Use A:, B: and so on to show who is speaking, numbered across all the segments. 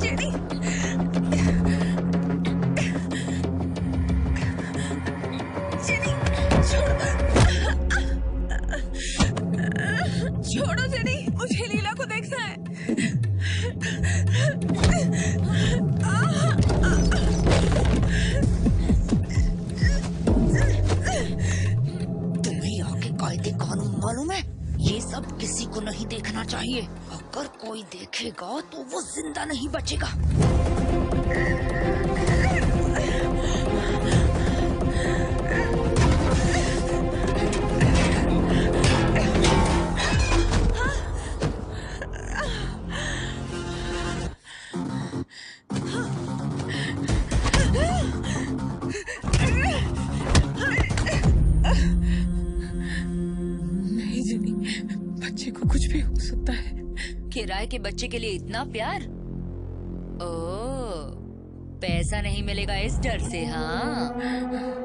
A: Jenny. Jenny. देखेगा तो वो जिंदा नहीं बचेगा बच्चे के लिए इतना प्यार ओ पैसा नहीं मिलेगा इस डर से हाँ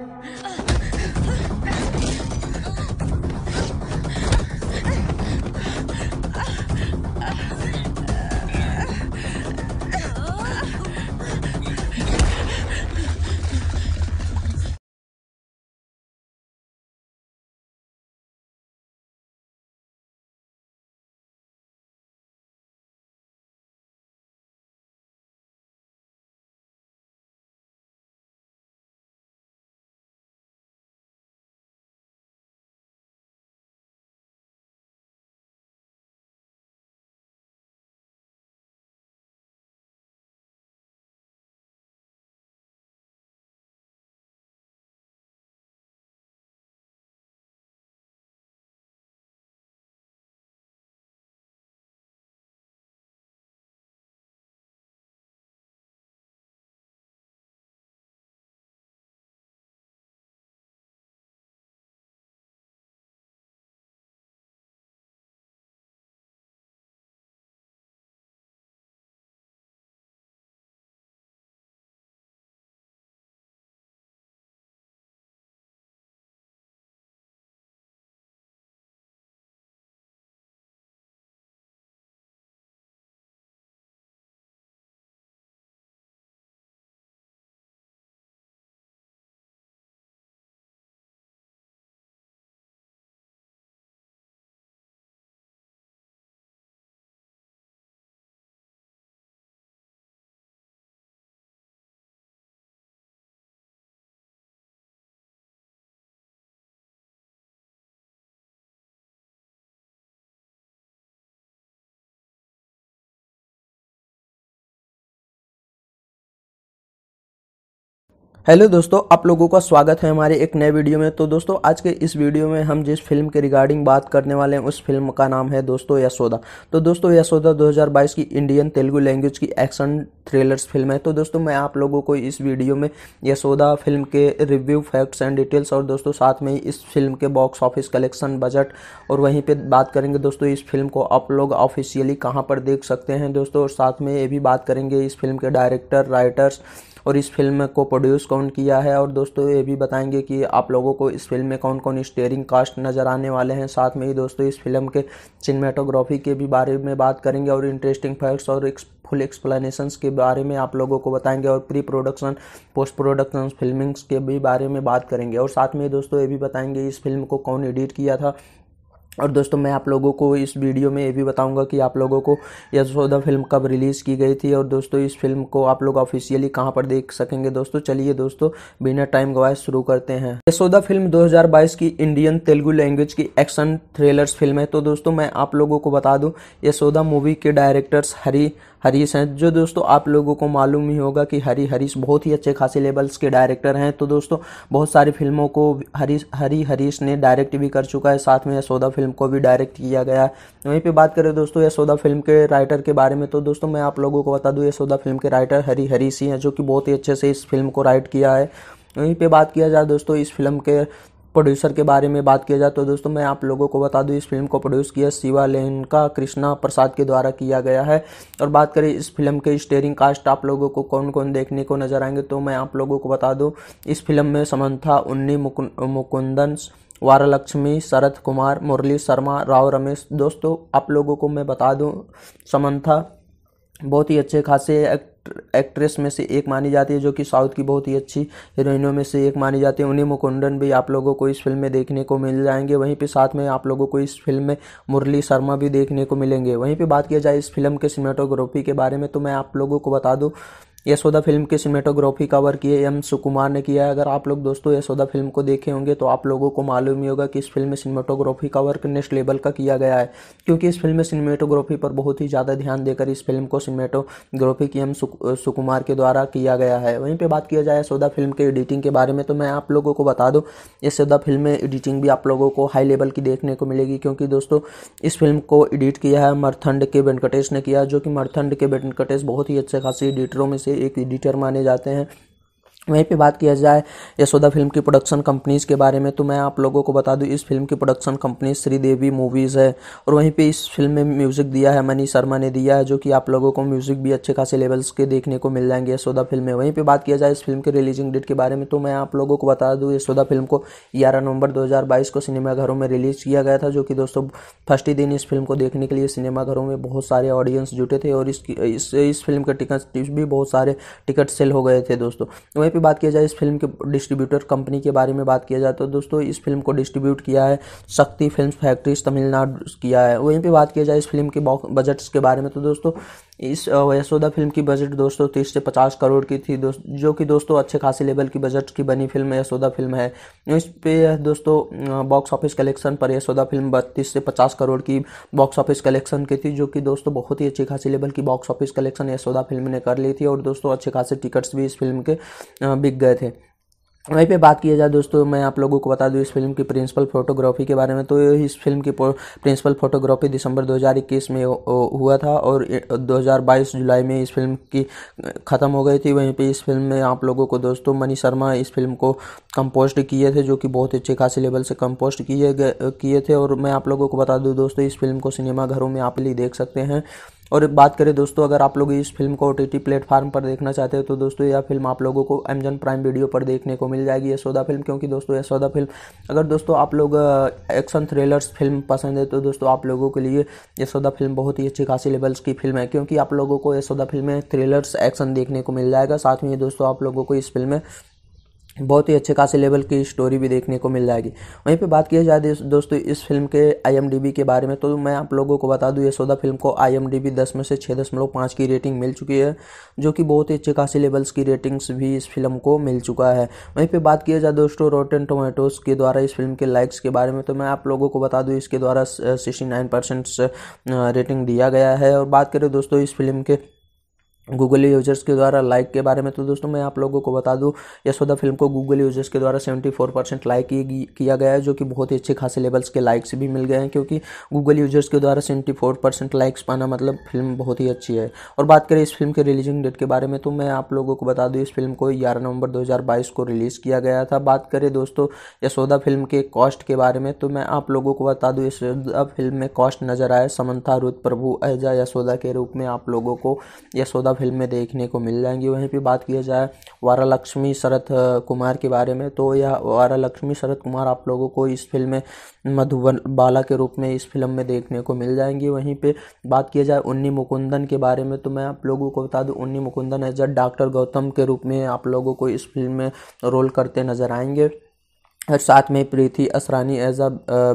A: हेलो दोस्तों आप लोगों का स्वागत है हमारे एक नए वीडियो में तो दोस्तों आज के इस वीडियो में हम जिस फिल्म के रिगार्डिंग बात करने वाले हैं उस फिल्म का नाम है दोस्तों यशोदा तो दोस्तों यशोदा 2022 की इंडियन तेलुगु लैंग्वेज की एक्शन थ्रिलर्स फिल्म है तो दोस्तों मैं आप लोगों को इस वीडियो में यशोदा फिल्म के रिव्यू फैक्ट्स एंड डिटेल्स और दोस्तों साथ में ही इस फिल्म के बॉक्स ऑफिस कलेक्शन बजट और वहीं पर बात करेंगे दोस्तों इस फिल्म को आप लोग ऑफिशियली कहाँ पर देख सकते हैं दोस्तों और साथ में ये भी बात करेंगे इस फिल्म के डायरेक्टर राइटर्स और इस फिल्म को प्रोड्यूस कौन किया है और दोस्तों ये भी बताएंगे कि आप लोगों को इस फिल्म में कौन कौन स्टेयरिंग कास्ट नज़र आने वाले हैं साथ में ही दोस्तों इस फिल्म के सिनेमाटोग्राफी के भी बारे में बात करेंगे और इंटरेस्टिंग फैक्ट्स और फुल एक्सप्लेनेशंस के बारे में आप लोगों को बताएंगे और pre production post production filmings के भी बारे में बात करेंगे और साथ में दोस्तों ये भी बताएंगे इस फिल्म को कौन एडिट किया था और दोस्तों मैं आप लोगों को इस वीडियो में ये भी बताऊंगा कि आप लोगों को यशोदा फिल्म कब रिलीज़ की गई थी और दोस्तों इस फिल्म को आप लोग ऑफिशियली कहां पर देख सकेंगे दोस्तों चलिए दोस्तों बिना टाइम गवाए शुरू करते हैं यशोदा फिल्म 2022 की इंडियन तेलुगु लैंग्वेज की एक्शन थ्रिलर्स फिल्म है तो दोस्तों मैं आप लोगों को बता दूँ यशोदा मूवी के डायरेक्टर्स हरी हरीश हैं जो दोस्तों आप लोगों को मालूम ही होगा कि हरी हरीश बहुत ही अच्छे खासे लेवल्स के डायरेक्टर हैं तो दोस्तों बहुत सारी फिल्मों को हरीश हरी हरीश ने डायरेक्ट भी कर चुका है साथ में यशोदा फिल्म को भी डायरेक्ट किया गया है वहीं पर बात करें दोस्तों यशोदा फिल्म के राइटर के बारे में तो दोस्तों मैं आप लोगों को बता दूँ यशोदा फिल्म के राइटर हरी हरीश ही हैं जो कि बहुत ही अच्छे से इस फिल्म को राइट किया है वहीं पर बात किया जाए दोस्तों इस फिल्म के प्रोड्यूसर के बारे में बात किया जाए तो दोस्तों मैं आप लोगों को बता दूं इस फिल्म को प्रोड्यूस किया शिवा लेनका कृष्णा प्रसाद के द्वारा किया गया है और बात करें इस फिल्म के स्टेरिंग कास्ट आप लोगों को कौन कौन देखने को नजर आएंगे तो मैं आप लोगों को बता दूँ इस फिल्म में समंथा उन्नी मुकुंदन वारालक्ष्मी शरद कुमार मुरली शर्मा राव रमेश दोस्तों आप लोगों को मैं बता दूं समंथा बहुत ही अच्छे खासे एक्ट्रेस में से एक मानी जाती है जो कि साउथ की बहुत ही अच्छी हीरोइनों में से एक मानी जाती है उन्हीं मुकुंदन भी आप लोगों को इस फिल्म में देखने को मिल जाएंगे वहीं पे साथ में आप लोगों को इस फिल्म में मुरली शर्मा भी देखने को मिलेंगे वहीं पे बात किया जाए इस फिल्म के सिनेटोग्राफी के बारे में तो मैं आप लोगों को बता दूँ यशोदा फिल्म की सिनेमेटोग्राफी कवर किए एम सुकुमार ने किया है अगर आप लोग दोस्तों यशोदा फिल्म को देखे होंगे तो आप लोगों को मालूम ही होगा कि इस फिल्म में सिनेटोग्राफी का वर्क नेक्स्ट लेवल का किया गया है क्योंकि इस फिल्म में सिनेमेटोग्राफी पर बहुत ही ज़्यादा ध्यान देकर इस फिल्म को सिनेमेटोग्राफी की एम सुकुमार के द्वारा किया गया है वहीं पर बात किया जाए यशोदा फिल्म के एडिटिंग के बारे में तो मैं आप लोगों को बता दूँ यशोदा फिल्म में एडिटिंग भी आप लोगों को हाई लेवल की देखने को मिलेगी क्योंकि दोस्तों इस फिल्म को एडिट किया है मरथंड के वेंकटेश ने किया जो कि मरथंड के वेंकटेश बहुत ही अच्छे खासी एडिटरों में से एक एडिटर माने जाते हैं वहीं पे बात किया जाए यशोदा फिल्म की प्रोडक्शन कंपनीज़ के बारे में तो मैं आप लोगों को बता दूं इस फिल्म की प्रोडक्शन कंपनी श्रीदेवी मूवीज़ है और वहीं पे इस फिल्म में म्यूज़िक दिया है मनी शर्मा ने दिया है जो कि आप लोगों को म्यूज़िक भी अच्छे खासे लेवल्स के देखने को मिल जाएंगे यशोदा फिल्म में वहीं पर बात किया जाए इस फिल्म के रिलीजिंग डेट के बारे में तो मैं आप लोगों को बता दूँ यशोदा फिल्म को ग्यारह नवंबर दो को सिनेमाघरों में रिलीज़ किया गया था जो कि दोस्तों फर्स्ट ही दिन इस फिल्म को देखने के लिए सिनेमाघरों में बहुत सारे ऑडियंस जुटे थे और इस इस फिल्म के टिकट भी बहुत सारे टिकट सेल हो गए थे दोस्तों वहीं की बात किया जाए इस फिल्म के डिस्ट्रीब्यूटर कंपनी के बारे में बात किया जाए तो दोस्तों इस फिल्म को डिस्ट्रीब्यूट किया है शक्ति फिल्म फैक्ट्रीज तमिलनाडु किया है वहीं पर बात किया जाए इस फिल्म के बजट्स के बारे में तो दोस्तों इस यशोदा फिल्म की बजट दोस्तों तीस से पचास करोड़ की थी दोस्त जो कि दोस्तों अच्छे खासी लेवल की बजट की बनी फिल्म यशोदा फिल्म है इस पे दोस्तों बॉक्स ऑफिस कलेक्शन पर यशोदा फिल्म बत्तीस से पचास करोड़ की बॉक्स ऑफिस कलेक्शन की थी जो कि दोस्तों बहुत ही अच्छी खासी लेवल की box office collection Yashoda film ने कर ली थी और दोस्तों अच्छे खासे टिकट्स भी इस फिल्म के बिक गए थे वहीं पे बात किया जाए दोस्तों मैं आप लोगों को बता दूं इस फिल्म की प्रिंसिपल फोटोग्राफी के बारे में तो इस फिल्म की प्रिंसिपल फोटोग्राफी दिसंबर 2021 में हुआ था और 2022 जुलाई में इस फिल्म की ख़त्म हो गई थी वहीं पे इस फिल्म में आप लोगों को दोस्तों मनी शर्मा इस फिल्म को कंपोस्ट किए थे जो कि बहुत अच्छे खासी लेवल से कंपोस्ट किए गए किए थे और मैं आप लोगों को बता दूँ दोस्तों इस फिल्म को सिनेमाघरों में आप लिए देख सकते हैं और बात करें दोस्तों अगर आप लोग इस फिल्म को ओ टी प्लेटफार्म पर देखना चाहते हो तो दोस्तों यह फिल्म आप लोगों को अमेजन प्राइम वीडियो पर देखने को मिले मिल जाएगी यशोदा फिल्म क्योंकि दोस्तों यशोदा फिल्म अगर दोस्तों आप लोग एक्शन थ्रिलर्स फिल्म पसंद है तो दोस्तों आप लोगों के लिए यशोदा फिल्म बहुत ही अच्छी खासी लेवल्स की फिल्म है क्योंकि आप लोगों को यशोदा फिल्म में थ्रिलर्स एक्शन देखने को मिल जाएगा साथ में दोस्तों आप लोगों को इस फिल्म में बहुत ही अच्छे खासे लेवल की स्टोरी भी देखने को मिल जाएगी वहीं पे बात किया जाए दोस्तों इस फिल्म के आईएमडीबी के बारे में तो मैं आप लोगों को बता दूं यशोदा फिल्म को आईएमडीबी 10 में से छः दशमलव पाँच की रेटिंग मिल चुकी है जो कि बहुत ही अच्छे खासी लेवल्स की रेटिंग्स भी इस फिल्म को मिल चुका है वहीं पर बात किया जाए दोस्तों रोटेन टोमेटोज़ के द्वारा इस फिल्म के लाइक्स के बारे में तो मैं आप लोगों को बता दूँ इसके द्वारा सिक्सटी रेटिंग दिया गया है और बात करें दोस्तों इस फिल्म के गूगल यूजर्स के द्वारा लाइक के बारे में तो दोस्तों मैं आप लोगों को बता दूँ यशोदा फिल्म को गूगल यूजर्स के द्वारा 74 परसेंट लाइक किया गया है जो कि बहुत ही अच्छे खासे लेवल्स के लाइक्स भी मिल गए हैं क्योंकि गूगल यूजर्स के द्वारा 74 परसेंट लाइक्स पाना मतलब फिल्म बहुत ही अच्छी है और बात करें इस फिल्म के रिलीजिंग डेट के बारे में तो मैं आप लोगों को बता दूँ इस फिल्म को ग्यारह नवंबर दो को रिलीज़ किया गया था बात करें दोस्तों यशोदा फिल्म के कॉस्ट के बारे में तो मैं आप लोगों को बता दूँ यशोदा फिल्म में कॉस्ट नज़र आए समन्था रुद प्रभु अहजा यशोदा के रूप में आप लोगों को यशोदा फिल्में देखने को मिल जाएंगी वहीं पे बात किया जाए वारा लक्ष्मी शरद कुमार के बारे में तो यह वारा लक्ष्मी शरद कुमार आप लोगों को इस फिल्म में मधुबन बाला के रूप में इस फिल्म में देखने को मिल जाएंगी वहीं पे बात किया जाए उन्नी मुकुंदन के बारे में तो मैं आप लोगों को बता दूं Unni Mukundan as a doctor Gautam के रूप में आप लोगों को इस फिल्म में रोल करते नज़र आएंगे और साथ में प्रीति असरानी एज अ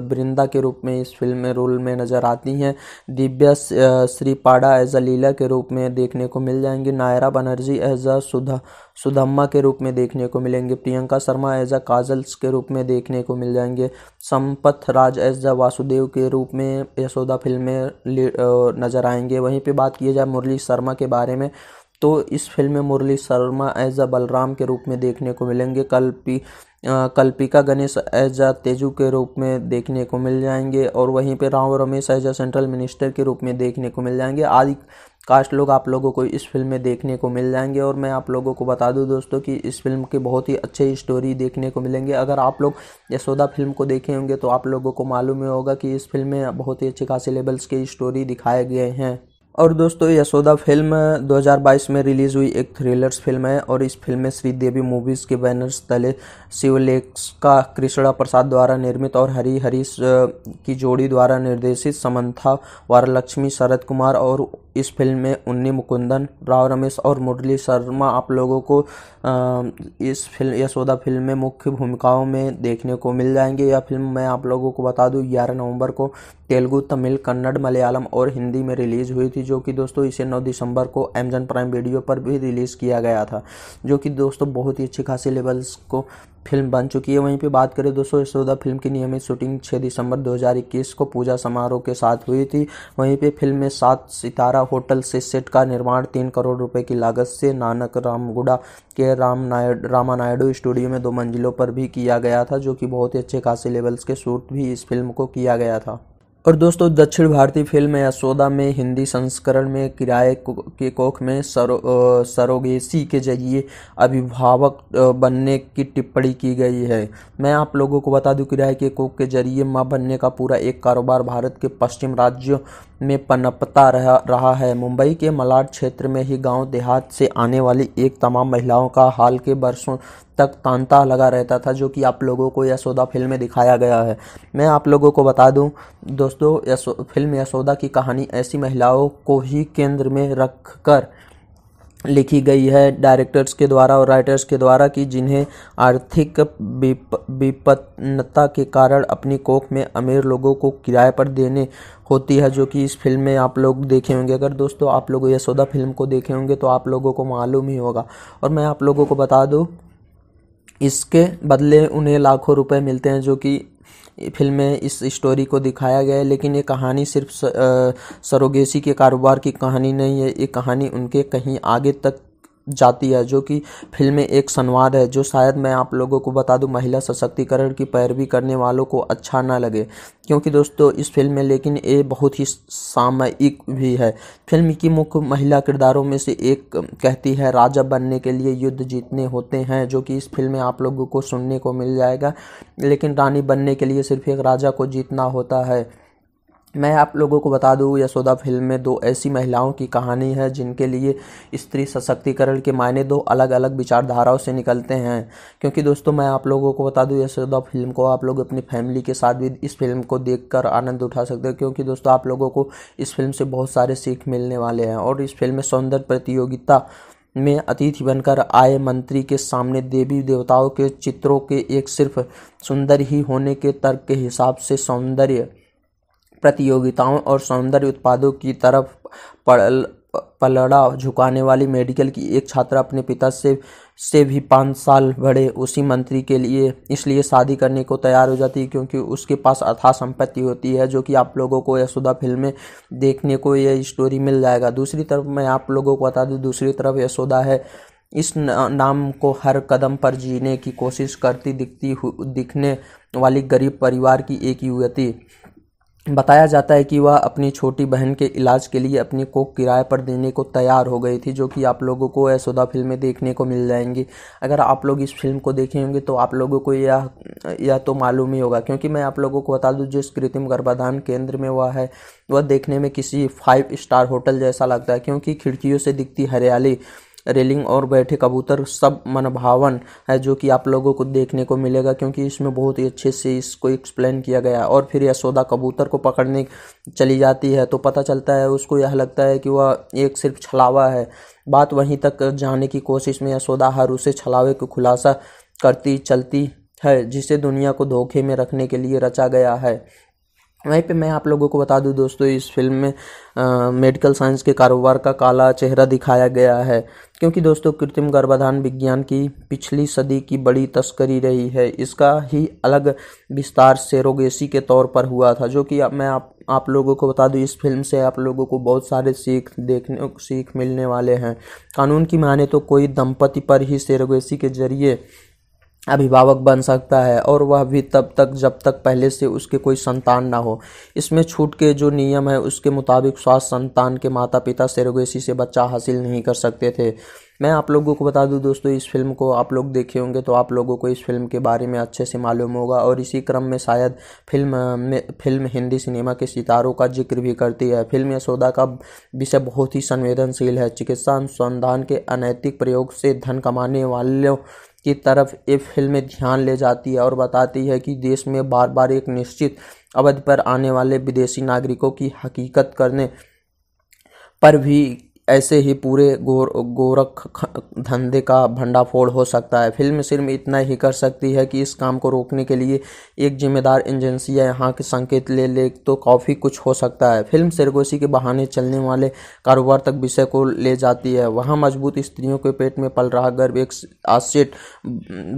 A: बृंदा के रूप में इस फिल्म में रोल में नज़र आती हैं दिव्या श्रीपाड़ा एज अ लीला के रूप में देखने को मिल जाएंगी नायरा बनर्जी एज अ सुधा सुधम्मा के रूप में देखने को मिलेंगे Priyanka Sharma as a kajals के रूप में देखने को मिल जाएंगे संपथ राज एज अ वासुदेव के रूप में यशोदा फिल्म में नज़र आएंगे वहीं पर बात की जाए मुरली शर्मा के बारे में तो इस फिल्म में मुरली शर्मा एज अ बलराम के रूप में देखने को मिलेंगे कल्पी कल्पिका गणेश एजा तेजू के रूप में देखने को मिल जाएंगे और वहीं पे राव रमेश एजा सेंट्रल मिनिस्टर के रूप में देखने को मिल जाएंगे आदि कास्ट लोग आप लोगों को इस फिल्म में देखने को मिल जाएंगे और मैं आप लोगों को बता दूं दोस्तों कि इस फिल्म के बहुत ही अच्छी स्टोरी देखने को मिलेंगे अगर आप लोग यशोदा फिल्म को देखे होंगे तो आप लोगों को मालूम ही होगा कि इस फिल्म में बहुत ही अच्छी खासी लेवल्स की स्टोरी दिखाए गए हैं और दोस्तों यशोदा फिल्म 2022 में रिलीज़ हुई एक थ्रिलर्स फिल्म है और इस फिल्म में श्रीदेवी मूवीज़ के बैनर्स तले शिवलेक्स का कृष्णा प्रसाद द्वारा निर्मित और हरी हरीश की जोड़ी द्वारा निर्देशित समंथा वारलक्ष्मी शरद कुमार और इस फिल्म में उन्नी मुकुंदन राव रमेश और मुरली शर्मा आप लोगों को इस फिल्म यशोदा फिल्म में मुख्य भूमिकाओं में देखने को मिल जाएंगे यह फिल्म मैं आप लोगों को बता दूँ ग्यारह नवंबर को तेलुगु तमिल कन्नड़ मलयालम और हिंदी में रिलीज़ हुई थी जो कि दोस्तों इसे 9 दिसंबर को अमेजन प्राइम वीडियो पर भी रिलीज़ किया गया था जो कि दोस्तों बहुत ही अच्छी खासी लेवल्स को फिल्म बन चुकी है वहीं पे बात करें दोस्तों यशोदा फिल्म की नियमित शूटिंग 6 दिसंबर 2021 को पूजा समारोह के साथ हुई थी वहीं पे फिल्म में सात सितारा होटल से सेट का निर्माण तीन करोड़ रुपए की लागत से नानक रामगुड़ा के राम नायड रामा नायडू स्टूडियो में दो मंजिलों पर भी किया गया था जो कि बहुत ही अच्छे खासे लेवल्स के शूट भी इस फिल्म को किया गया था और दोस्तों दक्षिण भारतीय फिल्म यशोदा में हिंदी संस्करण में किराए के कोख में सरो सरोगेसी के जरिए अभिभावक बनने की टिप्पणी की गई है मैं आप लोगों को बता दूं किराए के कोख के जरिए माँ बनने का पूरा एक कारोबार भारत के पश्चिम राज्यों में पनपता रहा रहा है मुंबई के मलाड क्षेत्र में ही गांव देहात से आने वाली एक तमाम महिलाओं का हाल के वर्षों तक तांता लगा रहता था जो कि आप लोगों को यशोदा फिल्म में दिखाया गया है मैं आप लोगों को बता दूं दोस्तों यशो फिल्म यशोदा की कहानी ऐसी महिलाओं को ही केंद्र में रख कर लिखी गई है डायरेक्टर्स के द्वारा और राइटर्स के द्वारा कि जिन्हें आर्थिक विपन्नता के कारण अपनी कोख में अमीर लोगों को किराए पर देने होती है जो कि इस फिल्म में आप लोग देखे होंगे अगर दोस्तों आप लोग यशोदा फिल्म को देखे होंगे तो आप लोगों को मालूम ही होगा और मैं आप लोगों को बता दूँ इसके बदले उन्हें लाखों रुपए मिलते हैं जो कि फिल्म में इस स्टोरी को दिखाया गया है लेकिन ये कहानी सिर्फ सरोगेसी के कारोबार की कहानी नहीं है ये कहानी उनके कहीं आगे तक जाती है जो कि फिल्म में एक संवाद है जो शायद मैं आप लोगों को बता दूं महिला सशक्तिकरण की पैरवी करने वालों को अच्छा ना लगे क्योंकि दोस्तों इस फिल्म में लेकिन ये बहुत ही सामयिक भी है फिल्म की मुख्य महिला किरदारों में से एक कहती है राजा बनने के लिए युद्ध जीतने होते हैं जो कि इस फिल्म में आप लोगों को सुनने को मिल जाएगा लेकिन रानी बनने के लिए सिर्फ एक राजा को जीतना होता है मैं आप लोगों को बता दूं यशोदा फिल्म में दो ऐसी महिलाओं की कहानी है जिनके लिए स्त्री सशक्तिकरण के मायने दो अलग अलग विचारधाराओं से निकलते हैं क्योंकि दोस्तों मैं आप लोगों को बता दूं यशोदा फिल्म को आप लोग अपनी फैमिली के साथ भी इस फिल्म को देखकर आनंद उठा सकते हैं क्योंकि दोस्तों आप लोगों को इस फिल्म से बहुत सारे सीख मिलने वाले हैं और इस फिल्म में सौंदर्य प्रतियोगिता में अतिथि बनकर आए मंत्री के सामने देवी देवताओं के चित्रों के एक सिर्फ सुंदर ही होने के तर्क के हिसाब से सौंदर्य प्रतियोगिताओं और सौंदर्य उत्पादों की तरफ पलड़ा झुकाने वाली मेडिकल की एक छात्रा अपने पिता से से भी पाँच साल बड़े उसी मंत्री के लिए इसलिए शादी करने को तैयार हो जाती है क्योंकि उसके पास अथा संपत्ति होती है जो कि आप लोगों को यशोदा फिल्में देखने को यह स्टोरी मिल जाएगा दूसरी तरफ मैं आप लोगों को बता दूँ दूसरी तरफ यशोदा है इस नाम को हर कदम पर जीने की कोशिश करती दिखती दिखने वाली गरीब परिवार की एक युवती बताया जाता है कि वह अपनी छोटी बहन के इलाज के लिए अपनी कोक किराए पर देने को तैयार हो गई थी जो कि आप लोगों को यशोदा फिल्म में देखने को मिल जाएंगी अगर आप लोग इस फिल्म को देखे होंगे तो आप लोगों को यह यह तो मालूम ही होगा क्योंकि मैं आप लोगों को बता दूं जिस कृत्रिम गर्भाधान केंद्र में वह है वह देखने में किसी फाइव स्टार होटल जैसा लगता है क्योंकि खिड़कियों से दिखती हरियाली रेलिंग और बैठे कबूतर सब मनभावन है जो कि आप लोगों को देखने को मिलेगा क्योंकि इसमें बहुत ही अच्छे से इसको एक्सप्लेन किया गया और फिर यशोदा कबूतर को पकड़ने चली जाती है तो पता चलता है उसको यह लगता है कि वह एक सिर्फ छलावा है बात वहीं तक जाने की कोशिश में यशोदा हर उसे छलावे को खुलासा करती चलती है जिसे दुनिया को धोखे में रखने के लिए रचा गया है वहीं पे मैं आप लोगों को बता दूं दोस्तों इस फिल्म में आ, मेडिकल साइंस के कारोबार का काला चेहरा दिखाया गया है क्योंकि दोस्तों कृत्रिम गर्भाधान विज्ञान की पिछली सदी की बड़ी तस्करी रही है इसका ही अलग विस्तार सेरोगेसी के तौर पर हुआ था जो कि मैं आप आप लोगों को बता दूं इस फिल्म से आप लोगों को बहुत सारे सीख देखने सीख मिलने वाले हैं कानून की माने तो कोई दंपति पर ही सेरोगेसी के जरिए अभिभावक बन सकता है और वह भी तब तक जब तक पहले से उसके कोई संतान ना हो इसमें छूट के जो नियम है उसके मुताबिक स्वास्थ्य संतान के माता पिता सेरोगेसी से बच्चा हासिल नहीं कर सकते थे मैं आप लोगों को बता दूं दोस्तों इस फिल्म को आप लोग देखे होंगे तो आप लोगों को इस फिल्म के बारे में अच्छे से मालूम होगा और इसी क्रम में शायद फिल्म में फिल्म हिंदी सिनेमा के सितारों का जिक्र भी करती है फिल्म यशोदा का विषय बहुत ही संवेदनशील है चिकित्सा अनुसंधान के अनैतिक प्रयोग से धन कमाने वालों की तरफ ये फिल्में ध्यान ले जाती है और बताती है कि देश में बार बार एक निश्चित अवधि पर आने वाले विदेशी नागरिकों की हकीकत करने पर भी ऐसे ही पूरे गोर गोरख धंधे का भंडाफोड़ हो सकता है फिल्म सिर्फ इतना ही कर सकती है कि इस काम को रोकने के लिए एक जिम्मेदार एजेंसी या यहाँ के संकेत ले ले तो काफ़ी कुछ हो सकता है फिल्म सरगोशी के बहाने चलने वाले कारोबार तक विषय को ले जाती है वहाँ मजबूत स्त्रियों के पेट में पल रहा गर्भ एक आश्चित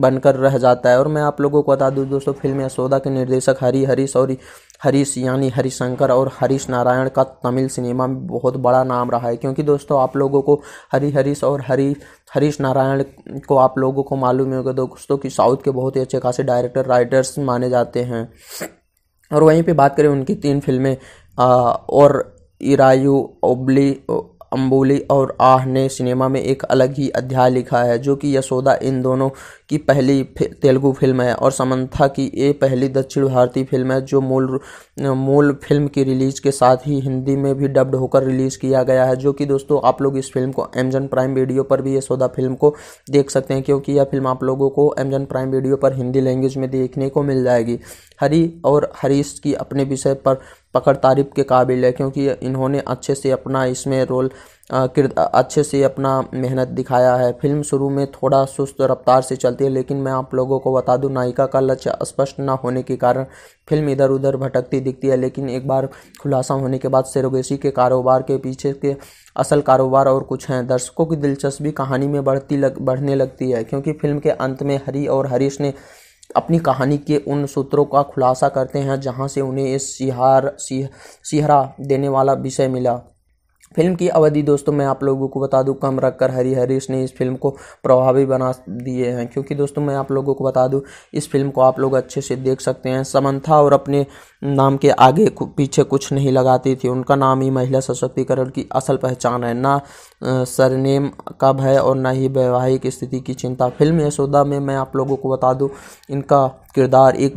A: बनकर रह जाता है और मैं आप लोगों को बता दूँ दोस्तों फिल्म यशोदा के निर्देशक हरी हरी सॉरी हरीश यानी हरिशंकर और हरीश नारायण का तमिल सिनेमा में बहुत बड़ा नाम रहा है क्योंकि दोस्तों आप लोगों को हरी हरीश और हरी हरीश नारायण को आप लोगों को मालूम होगा दोस्तों कि साउथ के बहुत ही अच्छे खासे डायरेक्टर राइटर्स माने जाते हैं और वहीं पे बात करें उनकी तीन फिल्में और इरायू ओबली अंबोली और आह ने सिनेमा में एक अलग ही अध्याय लिखा है जो कि यशोदा इन दोनों की पहली तेलुगु फिल्म है और समंथा की ये पहली दक्षिण भारतीय फिल्म है जो मूल मूल फिल्म की रिलीज के साथ ही हिंदी में भी डब्ड होकर रिलीज़ किया गया है जो कि दोस्तों आप लोग इस फिल्म को एमजन प्राइम वीडियो पर भी यशोदा फिल्म को देख सकते हैं क्योंकि यह फिल्म आप लोगों को एमजन प्राइम वीडियो पर हिंदी लैंग्वेज में देखने को मिल जाएगी हरी और हरीश की अपने विषय पर पकड़ तारीफ के काबिल है क्योंकि इन्होंने अच्छे से अपना इसमें रोल अच्छे से अपना मेहनत दिखाया है फिल्म शुरू में थोड़ा सुस्त रफ्तार से चलती है लेकिन मैं आप लोगों को बता दूं नायिका का लक्ष्य स्पष्ट ना होने के कारण फिल्म इधर उधर भटकती दिखती है लेकिन एक बार खुलासा होने के बाद सेरोगेसी के कारोबार के पीछे के असल कारोबार और कुछ हैं दर्शकों की दिलचस्पी कहानी में बढ़ती लग बढ़ने लगती है क्योंकि फिल्म के अंत में हरी और हरीश ने अपनी कहानी के उन सूत्रों का खुलासा करते हैं जहाँ से उन्हें इस सिहार सिहरा देने वाला विषय मिला फिल्म की अवधि दोस्तों मैं आप लोगों को बता दूं कम रखकर हरी हरीश ने इस फिल्म को प्रभावी बना दिए हैं क्योंकि दोस्तों मैं आप लोगों को बता दूं इस फिल्म को आप लोग अच्छे से देख सकते हैं समंथा और अपने नाम के आगे पीछे कुछ नहीं लगाती थी उनका नाम ही महिला सशक्तिकरण की असल पहचान है ना सरनेम का भय और ना ही वैवाहिक स्थिति की चिंता फिल्म यशोदा में मैं आप लोगों को बता दूँ इनका किरदार एक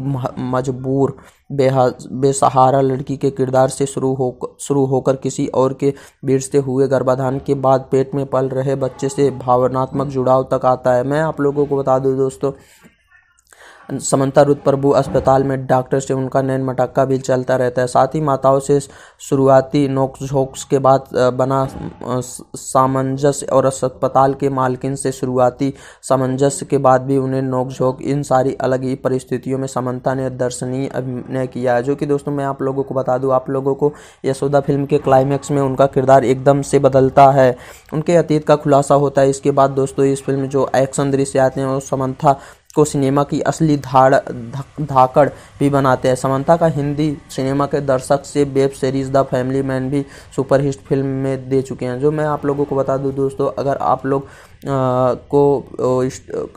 A: मजबूर बेहा बेसहारा लड़की के किरदार से शुरू हो शुरू होकर किसी और के बीतते हुए गर्भाधान के बाद पेट में पल रहे बच्चे से भावनात्मक जुड़ाव तक आता है मैं आप लोगों को बता दूं दोस्तों समंता रुद प्रभु अस्पताल में डॉक्टर से उनका नैन मटक्का भी चलता रहता है साथ ही माताओं से शुरुआती नोकझोंक्स के बाद बना सामंजस्य और अस्पताल के मालकिन से शुरुआती सामंजस्य के बाद भी उन्हें नोकझोंक इन सारी अलग ही परिस्थितियों में समंता ने दर्शनीय अभिनय किया है जो कि दोस्तों मैं आप लोगों को बता दूँ आप लोगों को यशोदा फिल्म के क्लाइमैक्स में उनका किरदार एकदम से बदलता है उनके अतीत का खुलासा होता है इसके बाद दोस्तों इस फिल्म में जो एक्शन दृश्य आते हैं वो समंथा को सिनेमा की असली धाड़ धाकड़ भी बनाते हैं समंता का हिंदी सिनेमा के दर्शक से web series the family man भी सुपरहिट फिल्म में दे चुके हैं जो मैं आप लोगों को बता दूँ दोस्तों अगर आप लोग को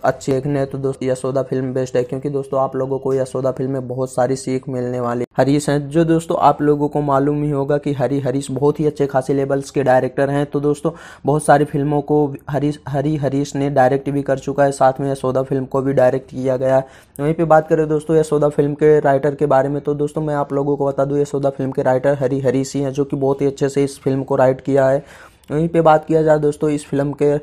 A: अच्छी देखने तो दोस्तों यशोदा फिल्म बेस्ट है क्योंकि दोस्तों आप लोगों को यशोदा फिल्म में बहुत सारी सीख मिलने वाली हरीश हैं जो दोस्तों आप लोगों को मालूम ही होगा कि हरी हरीश बहुत ही अच्छे खासे लेवल्स के डायरेक्टर हैं तो दोस्तों बहुत सारी फिल्मों को हरीश हरी हरीश ने डायरेक्ट भी कर चुका है साथ में यशोदा फिल्म को भी डायरेक्ट किया गया है वहीं पर बात करें दोस्तों यशोदा फिल्म के राइटर के बारे में तो दोस्तों मैं आप लोगों को बता दूँ यशोदा फिल्म के राइटर हरी हरीश ही हैं जो कि बहुत ही अच्छे से इस फिल्म को राइट किया है वहीं पे बात किया जाए दोस्तों इस फिल्म के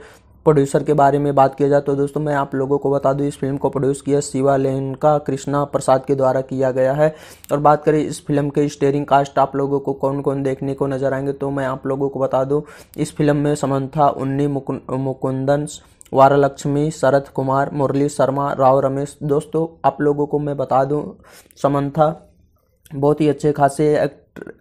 A: प्रोड्यूसर के बारे में बात किया जाए तो दोस्तों मैं आप लोगों को बता दूं इस फिल्म को प्रोड्यूस किया शिवा लेनका कृष्णा प्रसाद के द्वारा किया गया है और बात करें इस फिल्म के स्टेरिंग कास्ट आप लोगों को कौन कौन देखने को नजर आएंगे तो मैं आप लोगों को बता दूँ इस फिल्म में समंथा उन्नी मुकुंदन वारालक्ष्मी शरद कुमार मुरली शर्मा राव रमेश दोस्तों आप लोगों को मैं बता दूं समंथा बहुत ही अच्छे खासे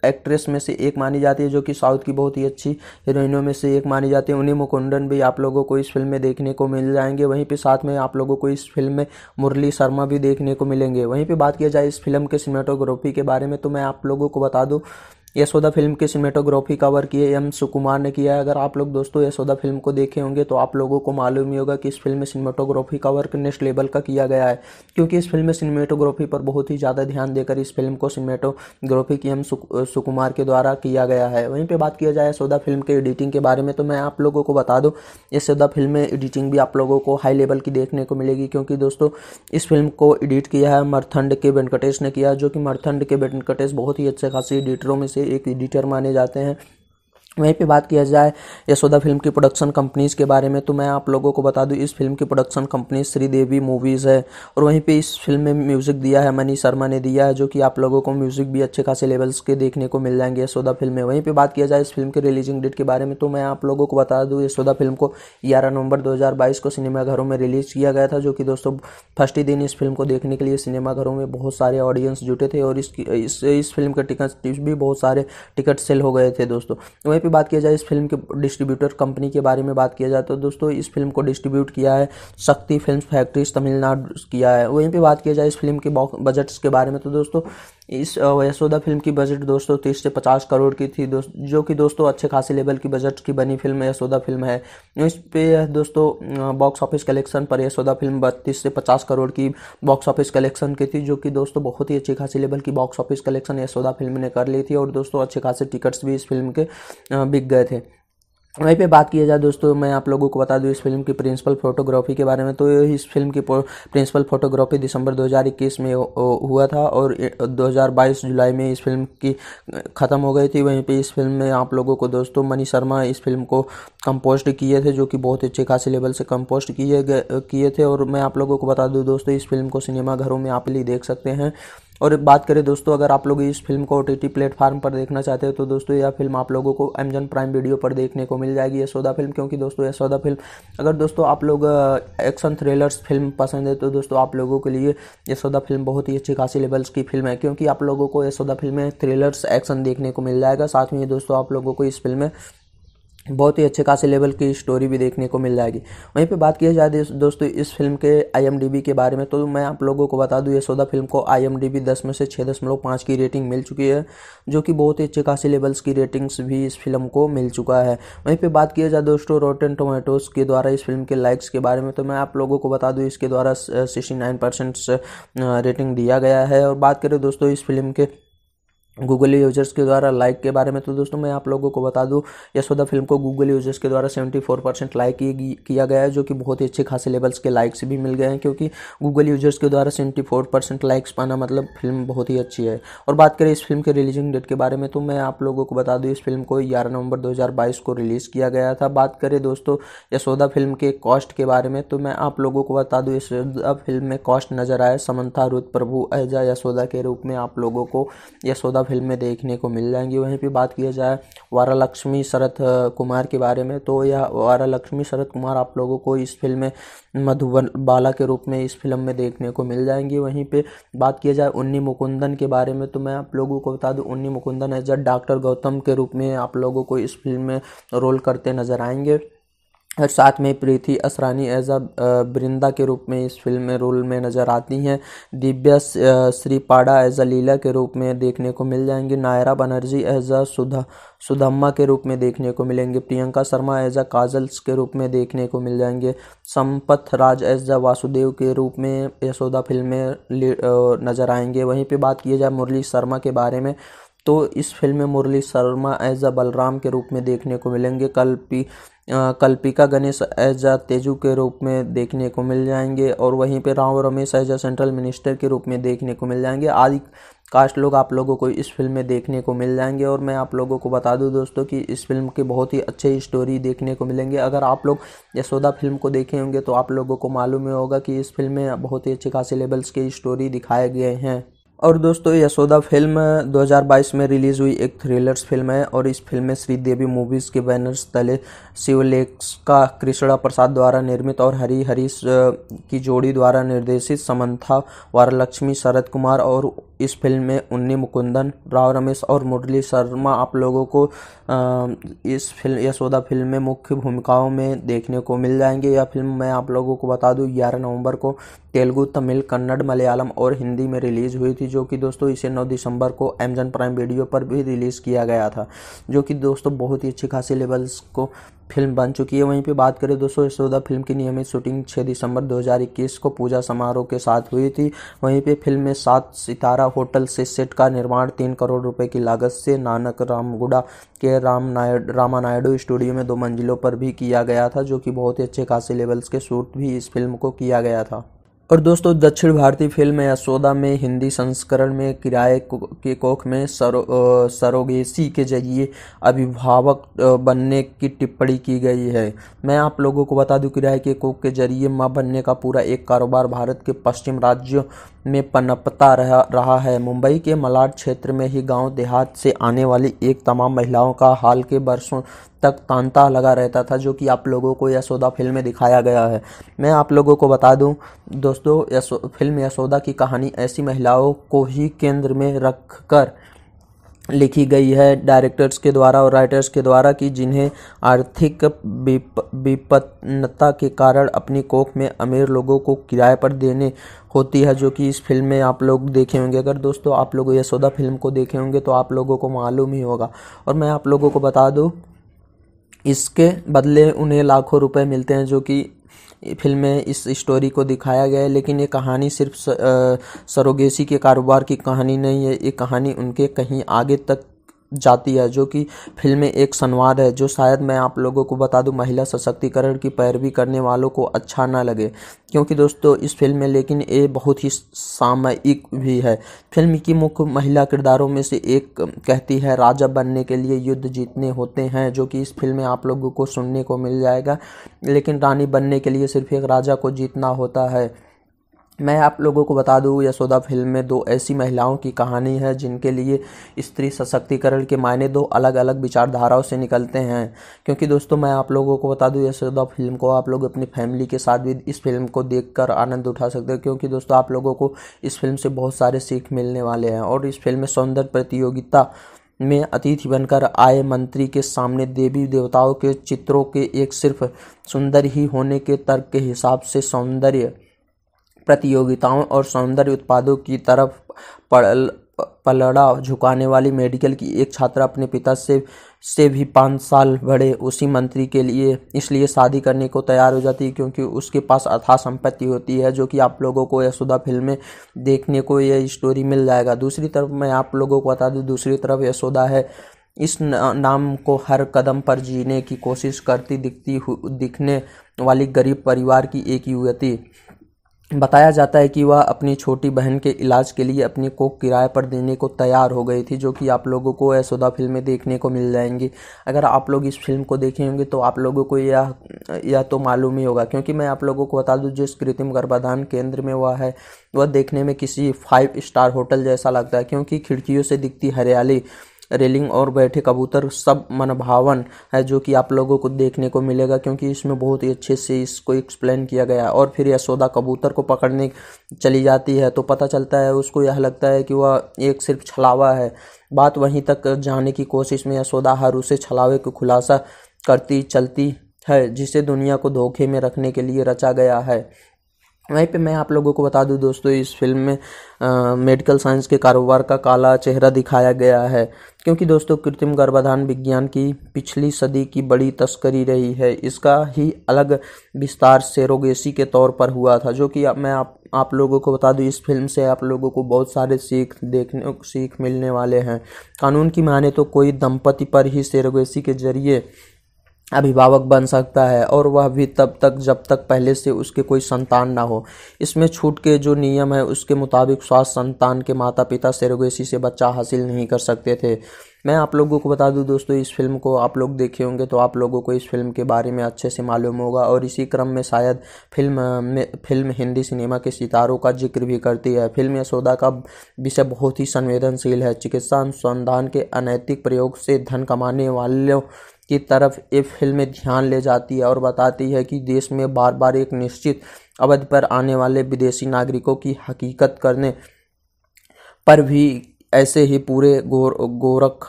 A: एक्ट्रेस में से एक मानी जाती है जो कि साउथ की बहुत ही अच्छी हीरोइनों में से एक मानी जाती है उन्हीं मुकुंदन भी आप लोगों को इस फिल्म में देखने को मिल जाएंगे वहीं पे साथ में आप लोगों को इस फिल्म में मुरली शर्मा भी देखने को मिलेंगे वहीं पे बात किया जाए इस फिल्म के सिनेमाटोग्राफी के बारे में तो मैं आप लोगों को बता दूँ यशोदा फिल्म की सिनेमेटोग्राफी कवर किए एम सुकुमार ने किया है अगर आप लोग दोस्तों यशोदा फिल्म को देखे होंगे तो आप लोगों को मालूम ही होगा कि इस फिल्म में सिनेमेटोग्राफी का वर्क नेक्स्ट लेवल का किया गया है क्योंकि इस फिल्म में सिनेमेटोग्राफी पर बहुत ही ज़्यादा ध्यान देकर इस फिल्म को सिनेमेटोग्राफी की एम सुकुमार के द्वारा किया गया है वहीं पर बात किया जाए यशोदा फिल्म के एडिटिंग के बारे में तो मैं आप लोगों को बता दूँ यशोदा फिल्म में एडिटिंग भी आप लोगों को हाई लेवल की देखने को मिलेगी क्योंकि दोस्तों इस फिल्म को एडिट किया है मरथंड के वेंकटेश ने किया जो कि मरथंड के वेंकटेश बहुत ही अच्छे खासी एडिटरों में से एक एडिटर माने जाते हैं वहीं पे बात किया जाए यशोदा फिल्म की प्रोडक्शन कंपनीज़ के बारे में तो मैं आप लोगों को बता दूं इस फिल्म की प्रोडक्शन कंपनी श्रीदेवी मूवीज़ है और वहीं पे इस फिल्म में म्यूज़िक दिया है मनी शर्मा ने दिया है जो कि आप लोगों को म्यूज़िक भी अच्छे खासे लेवल्स के देखने को मिल जाएंगे यशोदा फिल्म में वहीं पर बात किया जाए इस फिल्म के रिलीजिंग डेट के बारे में तो मैं आप लोगों को बता दूँ यशोदा फिल्म को ग्यारह नवंबर दो को सिनेमाघरों में रिलीज़ किया गया था जो कि दोस्तों फर्स्ट ही दिन इस फिल्म को देखने के लिए सिनेमाघरों में बहुत सारे ऑडियंस जुटे थे और इस इस फिल्म के टिकट भी बहुत सारे टिकट सेल हो गए थे दोस्तों वहीं की बात किया जाए इस फिल्म के डिस्ट्रीब्यूटर कंपनी के बारे में बात किया जाए तो दोस्तों इस फिल्म को डिस्ट्रीब्यूट किया है शक्ति फिल्म फैक्ट्रीज तमिलनाडु किया है वहीं पर बात किया जाए इस फिल्म के बजट्स के बारे में तो दोस्तों इस यशोदा फिल्म की बजट दोस्तों तीस से पचास करोड़ की थी दोस्त जो कि दोस्तों अच्छे खासे लेवल की बजट की बनी फिल्म यशोदा फिल्म है इस पे दोस्तों बॉक्स ऑफिस कलेक्शन पर यशोदा फिल्म बत्तीस से पचास करोड़ की बॉक्स ऑफिस कलेक्शन की थी जो कि दोस्तों बहुत ही अच्छी खासी लेवल की box office collection Yashoda film ने कर ली थी और दोस्तों अच्छे खासे टिकट्स भी इस फिल्म के बिक गए थे वहीं पे बात किया जाए दोस्तों मैं आप लोगों को बता दूं इस फिल्म की प्रिंसिपल फोटोग्राफी के बारे में तो इस फिल्म की प्रिंसिपल फोटोग्राफी दिसंबर 2021 में हुआ था और 2022 जुलाई में इस फिल्म की ख़त्म हो गई थी वहीं पे इस फिल्म में आप लोगों को दोस्तों मनी शर्मा इस फिल्म को कंपोस्ट किए थे जो कि बहुत अच्छे खासे लेवल से कंपोस्ट किए गए किए थे और मैं आप लोगों को बता दूँ दोस्तों इस फिल्म को सिनेमाघरों में आप ही देख सकते हैं और बात करें दोस्तों अगर आप लोग इस फिल्म को ओ टी प्लेटफॉर्म पर देखना चाहते हो तो दोस्तों यह फिल्म आप लोगों को अमेजन प्राइम वीडियो पर देखने को मिल जाएगी यह सौदा फिल्म क्योंकि दोस्तों यह सौदा फिल्म अगर दोस्तों आप लोग एक्शन थ्रिलर्स फिल्म पसंद है तो दोस्तों आप लोगों के लिए यह सौदा फिल्म बहुत ही अच्छी खासी लेवल्स की फिल्म है क्योंकि आप लोगों को यह सौदा फिल्म में थ्रिलर्स एक्शन देखने को मिल जाएगा साथ में दोस्तों आप लोगों को इस फिल्म में बहुत ही अच्छे खासे लेवल की स्टोरी भी देखने को मिल जाएगी वहीं पे बात किया जाए दोस्तों इस फिल्म के आईएमडीबी के बारे में तो मैं आप लोगों को बता दूं ये सौदा फिल्म को आईएमडीबी 10 में से छः दशमलव पाँच की रेटिंग मिल चुकी है जो कि बहुत ही अच्छे खासे लेवल्स की रेटिंग्स भी इस फिल्म को मिल चुका है वहीं पर बात किया जाए दोस्तों रोटेन टोमेटोज़ के द्वारा इस फिल्म के लाइक्स के बारे में तो मैं आप लोगों को बता दूँ इसके द्वारा सिक्सटी रेटिंग दिया गया है और बात करें दोस्तों इस फिल्म के गूगल यूजर्स के द्वारा लाइक के बारे में तो दोस्तों मैं आप लोगों को बता दूं यशोदा फिल्म को गूगल यूजर्स के द्वारा 74 परसेंट लाइक किया गया है जो कि बहुत ही अच्छे खासे लेवल्स के लाइक्स भी मिल गए हैं क्योंकि गूगल यूजर्स के द्वारा 74 परसेंट लाइक्स पाना मतलब फिल्म बहुत ही अच्छी है और बात करें इस फिल्म के रिलीजिंग डेट के बारे में तो मैं आप लोगों को बता दूँ इस फिल्म को ग्यारह नवंबर दो को रिलीज़ किया गया था बात करें दोस्तों यशोदा फिल्म के कॉस्ट के बारे में तो मैं आप लोगों को बता दूँ यशोदा फिल्म में कॉस्ट नज़र आए समन्था रुद प्रभु एजा यशोदा के रूप में आप लोगों को यशोदा फिल्में देखने को मिल जाएंगी वहीं पे बात किया जाए वारा लक्ष्मी शरद कुमार के बारे में तो यह वारा लक्ष्मी शरद कुमार आप लोगों को इस फिल्म में मधुबन बाला के रूप में इस फिल्म में देखने को मिल जाएंगी वहीं पे बात किया जाए उन्नी मुकुंदन के बारे में तो मैं आप लोगों को बता दूं Unni Mukundan as a doctor Gautam के रूप में आप लोगों को इस फिल्म में रोल करते नज़र आएंगे और साथ में प्रीति असरानी एज अ बृंदा के रूप में इस फिल्म में रोल में नज़र आती हैं दिव्या श्रीपाड़ा एज अ लीला के रूप में देखने को मिल जाएंगी नायरा बनर्जी एज अ सुधा सुधम्मा के रूप में देखने को मिलेंगे Priyanka Sharma as a kajals के रूप में देखने को मिल जाएंगे संपथ राज एज अ वासुदेव के रूप में यशोदा फिल्म में नज़र आएंगे वहीं पर बात की जाए मुरली शर्मा के बारे में तो इस फिल्म में मुरली शर्मा एज अ बलराम के रूप में देखने को मिलेंगे कल्पी कल्पिका गणेश एजा तेजू के रूप में देखने को मिल जाएंगे और वहीं पे राव रमेश एजा सेंट्रल मिनिस्टर के रूप में देखने को मिल जाएंगे आदि कास्ट लोग आप लोगों को इस फिल्म में देखने को मिल जाएंगे और मैं आप लोगों को बता दूं दोस्तों कि इस फिल्म के बहुत ही अच्छी स्टोरी देखने को मिलेंगे अगर आप लोग यशोदा फिल्म को देखे होंगे तो आप लोगों को मालूम ही होगा कि इस फिल्म में बहुत ही अच्छे खासी लेवल्स के स्टोरी दिखाए गए हैं और दोस्तों यशोदा फिल्म 2022 में रिलीज़ हुई एक थ्रिलर्स फिल्म है और इस फिल्म में श्रीदेवी मूवीज़ के बैनर्स तले शिवलेक्स का कृष्णा प्रसाद द्वारा निर्मित और हरी हरीश की जोड़ी द्वारा निर्देशित समंथा वारलक्ष्मी शरद कुमार और इस फिल्म में उन्नी मुकुंदन राव रमेश और मुरली शर्मा आप लोगों को इस फिल्म यशोदा फिल्म में मुख्य भूमिकाओं में देखने को मिल जाएंगे यह फिल्म मैं आप लोगों को बता दूँ ग्यारह नवंबर को तेलुगु तमिल कन्नड़ मलयालम और हिंदी में रिलीज़ हुई थी थी जो कि दोस्तों इसे नौ दिसंबर को अमेजन प्राइम वीडियो पर भी रिलीज़ किया गया था जो कि दोस्तों बहुत ही अच्छी खासी लेवल्स को फिल्म बन चुकी है वहीं पे बात करें दोस्तों यशोदा फिल्म की नियमित शूटिंग 6 दिसंबर 2021 को पूजा समारोह के साथ हुई थी वहीं पे फिल्म में सात सितारा होटल से सेट का निर्माण तीन करोड़ रुपए की लागत से नानक रामगुड़ा के राम नायड रामा नायडू स्टूडियो में दो मंजिलों पर भी किया गया था जो कि बहुत ही अच्छे खासे लेवल्स के शूट भी इस फिल्म को किया गया था और दोस्तों दक्षिण भारतीय फिल्म यशोदा में हिंदी संस्करण में किराए के कोख में सरो सरोगेसी के जरिए अभिभावक बनने की टिप्पणी की गई है मैं आप लोगों को बता दूं किराए के कोख के जरिए माँ बनने का पूरा एक कारोबार भारत के पश्चिम राज्यों में पनपता रहा है मुंबई के मलाड क्षेत्र में ही गांव देहात से आने वाली एक तमाम महिलाओं का हाल के बरसों तक तांता लगा रहता था जो कि आप लोगों को यशोदा फिल्म में दिखाया गया है मैं आप लोगों को बता दूं दोस्तों यशो फिल्म यशोदा की कहानी ऐसी महिलाओं को ही केंद्र में रख कर लिखी गई है डायरेक्टर्स के द्वारा और राइटर्स के द्वारा कि जिन्हें आर्थिक विपन्नता के कारण अपनी कोख में अमीर लोगों को किराए पर देने होती है जो कि इस फिल्म में आप लोग देखे होंगे अगर दोस्तों आप लोग यशोदा फिल्म को देखे होंगे तो आप लोगों को मालूम ही होगा और मैं आप लोगों को बता दूँ इसके बदले उन्हें लाखों रुपए मिलते हैं जो कि फिल्म में इस स्टोरी को दिखाया गया है लेकिन ये कहानी सिर्फ सरोगेसी के कारोबार की कहानी नहीं है ये कहानी उनके कहीं आगे तक जाती है जो कि फिल्में एक संवाद है जो शायद मैं आप लोगों को बता दूं महिला सशक्तिकरण की पैरवी करने वालों को अच्छा ना लगे क्योंकि दोस्तों इस फिल्म में लेकिन ये बहुत ही सामयिक भी है फिल्म की मुख्य महिला किरदारों में से एक कहती है राजा बनने के लिए युद्ध जीतने होते हैं जो कि इस फिल्म में आप लोगों को सुनने को मिल जाएगा लेकिन रानी बनने के लिए सिर्फ एक राजा को जीतना होता है मैं आप लोगों को बता दूं यशोदा फिल्म में दो ऐसी महिलाओं की कहानी है जिनके लिए स्त्री सशक्तिकरण के मायने दो अलग अलग विचारधाराओं से निकलते हैं क्योंकि दोस्तों मैं आप लोगों को बता दूं यशोदा फिल्म को आप लोग अपनी फैमिली के साथ भी इस फिल्म को देखकर आनंद उठा सकते हैं क्योंकि दोस्तों आप लोगों को इस फिल्म से बहुत सारे सीख मिलने वाले हैं और इस फिल्म में सौंदर्य प्रतियोगिता में अतिथि बनकर आए मंत्री के सामने देवी देवताओं के चित्रों के एक सिर्फ सुंदर ही होने के तर्क के हिसाब से सौंदर्य प्रतियोगिताओं और सौंदर्य उत्पादों की तरफ पलड़ा झुकाने वाली मेडिकल की एक छात्रा अपने पिता से से भी पाँच साल बड़े उसी मंत्री के लिए इसलिए शादी करने को तैयार हो जाती है क्योंकि उसके पास अथा संपत्ति होती है जो कि आप लोगों को यशोदा फिल्में देखने को यह स्टोरी मिल जाएगा दूसरी तरफ मैं आप लोगों को बता दूँ दूसरी तरफ यशोदा है इस नाम को हर कदम पर जीने की कोशिश करती दिखती दिखने वाली गरीब परिवार की एक युवती बताया जाता है कि वह अपनी छोटी बहन के इलाज के लिए अपनी को किराए पर देने को तैयार हो गई थी जो कि आप लोगों को यशोदा फिल्म में देखने को मिल जाएंगी अगर आप लोग इस फिल्म को देखे होंगे तो आप लोगों को यह यह तो मालूम ही होगा क्योंकि मैं आप लोगों को बता दूं जिस कृत्रिम गर्भाधान केंद्र में वह है वह देखने में किसी फाइव स्टार होटल जैसा लगता है क्योंकि खिड़कियों से दिखती हरियाली रेलिंग और बैठे कबूतर सब मनभावन है जो कि आप लोगों को देखने को मिलेगा क्योंकि इसमें बहुत ही अच्छे से इसको एक्सप्लेन किया गया है और फिर यशोदा कबूतर को पकड़ने चली जाती है तो पता चलता है उसको यह लगता है कि वह एक सिर्फ छलावा है बात वहीं तक जाने की कोशिश में यशोदा हर उसे छलावे को खुलासा करती चलती है जिसे दुनिया को धोखे में रखने के लिए रचा गया है वहीं पे मैं आप लोगों को बता दूं दोस्तों इस फिल्म में आ, मेडिकल साइंस के कारोबार का काला चेहरा दिखाया गया है क्योंकि दोस्तों कृत्रिम गर्भाधान विज्ञान की पिछली सदी की बड़ी तस्करी रही है इसका ही अलग विस्तार सेरोगेसी के तौर पर हुआ था जो कि मैं आप आप लोगों को बता दूं इस फिल्म से आप लोगों को बहुत सारे सीख देखने सीख मिलने वाले हैं कानून की माने तो कोई दंपति पर ही सेरोगेसी के जरिए अभिभावक बन सकता है और वह भी तब तक जब तक पहले से उसके कोई संतान ना हो इसमें छूट के जो नियम है उसके मुताबिक स्वास्थ्य संतान के माता पिता सेरोगेसी से बच्चा हासिल नहीं कर सकते थे मैं आप लोगों को बता दूं दोस्तों इस फिल्म को आप लोग देखे होंगे तो आप लोगों को इस फिल्म के बारे में अच्छे से मालूम होगा और इसी क्रम में शायद फिल्म में फिल्म हिंदी सिनेमा के सितारों का जिक्र भी करती है फिल्म यशोदा का विषय बहुत ही संवेदनशील है चिकित्सा अनुसंधान के अनैतिक प्रयोग से धन कमाने वालों की तरफ ये फिल्म ध्यान ले जाती है और बताती है कि देश में बार बार एक निश्चित अवधि पर आने वाले विदेशी नागरिकों की हकीकत करने पर भी ऐसे ही पूरे गोर गोरख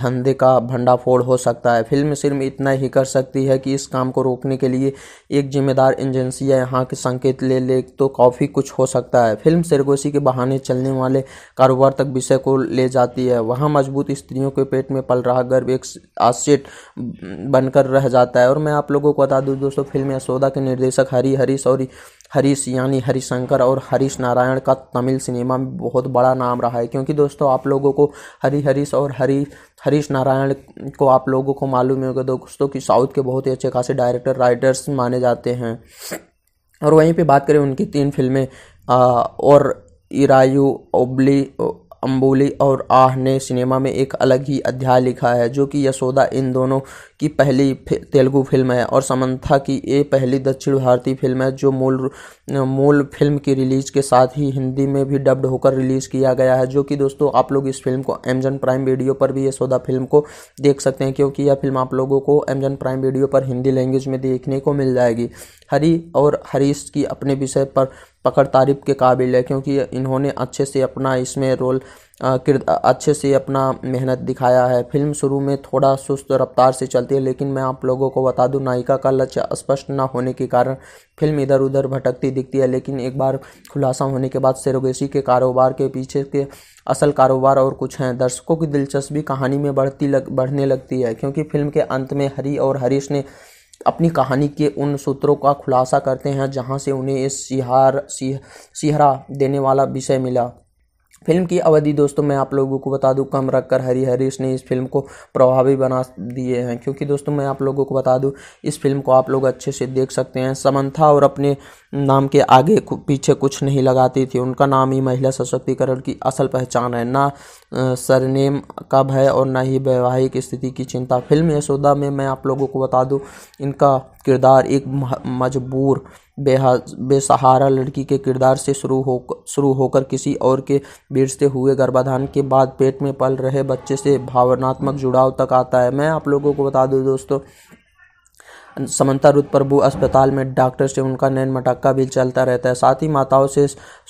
A: धंधे का भंडाफोड़ हो सकता है फिल्म सिर्फ इतना ही कर सकती है कि इस काम को रोकने के लिए एक जिम्मेदार एजेंसी या यहाँ के संकेत ले ले तो काफ़ी कुछ हो सकता है फिल्म सरगोशी के बहाने चलने वाले कारोबार तक विषय को ले जाती है वहाँ मजबूत स्त्रियों के पेट में पल रहा गर्भ एक आश्चित बनकर रह जाता है और मैं आप लोगों को बता दूँ दोस्तों फिल्म यशोदा के निर्देशक हरी हरी सौरी हरीश यानी हरिशंकर और हरीश नारायण का तमिल सिनेमा में बहुत बड़ा नाम रहा है क्योंकि दोस्तों आप लोगों को हरी हरीश और हरी हरीश नारायण को आप लोगों को मालूम ही होगा दोस्तों कि साउथ के बहुत ही अच्छे खासे डायरेक्टर राइटर्स माने जाते हैं और वहीं पे बात करें उनकी तीन फिल्में और इरायू ओबली अम्बोली और आह ने सिनेमा में एक अलग ही अध्याय लिखा है जो कि यशोदा इन दोनों की पहली तेलुगु फिल्म है और समंथा की ये पहली दक्षिण भारतीय फिल्म है जो मूल मूल फिल्म की रिलीज के साथ ही हिंदी में भी डब्ड होकर रिलीज़ किया गया है जो कि दोस्तों आप लोग इस फिल्म को एमजन प्राइम वीडियो पर भी यशोदा फिल्म को देख सकते हैं क्योंकि यह फिल्म आप लोगों को एमजन प्राइम वीडियो पर हिंदी लैंग्वेज में देखने को मिल जाएगी हरी और हरीश की अपने विषय पर पकड़ तारीफ के काबिल है क्योंकि इन्होंने अच्छे से अपना इसमें रोल अच्छे से अपना मेहनत दिखाया है फिल्म शुरू में थोड़ा सुस्त रफ्तार से चलती है लेकिन मैं आप लोगों को बता दूं नायिका का लक्ष्य स्पष्ट ना होने के कारण फिल्म इधर उधर भटकती दिखती है लेकिन एक बार खुलासा होने के बाद सेरोगेसी के कारोबार के पीछे के असल कारोबार और कुछ हैं दर्शकों की दिलचस्पी कहानी में बढ़ती लग बढ़ने लगती है क्योंकि फिल्म के अंत में हरी और हरीश ने अपनी कहानी के उन सूत्रों का खुलासा करते हैं जहाँ से उन्हें इस सिहार सिहरा देने वाला विषय मिला फिल्म की अवधि दोस्तों मैं आप लोगों को बता दूं कम रखकर हरी हरीश ने इस फिल्म को प्रभावी बना दिए हैं क्योंकि दोस्तों मैं आप लोगों को बता दूं इस फिल्म को आप लोग अच्छे से देख सकते हैं समंथा और अपने नाम के आगे पीछे कुछ नहीं लगाती थी उनका नाम ही महिला सशक्तिकरण की असल पहचान है ना सरनेम का भय और ना ही वैवाहिक स्थिति की चिंता फिल्म यशोदा में मैं आप लोगों को बता दूँ इनका किरदार एक मजबूर बेहा बेसहारा लड़की के किरदार से शुरू हो शुरू होकर किसी और के बीतते हुए गर्भाधान के बाद पेट में पल रहे बच्चे से भावनात्मक जुड़ाव तक आता है मैं आप लोगों को बता दूँ दोस्तों समंता रुद प्रभु अस्पताल में डॉक्टर से उनका नैन मटक्का भी चलता रहता है साथ ही माताओं से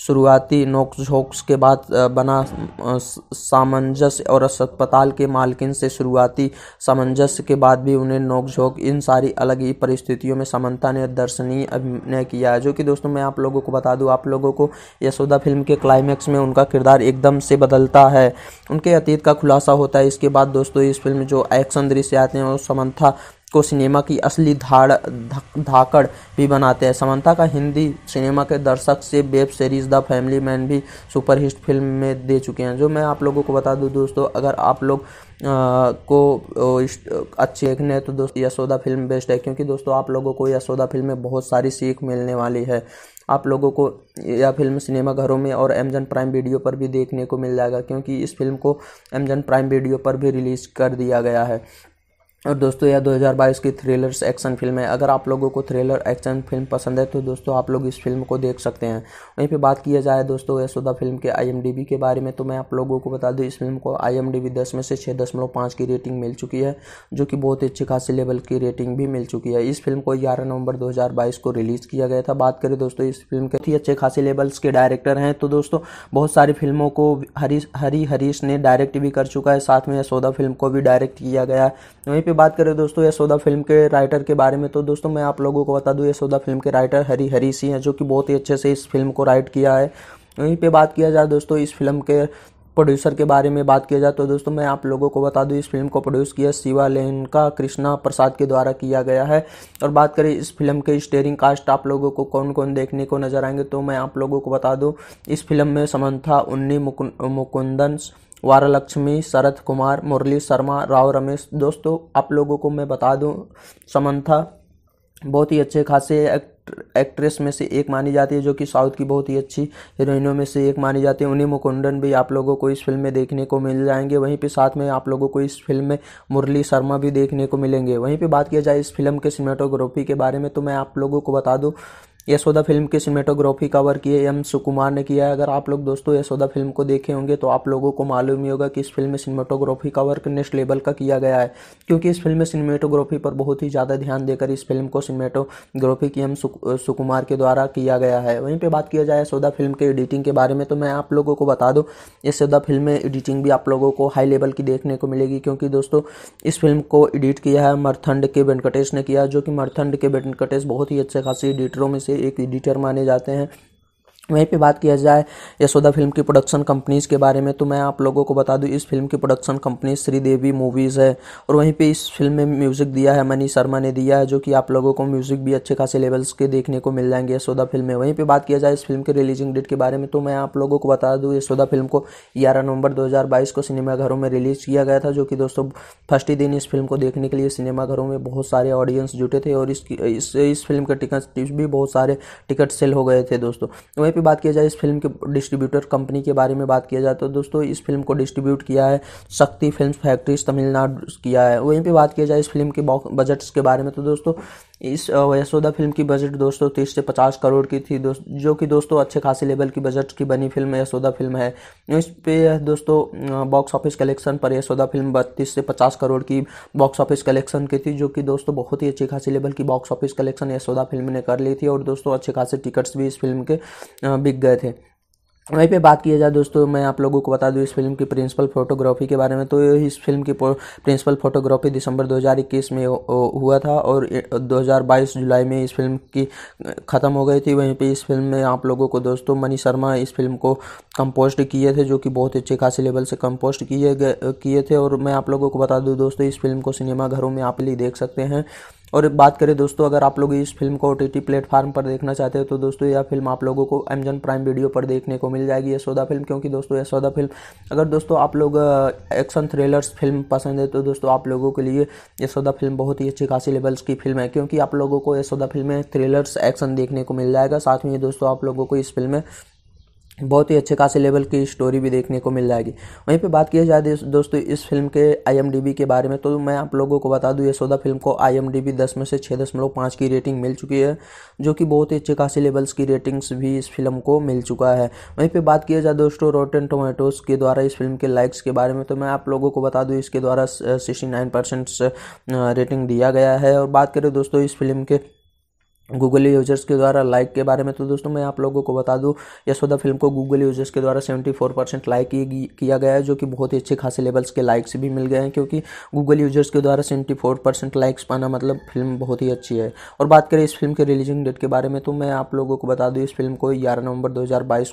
A: शुरुआती नोकझोंक के बाद बना सामंजस्य और अस्पताल के मालकिन से शुरुआती सामंजस्य के बाद भी उन्हें नोकझोंक इन सारी अलग ही परिस्थितियों में समंता ने दर्शनीय अभिनय किया है जो कि दोस्तों मैं आप लोगों को बता दूँ आप लोगों को यशोदा फिल्म के क्लाइमैक्स में उनका किरदार एकदम से बदलता है उनके अतीत का खुलासा होता है इसके बाद दोस्तों इस फिल्म में जो एक्शन दृश्य आते हैं और समंथा को सिनेमा की असली धाड़ धाकड़ भी बनाते हैं समंता का हिंदी सिनेमा के दर्शक से web series the family man भी सुपरहिट फिल्म में दे चुके हैं जो मैं आप लोगों को बता दूं दोस्तों अगर आप लोग आ, को अच्छे देखने तो दोस्तों यशोदा फिल्म बेस्ट है क्योंकि दोस्तों आप लोगों को यशोदा फिल्म में बहुत सारी सीख मिलने वाली है आप लोगों को यह फिल्म सिनेमा घरों में और अमेजन प्राइम वीडियो पर भी देखने को मिल जाएगा क्योंकि इस फिल्म को अमेजन प्राइम वीडियो पर भी रिलीज़ कर दिया गया है और दोस्तों यह 2022 की थ्रिलर्स एक्शन फिल्म है अगर आप लोगों को थ्रिलर एक्शन फिल्म पसंद है तो दोस्तों आप लोग इस फिल्म को देख सकते हैं वहीं पे बात किया जाए दोस्तों यशोदा फिल्म के आईएमडीबी के बारे में तो मैं आप लोगों को बता दूं इस फिल्म को आईएमडीबी 10 में से छः दशमलव पाँच की रेटिंग मिल चुकी है जो कि बहुत अच्छी खासी लेवल की रेटिंग भी मिल चुकी है इस फिल्म को ग्यारह नवंबर दो को रिलीज़ किया गया था बात करें दोस्तों इस फिल्म के ही अच्छे खासी लेवल्स के डायरेक्टर हैं तो दोस्तों बहुत सारी फिल्मों को हरी हरी हरीश ने डायरेक्ट भी कर चुका है साथ में यशोदा फिल्म को भी डायरेक्ट किया गया वहीं पर बात करें दोस्तों यशोदा फिल्म के राइटर के बारे में तो दोस्तों मैं आप लोगों को बता दूँ यशोदा फिल्म के राइटर हरी हरी सिंह हैं जो कि बहुत ही अच्छे से इस फिल्म को राइट किया है वहीं पे बात किया जाए दोस्तों इस फिल्म के प्रोड्यूसर के बारे में बात किया जाए तो दोस्तों मैं आप लोगों को बता दूं इस फिल्म को प्रोड्यूस किया शिवा लेन का कृष्णा प्रसाद के द्वारा किया गया है और बात करें इस फिल्म के स्टेरिंग कास्ट आप लोगों को कौन कौन देखने को नजर आएंगे तो मैं आप लोगों को बता दूं इस फिल्म में समंथा उन्नी मुकुंदन वारलक्ष्मी शरद कुमार मुरली शर्मा राव रमेश दोस्तों आप लोगों को मैं बता दूं समंथा बहुत ही अच्छे खासे एक्ट एक्ट्रेस में से एक मानी जाती है जो कि साउथ की बहुत ही अच्छी हीरोइनों में से एक मानी जाती है उन्हें मुकुंदन भी आप लोगों को इस फिल्म में देखने को मिल जाएंगे वहीं पे साथ में आप लोगों को इस फिल्म में मुरली शर्मा भी देखने को मिलेंगे वहीं पे बात किया जाए इस फिल्म के सिनेमाटोग्राफी के बारे में तो मैं आप लोगों को बता दूँ यशोदा फिल्म की सिनेटोग्राफी कवर किए एम सुकुमार ने किया है अगर आप लोग दोस्तों यशोदा फिल्म को देखे होंगे तो आप लोगों को मालूम ही होगा कि इस फिल्म में सिनेमाटोग्राफी कवर नेक्स्ट लेवल का किया गया है क्योंकि इस फिल्म में सिनेमेटोग्राफी पर बहुत ही ज़्यादा ध्यान देकर इस फिल्म को सिनेटोग्राफी की एम सुकुमार के द्वारा किया गया है वहीं पर बात किया जाए यशोदा फिल्म के एडिटिंग के बारे में तो मैं आप लोगों को बता दूँ यशोदा फिल्म में एडिटिंग भी आप लोगों को हाई लेवल की देखने को मिलेगी क्योंकि दोस्तों इस फिल्म को एडिट किया है मरथंड के वेंकटेश ने किया जो कि मरथंड के वेंकटेश बहुत ही अच्छे खासी एडिटरों में से से एक एडिटर माने जाते हैं वहीं पे बात किया जाए यशोदा फिल्म की प्रोडक्शन कंपनीज़ के बारे में तो मैं आप लोगों को बता दूं इस फिल्म की प्रोडक्शन कंपनी श्रीदेवी मूवीज़ है और वहीं पे इस फिल्म में म्यूज़िक दिया है मनी शर्मा ने दिया है जो कि आप लोगों को म्यूज़िक भी अच्छे खासे लेवल्स के देखने को मिल जाएंगे यशोदा फिल्म में वहीं पर बात किया जाए इस फिल्म के रिलीजिंग डेट के बारे में तो मैं आप लोगों को बता दूँ यशोदा फिल्म को ग्यारह नवंबर दो को सिनेमाघरों में रिलीज़ किया गया था जो कि दोस्तों फर्स्ट ही दिन इस फिल्म को देखने के लिए सिनेमाघरों में बहुत सारे ऑडियंस जुटे थे और इसकी इस फिल्म के टिकट भी बहुत सारे टिकट सेल हो गए थे दोस्तों वहीं पे बात किया जाए इस फिल्म के डिस्ट्रीब्यूटर कंपनी के बारे में बात किया जाए तो दोस्तों इस फिल्म को डिस्ट्रीब्यूट किया है शक्ति फिल्म फैक्ट्रीज तमिलनाडु किया है वहीं पर बात किया जाए इस फिल्म के बजट्स के बारे में तो दोस्तों इस यशोदा फिल्म की बजट दोस्तों तीस से पचास करोड़ की थी दोस्त जो कि दोस्तों अच्छे खासे लेवल की बजट की बनी फिल्म यशोदा फिल्म है इस पे दोस्तों बॉक्स ऑफिस कलेक्शन पर यशोदा फिल्म बत्तीस से पचास करोड़ की बॉक्स ऑफिस कलेक्शन की थी जो कि दोस्तों बहुत ही अच्छी खासी लेवल की box office collection Yashoda film ने कर ली थी और दोस्तों अच्छे खासे टिकट्स भी इस फिल्म के बिक गए थे वहीं पे बात किया जाए दोस्तों मैं आप लोगों को बता दूं इस फिल्म की प्रिंसिपल फोटोग्राफी के बारे में तो इस फिल्म की प्रिंसिपल फोटोग्राफी दिसंबर 2021 में हुआ था और 2022 जुलाई में इस फिल्म की ख़त्म हो गई थी वहीं पे इस फिल्म में आप लोगों को दोस्तों मनी शर्मा इस फिल्म को कंपोस्ट किए थे जो कि बहुत अच्छे खासे लेवल से कंपोस्ट किए किए थे और मैं आप लोगों को बता दूँ दोस्तों इस फिल्म को सिनेमाघरों में आप ही देख सकते हैं और बात करें दोस्तों अगर आप लोग इस फिल्म को ओ टी प्लेटफॉर्म पर देखना चाहते हो तो दोस्तों यह फिल्म आप लोगों को अमेजन प्राइम वीडियो पर देखने को मिल जाएगी यशोदा फिल्म क्योंकि दोस्तों यशोदा फिल्म अगर दोस्तों आप लोग एक्शन थ्रिलर्स फिल्म पसंद है तो दोस्तों आप लोगों के लिए यशोदा फिल्म बहुत ही अच्छी खासी लेवल्स की फिल्म है क्योंकि आप लोगों को यशोदा फिल्म में थ्रिलर्स एक्शन देखने को मिल जाएगा साथ में दोस्तों आप लोगों को इस फिल्म में बहुत ही अच्छे खासे लेवल की स्टोरी भी देखने को मिल जाएगी वहीं पे बात किया जाए दोस्तों इस फिल्म के आईएमडीबी के बारे में तो मैं आप लोगों को बता दूं सौदा फिल्म को आईएमडीबी 10 में से छः दशमलव पाँच की रेटिंग मिल चुकी है जो कि बहुत ही अच्छे खासे लेवल्स की रेटिंग्स भी इस फिल्म को मिल चुका है वहीं पर बात किया जाए दोस्तों रोटेन टोमेटोज़ के द्वारा इस फिल्म के लाइक्स के बारे में तो मैं आप लोगों को बता दूँ इसके द्वारा सिक्सटी रेटिंग दिया गया है और बात करें दोस्तों इस फिल्म के गूगल यूजर्स के द्वारा लाइक के बारे में तो दोस्तों मैं आप लोगों को बता दूं यशोदा फिल्म को गूगल यूजर्स के द्वारा 74 परसेंट लाइक किया गया है जो कि बहुत ही अच्छे खासे लेवल्स के लाइक्स भी मिल गए हैं क्योंकि गूगल यूजर्स के द्वारा 74 परसेंट लाइक्स पाना मतलब फिल्म बहुत ही अच्छी है और बात करें इस फिल्म के रिलीजिंग डेट के बारे में तो मैं आप लोगों को बता दूँ इस फिल्म को ग्यारह नवंबर दो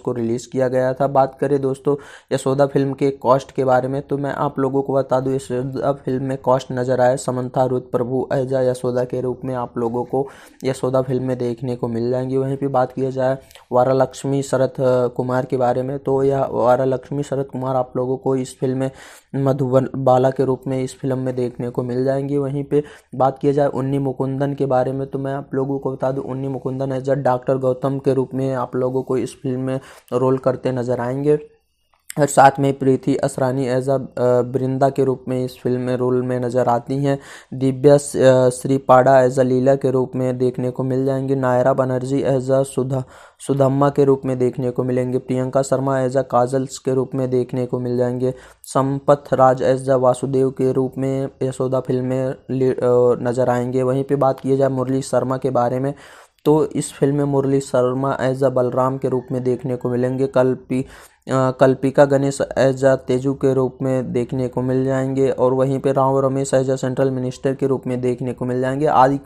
A: को रिलीज़ किया गया था बात करें दोस्तों यशोदा फिल्म के कॉस्ट के बारे में तो मैं आप लोगों को बता दूँ यशोदा फिल्म में कॉस्ट नज़र आया समन्था रुद प्रभु एजा यशोदा के रूप में आप लोगों को यशोदा फिल्में देखने को मिल जाएंगी वहीं पे बात किया जाए वारा लक्ष्मी शरत कुमार के बारे में तो यह वारा लक्ष्मी शरद कुमार आप लोगों को इस फिल्म में मधुबन बाला के रूप में इस फिल्म में देखने को मिल जाएंगी वहीं पे बात किया जाए उन्नी मुकुंदन के बारे में तो मैं आप लोगों को बता दूँ Unni Mukundan as a doctor Gautam के रूप में आप लोगों को इस फिल्म में रोल करते नज़र आएंगे और साथ में प्रीति असरानी एज अ बृंदा के रूप में इस फिल्म में रोल में नज़र आती हैं दिव्या श्रीपाड़ा एज अ लीला के रूप में देखने को मिल जाएंगी नायरा बनर्जी एज अ सुधा सुधम्मा के रूप में देखने को मिलेंगे Priyanka Sharma as a kajals के रूप में देखने को मिल जाएंगे संपत राज एज अ वासुदेव के रूप में यशोदा फिल्म में नज़र आएंगे वहीं पर बात की जाए मुरली शर्मा के बारे में तो इस फिल्म में मुरली शर्मा एज अ बलराम के रूप में देखने को मिलेंगे कल्पी कल्पिका गणेश एजा तेजू के रूप में देखने को मिल जाएंगे और वहीं पे राव रमेश एजा सेंट्रल मिनिस्टर के रूप में देखने को मिल जाएंगे आदि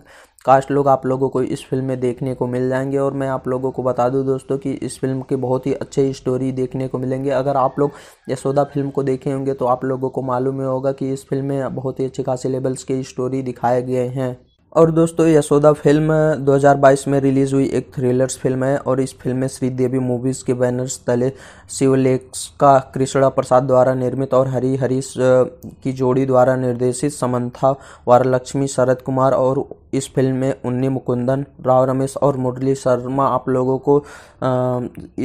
A: कास्ट लोग आप लोगों को इस फिल्म में देखने को मिल जाएंगे और मैं आप लोगों को बता दूं दोस्तों कि इस फिल्म की बहुत ही अच्छी स्टोरी देखने को मिलेंगे अगर आप लोग यशोदा फिल्म को देखे होंगे तो आप लोगों को मालूम ही होगा कि इस फिल्म में बहुत ही अच्छे खासे लेवल्स की स्टोरी दिखाए गए हैं और दोस्तों यशोदा फिल्म 2022 में रिलीज़ हुई एक थ्रिलर्स फिल्म है और इस फिल्म में श्रीदेवी मूवीज़ के बैनर्स तले शिवलेक्स का कृष्णा प्रसाद द्वारा निर्मित और हरी हरीश की जोड़ी द्वारा निर्देशित समंथा वारलक्ष्मी शरद कुमार और इस फिल्म में उन्नी मुकुंदन राव रमेश और मुरली शर्मा आप लोगों को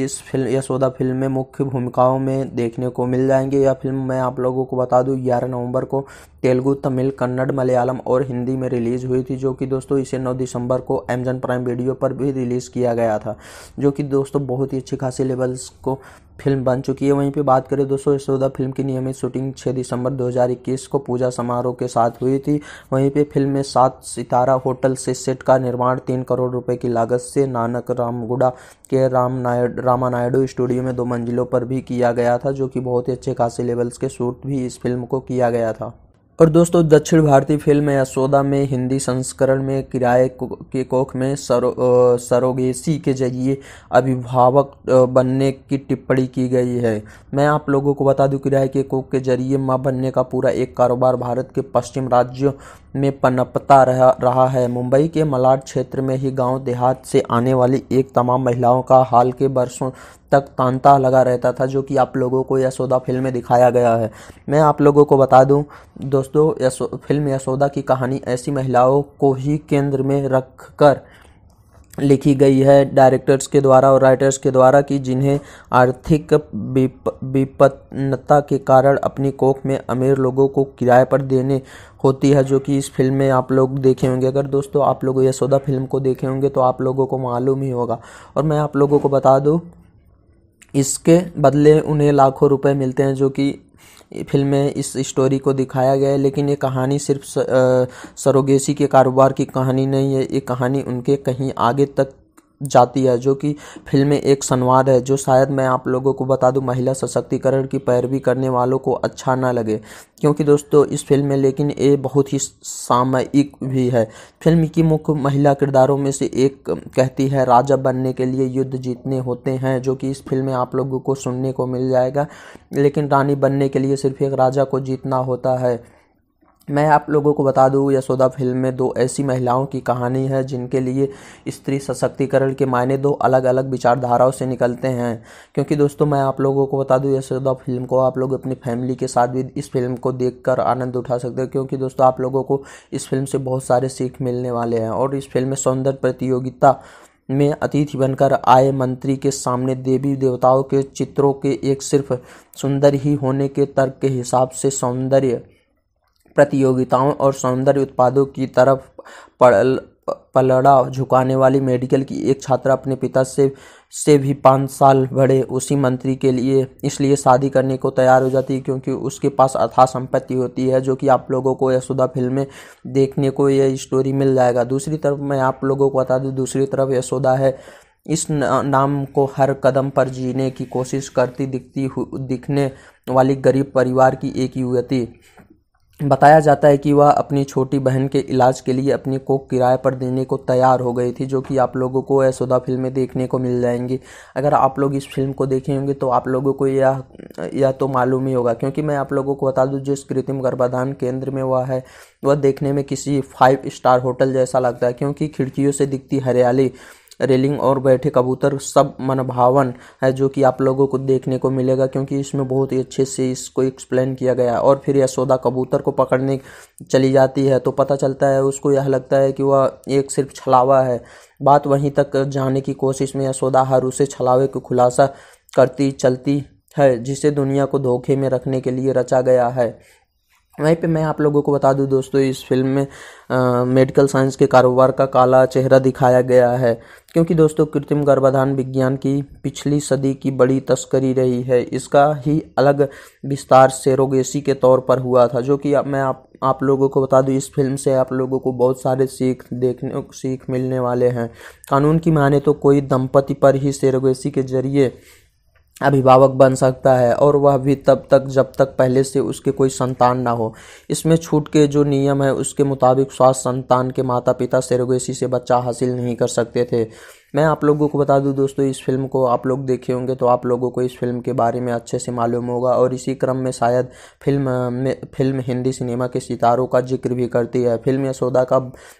A: इस फिल्म यशोदा फिल्म में मुख्य भूमिकाओं में देखने को मिल जाएंगे यह फिल्म मैं आप लोगों को बता दूँ ग्यारह नवंबर को तेलुगु तमिल कन्नड़ मलयालम और हिंदी में रिलीज़ हुई थी जो कि दोस्तों इसे 9 दिसंबर को अमेजन प्राइम वीडियो पर भी रिलीज़ किया गया था जो कि दोस्तों बहुत ही अच्छी खासी लेवल्स को फिल्म बन चुकी है वहीं पे बात करें दोस्तों यशोदा फिल्म की नियमित शूटिंग 6 दिसंबर 2021 को पूजा समारोह के साथ हुई थी वहीं पे फिल्म में सात सितारा होटल से सेट का निर्माण तीन करोड़ रुपए की लागत से नानक रामगुड़ा के राम नायडू रामा नायडू स्टूडियो में दो मंजिलों पर भी किया गया था जो कि बहुत ही अच्छे खासे लेवल्स के शूट भी इस फिल्म को किया गया था और दोस्तों दक्षिण भारतीय फिल्म यशोदा में हिंदी संस्करण में किराए के कोख में सरो सरोगेसी के जरिए अभिभावक बनने की टिप्पणी की गई है मैं आप लोगों को बता दूं किराए के कोख के जरिए माँ बनने का पूरा एक कारोबार भारत के पश्चिम राज्यों में पनपता रहा रहा है मुंबई के मलाड क्षेत्र में ही गांव देहात से आने वाली एक तमाम महिलाओं का हाल के वर्षों तक तांता लगा रहता था जो कि आप लोगों को यशोदा फिल्म में दिखाया गया है मैं आप लोगों को बता दूं दोस्तों यशो फिल्म यशोदा की कहानी ऐसी महिलाओं को ही केंद्र में रख कर लिखी गई है डायरेक्टर्स के द्वारा और राइटर्स के द्वारा कि जिन्हें आर्थिक विपन्नता के कारण अपनी कोख में अमीर लोगों को किराए पर देने होती है जो कि इस फिल्म में आप लोग देखे होंगे अगर दोस्तों आप लोग यशोदा फिल्म को देखे होंगे तो आप लोगों को मालूम ही होगा और मैं आप लोगों को बता दूँ इसके बदले उन्हें लाखों रुपए मिलते हैं जो कि फिल्म में इस स्टोरी को दिखाया गया है लेकिन ये कहानी सिर्फ सरोगेसी के कारोबार की कहानी नहीं है ये कहानी उनके कहीं आगे तक जाती है जो कि फिल्में एक संवाद है जो शायद मैं आप लोगों को बता दूं महिला सशक्तिकरण की पैरवी करने वालों को अच्छा ना लगे क्योंकि दोस्तों इस फिल्म में लेकिन ये बहुत ही सामयिक भी है फिल्म की मुख्य महिला किरदारों में से एक कहती है राजा बनने के लिए युद्ध जीतने होते हैं जो कि इस फिल्म में आप लोगों को सुनने को मिल जाएगा लेकिन रानी बनने के लिए सिर्फ एक राजा को जीतना होता है मैं आप लोगों को बता दूँ यशोदा फिल्म में दो ऐसी महिलाओं की कहानी है जिनके लिए स्त्री सशक्तिकरण के मायने दो अलग अलग विचारधाराओं से निकलते हैं क्योंकि दोस्तों मैं आप लोगों को बता दूँ यशोदा फिल्म को आप लोग अपनी फैमिली के साथ भी इस फिल्म को देख कर आनंद उठा सकते हैं क्योंकि दोस्तों आप लोगों को इस फिल्म से बहुत सारे सीख मिलने वाले हैं और इस फिल्म में सौंदर्य प्रतियोगिता में अतिथि बनकर आए मंत्री के सामने देवी देवताओं के चित्रों के एक सिर्फ सुंदर ही होने के तर्क के हिसाब से सौंदर्य प्रतियोगिताओं और सौंदर्य उत्पादों की तरफ पल पलड़ा झुकाने वाली मेडिकल की एक छात्रा अपने पिता से से भी पाँच साल बड़े उसी मंत्री के लिए इसलिए शादी करने को तैयार हो जाती है क्योंकि उसके पास अथा संपत्ति होती है जो कि आप लोगों को यशोदा फिल्में देखने को यह स्टोरी मिल जाएगा दूसरी तरफ मैं आप लोगों को बता दूँ दूसरी तरफ यशोदा है इस नाम को हर कदम पर जीने की कोशिश करती दिखती दिखने वाली गरीब परिवार की एक युवती बताया जाता है कि वह अपनी छोटी बहन के इलाज के लिए अपनी कोख किराए पर देने को तैयार हो गई थी जो कि आप लोगों को यशोदा फिल्म में देखने को मिल जाएंगी अगर आप लोग इस फिल्म को देखे होंगे तो आप लोगों को यह यह तो मालूम ही होगा क्योंकि मैं आप लोगों को बता दूं जिस कृत्रिम गर्भाधान केंद्र में वह है वह देखने में किसी फाइव स्टार होटल जैसा लगता है क्योंकि खिड़कियों से दिखती हरियाली रेलिंग और बैठे कबूतर सब मनभावन है जो कि आप लोगों को देखने को मिलेगा क्योंकि इसमें बहुत ही अच्छे से इसको एक्सप्लेन किया गया है और फिर यशोदा कबूतर को पकड़ने चली जाती है तो पता चलता है उसको यह लगता है कि वह एक सिर्फ छलावा है बात वहीं तक जाने की कोशिश में यशोदा हर उसे छलावे को खुलासा करती चलती है जिसे दुनिया को धोखे में रखने के लिए रचा गया है वहीं पे मैं आप लोगों को बता दूं दोस्तों इस फिल्म में आ, मेडिकल साइंस के कारोबार का काला चेहरा दिखाया गया है क्योंकि दोस्तों कृत्रिम गर्भाधान विज्ञान की पिछली सदी की बड़ी तस्करी रही है इसका ही अलग विस्तार सेरोगेसी के तौर पर हुआ था जो कि मैं आप आप लोगों को बता दूं इस फिल्म से आप लोगों को बहुत सारे सीख देखने सीख मिलने वाले हैं कानून की माने तो कोई दंपति पर ही सेरोगेसी के जरिए अभिभावक बन सकता है और वह भी तब तक जब तक पहले से उसके कोई संतान ना हो इसमें छूट के जो नियम है उसके मुताबिक स्वास्थ्य संतान के माता पिता सेरोगेसी से बच्चा हासिल नहीं कर सकते थे मैं आप लोगों को बता दूं दोस्तों इस फिल्म को आप लोग देखे होंगे तो आप लोगों को इस फिल्म के बारे में अच्छे से मालूम होगा और इसी क्रम में शायद फिल्म में फिल्म हिंदी सिनेमा के सितारों का जिक्र भी करती है फिल्म यशोदा का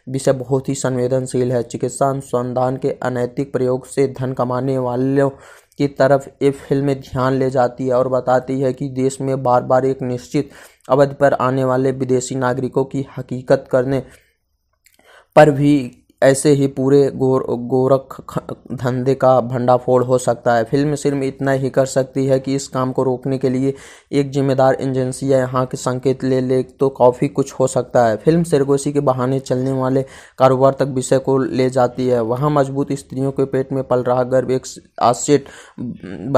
A: विषय बहुत ही संवेदनशील है चिकित्सा अनुसंधान के अनैतिक प्रयोग से धन कमाने वालों की तरफ ये फिल्म ध्यान ले जाती है और बताती है कि देश में बार बार एक निश्चित अवधि पर आने वाले विदेशी नागरिकों की हकीकत करने पर भी ऐसे ही पूरे गोर गोरख धंधे का भंडाफोड़ हो सकता है फिल्म सिर्फ इतना ही कर सकती है कि इस काम को रोकने के लिए एक जिम्मेदार एजेंसी या यहाँ के संकेत ले ले तो काफ़ी कुछ हो सकता है फिल्म सरगोशी के बहाने चलने वाले कारोबार तक विषय को ले जाती है वहाँ मजबूत स्त्रियों के पेट में पल रहा गर्भ एक आशेट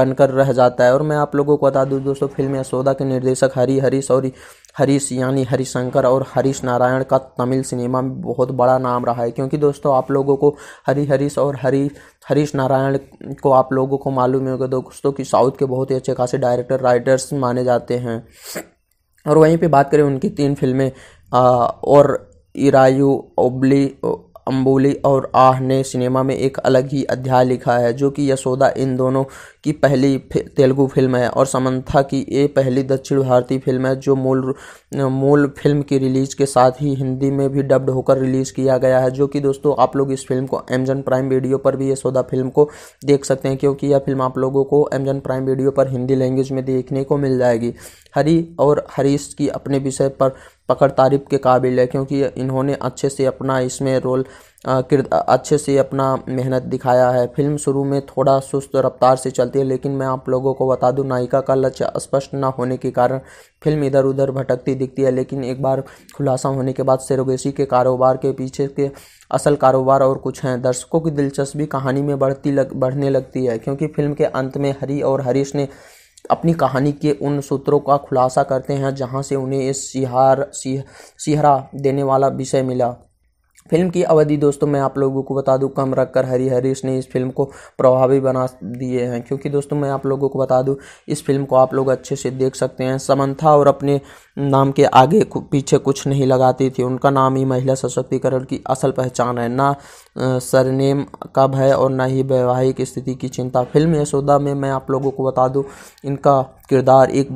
A: बनकर रह जाता है और मैं आप लोगों को बता दूँ दोस्तों फिल्म यशोदा के निर्देशक हरी हरी सॉरी हरीश यानी हरिशंकर और हरीश नारायण का तमिल सिनेमा में बहुत बड़ा नाम रहा है क्योंकि दोस्तों आप लोगों को हरी हरीश और हरी हरीश नारायण को आप लोगों को मालूम होगा दोस्तों कि साउथ के बहुत ही अच्छे खासे डायरेक्टर राइटर्स माने जाते हैं और वहीं पे बात करें उनकी तीन फिल्में और इरायू ओबली अम्बोली और आह ने सिनेमा में एक अलग ही अध्याय लिखा है जो कि यशोदा इन दोनों की पहली तेलुगु फिल्म है और समंथा की ये पहली दक्षिण भारतीय फिल्म है जो मूल मूल फिल्म की रिलीज़ के साथ ही हिंदी में भी डब्ड होकर रिलीज़ किया गया है जो कि दोस्तों आप लोग इस फिल्म को अमेजन प्राइम वीडियो पर भी यशोदा फिल्म को देख सकते हैं क्योंकि यह फिल्म आप लोगों को एमजन प्राइम वीडियो पर हिंदी लैंग्वेज में देखने को मिल जाएगी हरी और हरीश की अपने विषय पर पकड़ तारीफ़ के काबिल है क्योंकि इन्होंने अच्छे से अपना इसमें रोल किरद अच्छे से अपना मेहनत दिखाया है फिल्म शुरू में थोड़ा सुस्त रफ्तार से चलती है लेकिन मैं आप लोगों को बता दूं नायिका का लक्ष्य स्पष्ट न होने के कारण फिल्म इधर उधर भटकती दिखती है लेकिन एक बार खुलासा होने के बाद सेरोगेसी के कारोबार के पीछे के असल कारोबार और कुछ हैं दर्शकों की दिलचस्पी कहानी में बढ़ती लग बढ़ने लगती है क्योंकि फिल्म के अंत में हरी और हरीश ने अपनी कहानी के उन सूत्रों का खुलासा करते हैं जहाँ से उन्हें इस सिहार सिहरा देने वाला विषय मिला फिल्म की अवधि दोस्तों मैं आप लोगों को बता दूं कम रखकर हरी हरीश ने इस फिल्म को प्रभावी बना दिए हैं क्योंकि दोस्तों मैं आप लोगों को बता दूं इस फिल्म को आप लोग अच्छे से देख सकते हैं समंथा और अपने नाम के आगे पीछे कुछ नहीं लगाती थी उनका नाम ही महिला सशक्तिकरण की असल पहचान है ना सरनेम का भय और ना ही वैवाहिक स्थिति की चिंता फिल्म यशोदा में मैं आप लोगों को बता दूँ इनका किरदार एक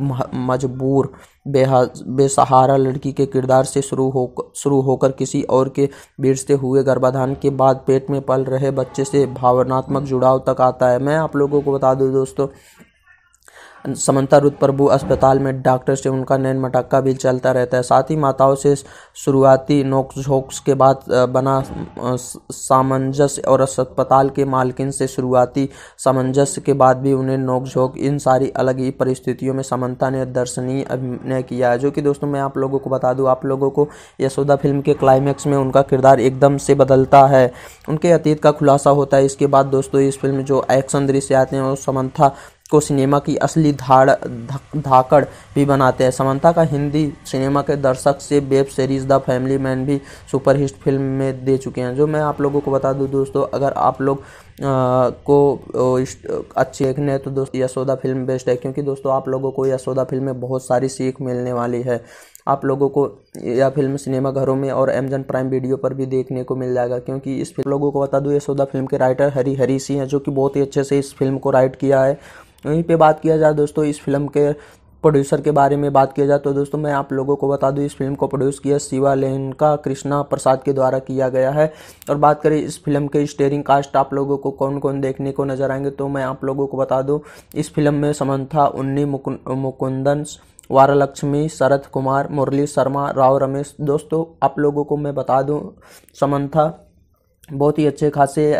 A: मजबूर बेहाज बेसहारा लड़की के किरदार से शुरू हो शुरू होकर किसी और के बिरसते हुए गर्भाधान के बाद पेट में पल रहे बच्चे से भावनात्मक जुड़ाव तक आता है मैं आप लोगों को बता दूँ दोस्तों समंता रुद प्रभु अस्पताल में डॉक्टर से उनका नैन मटक्का भी चलता रहता है साथ ही माताओं से शुरुआती नोकझोंक के बाद बना सामंजस्य और अस्पताल के मालकिन से शुरुआती सामंजस्य के बाद भी उन्हें नोकझोंक इन सारी अलग ही परिस्थितियों में समंता ने दर्शनीय अभिनय किया है जो कि दोस्तों मैं आप लोगों को बता दूँ आप लोगों को यशोदा फिल्म के क्लाइमैक्स में उनका किरदार एकदम से बदलता है उनके अतीत का खुलासा होता है इसके बाद दोस्तों इस फिल्म में जो एक्शन दृश्य आते हैं वो समंथा को सिनेमा की असली धाड़ धाकड़ भी बनाते हैं समंता का हिंदी सिनेमा के दर्शक से web series the family man भी सुपरहिट फिल्म में दे चुके हैं जो मैं आप लोगों को बता दूं दोस्तों अगर आप लोग आ, को अच्छे देखने तो दोस्तों यशोदा फिल्म बेस्ट है क्योंकि दोस्तों आप लोगों को यशोदा फिल्म में बहुत सारी सीख मिलने वाली है आप लोगों को यह फिल्म सिनेमा घरों में और अमेजन प्राइम वीडियो पर भी देखने को मिल जाएगा क्योंकि इस फिल्म लोगों को बता दूँ यशोदा फिल्म के राइटर हरी हरी सिंह हैं जो कि बहुत ही अच्छे से इस फिल्म को राइट किया है यहीं पे बात किया जाए दोस्तों इस फिल्म के प्रोड्यूसर के बारे में बात किया जाए तो दोस्तों मैं आप लोगों को बता दूं इस फिल्म को प्रोड्यूस किया शिवा लेनका कृष्णा प्रसाद के द्वारा किया गया है और बात करें इस फिल्म के स्टेरिंग कास्ट आप लोगों को कौन कौन देखने को नजर आएंगे तो मैं आप लोगों को बता दूं इस फिल्म में समंथा उन्नी मुकुंदन वारालक्ष्मी शरद कुमार मुरली शर्मा राव रमेश दोस्तों आप लोगों को मैं बता दूँ समंथा बहुत ही अच्छे खासे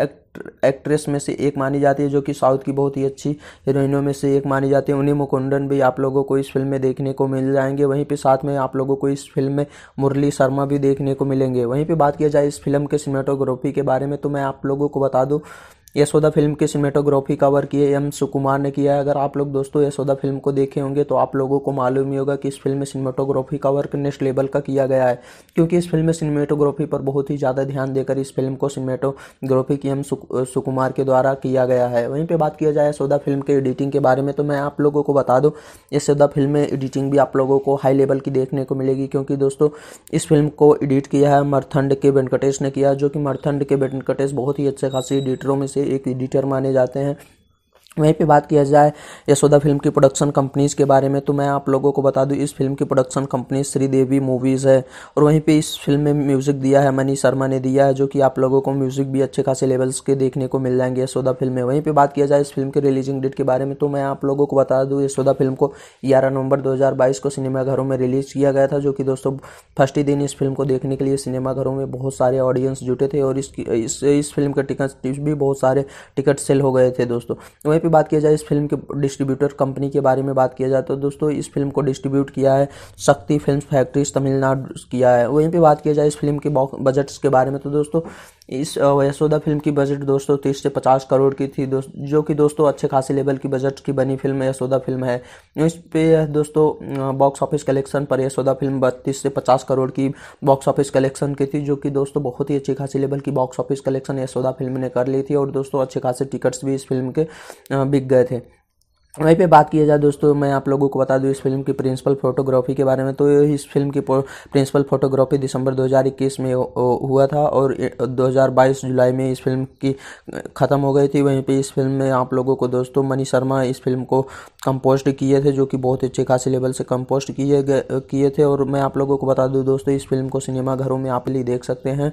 A: एक्ट्रेस में से एक मानी जाती है जो कि साउथ की बहुत ही अच्छी हीरोइनों में से एक मानी जाती है उन्हीं मुकुंदन भी आप लोगों को इस फिल्म में देखने को मिल जाएंगे वहीं पे साथ में आप लोगों को इस फिल्म में मुरली शर्मा भी देखने को मिलेंगे वहीं पर बात किया जाए इस फिल्म के सिनेमाटोग्राफी के बारे में तो मैं आप लोगों को बता दूँ यशोदा फिल्म की सिनेमेटोग्राफी कवर किए एम सुकुमार ने किया है अगर आप लोग दोस्तों यशोदा फिल्म को देखे होंगे तो आप लोगों को मालूम ही होगा कि इस फिल्म में सिनेमेटोग्राफी का वर्क नेक्स्ट लेवल का किया गया है क्योंकि इस फिल्म में सिनेमेटोग्राफी पर बहुत ही ज़्यादा ध्यान देकर इस फिल्म को सिनेमेटोग्राफी की एम सुकुमार के द्वारा किया गया है वहीं पर बात किया जाए यशोदा फिल्म के एडिटिंग के बारे में तो मैं आप लोगों को बता दूँ यशोदा फिल्म में एडिटिंग भी आप लोगों को हाई लेवल की देखने को मिलेगी क्योंकि दोस्तों इस फिल्म को एडिट किया है मरथंड के वेंकटेश ने किया जो कि मरथंड के वेंकटेश बहुत ही अच्छे खासी एडिटरों में से से एक एडिटर माने जाते हैं वहीं पे बात किया जाए यशोदा फिल्म की प्रोडक्शन कंपनीज़ के बारे में तो मैं आप लोगों को बता दूं इस फिल्म की प्रोडक्शन कंपनी श्रीदेवी मूवीज़ है और वहीं पे इस फिल्म में म्यूज़िक दिया है मनी शर्मा ने दिया है जो कि आप लोगों को म्यूज़िक भी अच्छे खासे लेवल्स के देखने को मिल जाएंगे यशोदा फिल्म में वहीं पर बात किया जाए इस फिल्म के रिलीजिंग डेट के बारे में तो मैं आप लोगों को बता दूँ यशोदा फिल्म को ग्यारह नवंबर दो को सिनेमाघरों में रिलीज़ किया गया था जो कि दोस्तों फर्स्ट ही दिन इस फिल्म को देखने के लिए सिनेमाघरों में बहुत सारे ऑडियंस जुटे थे और इसकी इस फिल्म के टिकट भी बहुत सारे टिकट सेल हो गए थे दोस्तों वहीं पर की बात किया जाए इस फिल्म के डिस्ट्रीब्यूटर कंपनी के बारे में बात किया जाए तो दोस्तों इस फिल्म को डिस्ट्रीब्यूट किया है शक्ति फिल्म फैक्ट्रीज तमिलनाडु किया है वहीं पर बात किया जाए इस फिल्म के बजट्स के बारे में तो दोस्तों इस यशोदा फिल्म की बजट दोस्तों तीस से पचास करोड़ की थी दोस्त जो कि दोस्तों अच्छे खासे लेवल की बजट की बनी फिल्म यशोदा फिल्म है इस पे दोस्तों बॉक्स ऑफिस कलेक्शन पर यशोदा फिल्म बत्तीस से पचास करोड़ की बॉक्स ऑफिस कलेक्शन की थी जो कि दोस्तों बहुत ही अच्छी खासी लेवल की box office collection Yashoda film ने कर ली थी और दोस्तों अच्छे खासे टिकट्स भी इस फिल्म के बिक गए थे वहीं पे बात किया जाए दोस्तों मैं आप लोगों को बता दूं इस फिल्म की प्रिंसिपल फोटोग्राफी के बारे में तो इस फिल्म की प्रिंसिपल फोटोग्राफी दिसंबर 2021 में हुआ था और 2022 जुलाई में इस फिल्म की ख़त्म हो गई थी वहीं पे इस फिल्म में आप लोगों को दोस्तों मनी शर्मा इस फिल्म को कंपोस्ट किए थे जो कि बहुत अच्छे खासी लेवल से कंपोस्ट किए गए किए थे और मैं आप लोगों को बता दूँ दोस्तों इस फिल्म को सिनेमाघरों में आप ही देख सकते हैं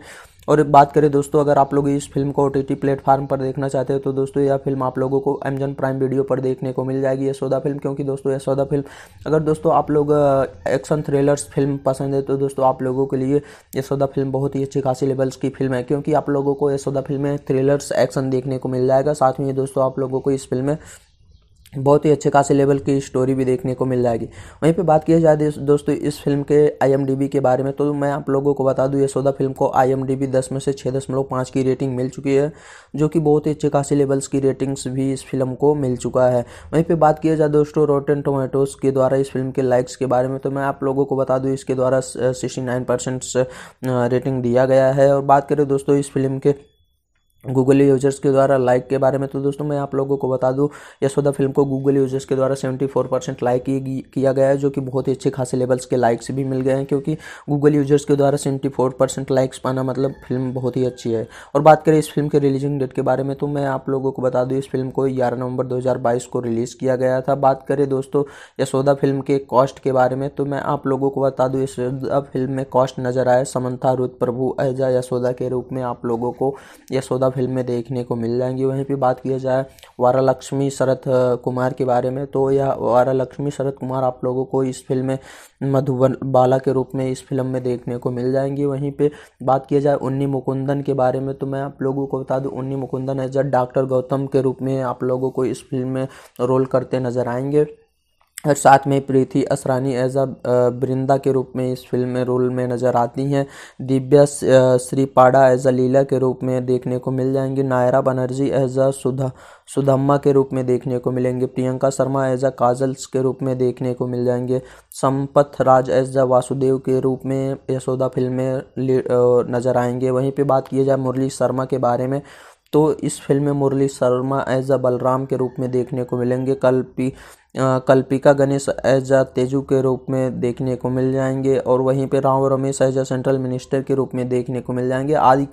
A: और बात करें दोस्तों अगर आप लोग इस फिल्म को ओ टी प्लेटफॉर्म पर देखना चाहते हो तो दोस्तों यह फिल्म आप लोगों को अमेजन प्राइम वीडियो पर देखने को मिल जाएगी यशोदा फिल्म क्योंकि दोस्तों यशोदा फिल्म अगर दोस्तों आप लोग एक्शन थ्रिलर्स फिल्म पसंद है तो दोस्तों आप लोगों के लिए यशोदा फिल्म बहुत ही अच्छी खासी लेवल्स की फिल्म है क्योंकि आप लोगों को यशोदा फिल्म में थ्रिलर्स एक्शन देखने को मिल जाएगा साथ में दोस्तों आप लोगों को इस फिल्म में बहुत ही अच्छे खासे लेवल की स्टोरी भी देखने को मिल जाएगी वहीं पे बात किया जाए दोस्तों इस फिल्म के आईएमडीबी के बारे में तो मैं आप लोगों को बता दूं यशोदा फिल्म को आईएमडीबी 10 में से छः दशमलव पाँच की रेटिंग मिल चुकी है जो कि बहुत ही अच्छे खासे लेवल्स की रेटिंग्स भी इस फिल्म को मिल चुका है वहीं पर बात किया जाए दोस्तों रोटेन टोमेटोज़ के द्वारा इस फिल्म के लाइक्स के बारे में तो मैं आप लोगों को बता दूँ इसके द्वारा सिक्सटी रेटिंग दिया गया है और बात करें दोस्तों इस फिल्म के गूगल यूजर्स के द्वारा लाइक के बारे में तो दोस्तों मैं आप लोगों को बता दूं यशोदा फिल्म को गूगल यूजर्स के द्वारा 74 परसेंट लाइक किया गया है जो कि बहुत ही अच्छे खासे लेवल्स के लाइक्स भी मिल गए हैं क्योंकि गूगल यूजर्स के द्वारा 74 परसेंट लाइक्स पाना मतलब फिल्म बहुत ही अच्छी है और बात करें इस फिल्म के रिलीजिंग डेट के बारे में तो मैं आप लोगों को बता दूँ इस फिल्म को ग्यारह नवंबर दो को रिलीज़ किया गया था बात करें दोस्तों यशोदा फिल्म के कॉस्ट के बारे में तो मैं आप लोगों को बता दूँ यशोदा फिल्म में कॉस्ट नज़र आए समन्था रुद प्रभु एजा यशोदा के रूप में आप लोगों को यशोदा फिल्में देखने को मिल जाएंगी वहीं पे बात किया जाए वारा लक्ष्मी शरद कुमार के बारे में तो यह वारा लक्ष्मी शरद कुमार आप लोगों को इस फिल्म में मधुबन बाला के रूप में इस फिल्म में देखने को मिल जाएंगी वहीं पे बात किया जाए उन्नी मुकुंदन के बारे में तो मैं आप लोगों को बता दूं Unni Mukundan as a doctor Gautam के रूप में आप लोगों को इस फिल्म में रोल करते नज़र आएंगे और साथ में प्रीति असरानी एज अ बृंदा के रूप में इस फिल्म में रोल में नज़र आती हैं दिव्या श्रीपाड़ा एज अ लीला के रूप में देखने को मिल जाएंगी नायरा बनर्जी एज अ सुधा सुधम्मा के रूप में देखने को मिलेंगे Priyanka Sharma as a kajals के रूप में देखने को मिल जाएंगे संपत राज एज अ वासुदेव के रूप में यशोदा फिल्म में नज़र आएंगे वहीं पर बात की जाए मुरली शर्मा के बारे में तो इस फिल्म में मुरली शर्मा एज अ बलराम के रूप में देखने को मिलेंगे कल्पी कल्पिका गणेश एजा तेजू के रूप में देखने को मिल जाएंगे और वहीं पे राव रमेश एजा सेंट्रल मिनिस्टर के रूप में देखने को मिल जाएंगे आदि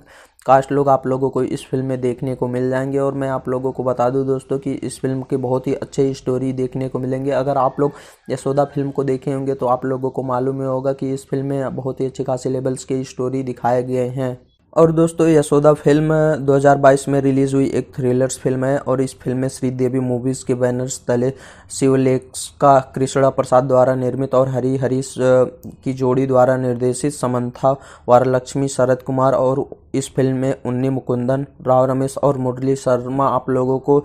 A: कास्ट लोग आप लोगों को इस फिल्म में देखने को मिल जाएंगे और मैं आप लोगों को बता दूं दोस्तों कि इस फिल्म की बहुत ही अच्छी स्टोरी देखने को मिलेंगे अगर आप लोग यशोदा फिल्म को देखे होंगे तो आप लोगों को मालूम ही होगा कि इस फिल्म में बहुत ही अच्छे खासी लेवल्स की स्टोरी दिखाए गए हैं और दोस्तों यशोदा फिल्म 2022 में रिलीज़ हुई एक थ्रिलर्स फिल्म है और इस फिल्म में श्रीदेवी मूवीज़ के बैनर्स तले शिवलेक्स का कृष्णा प्रसाद द्वारा निर्मित और हरी हरीश की जोड़ी द्वारा निर्देशित समंथा वारलक्ष्मी शरद कुमार और इस फिल्म में उन्नी मुकुंदन राव रमेश और मुरली शर्मा आप लोगों को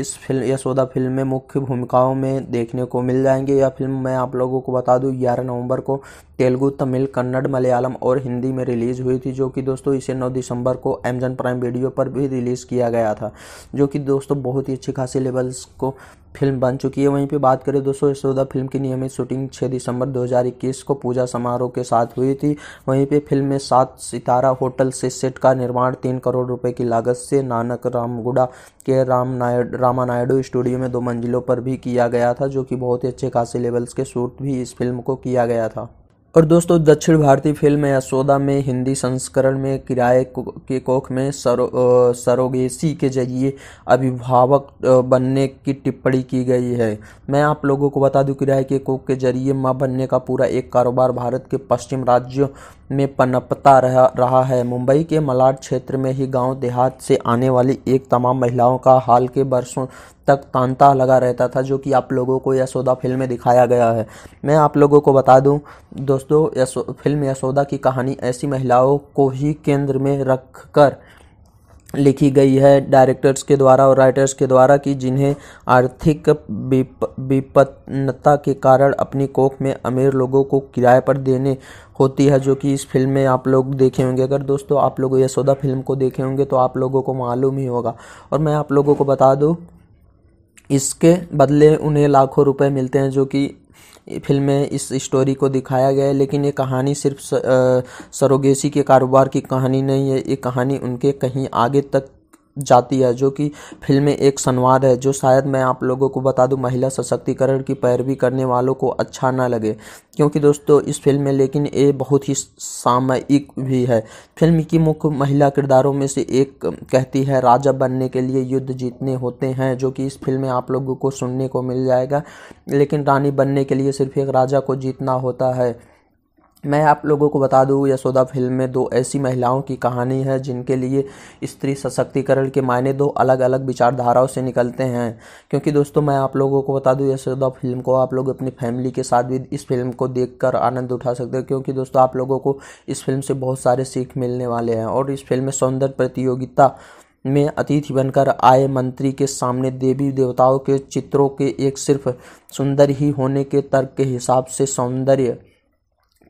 A: इस फिल्म यशोदा फिल्म में मुख्य भूमिकाओं में देखने को मिल जाएंगे यह फिल्म मैं आप लोगों को बता दूँ ग्यारह नवंबर को तेलुगु तमिल कन्नड़ मलयालम और हिंदी में रिलीज़ हुई थी जो कि दोस्तों इसे 9 दिसंबर को अमेजन प्राइम वीडियो पर भी रिलीज़ किया गया था जो कि दोस्तों बहुत ही अच्छी खासी लेवल्स को फिल्म बन चुकी है वहीं पे बात करें दोस्तों यशोदा फिल्म की नियमित शूटिंग 6 दिसंबर 2021 को पूजा समारोह के साथ हुई थी वहीं पे फिल्म में सात सितारा होटल से सेट का निर्माण तीन करोड़ रुपए की लागत से नानक रामगुड़ा के राम नायड रामा नायडू स्टूडियो में दो मंजिलों पर भी किया गया था जो कि बहुत ही अच्छे खासे लेवल्स के शूट भी इस फिल्म को किया गया था और दोस्तों दक्षिण भारतीय फिल्म यशोदा में हिंदी संस्करण में किराए के कोख में सरो सरोगेसी के जरिए अभिभावक बनने की टिप्पणी की गई है मैं आप लोगों को बता दूं किराए के कोख के जरिए माँ बनने का पूरा एक कारोबार भारत के पश्चिम राज्यों में पनपता रह रहा है मुंबई के मलाड क्षेत्र में ही गांव देहात से आने वाली एक तमाम महिलाओं का हाल के बरसों तक तांता लगा रहता था जो कि आप लोगों को यशोदा फिल्म में दिखाया गया है मैं आप लोगों को बता दूं दोस्तों यशो फिल्म यशोदा की कहानी ऐसी महिलाओं को ही केंद्र में रखकर लिखी गई है डायरेक्टर्स के द्वारा और राइटर्स के द्वारा कि जिन्हें आर्थिक विपन्नता के कारण अपनी कोख में अमीर लोगों को किराए पर देने होती है जो कि इस फिल्म में आप लोग देखे होंगे अगर दोस्तों आप लोग यशोदा फिल्म को देखे होंगे तो आप लोगों को मालूम ही होगा और मैं आप लोगों को बता दूँ इसके बदले उन्हें लाखों रुपए मिलते हैं जो कि फिल्म में इस स्टोरी को दिखाया गया है लेकिन ये कहानी सिर्फ सरोगेसी के कारोबार की कहानी नहीं है ये कहानी उनके कहीं आगे तक जाती है जो कि फिल्म में एक संवाद है जो शायद मैं आप लोगों को बता दूं महिला सशक्तिकरण की पैरवी करने वालों को अच्छा ना लगे क्योंकि दोस्तों इस फिल्म में लेकिन ये बहुत ही सामयिक भी है फिल्म की मुख्य महिला किरदारों में से एक कहती है राजा बनने के लिए युद्ध जीतने होते हैं जो कि इस फिल्म में आप लोगों को सुनने को मिल जाएगा लेकिन रानी बनने के लिए सिर्फ एक राजा को जीतना होता है मैं आप लोगों को बता दूं यशोदा फिल्म में दो ऐसी महिलाओं की कहानी है जिनके लिए स्त्री सशक्तिकरण के मायने दो अलग अलग विचारधाराओं से निकलते हैं क्योंकि दोस्तों मैं आप लोगों को बता दूं यशोदा फिल्म को आप लोग अपनी फैमिली के साथ भी इस फिल्म को देखकर आनंद उठा सकते हैं क्योंकि दोस्तों आप लोगों को इस फिल्म से बहुत सारे सीख मिलने वाले हैं और इस फिल्म में सौंदर्य प्रतियोगिता में अतिथि बनकर आए मंत्री के सामने देवी देवताओं के चित्रों के एक सिर्फ सुंदर ही होने के तर्क के हिसाब से सौंदर्य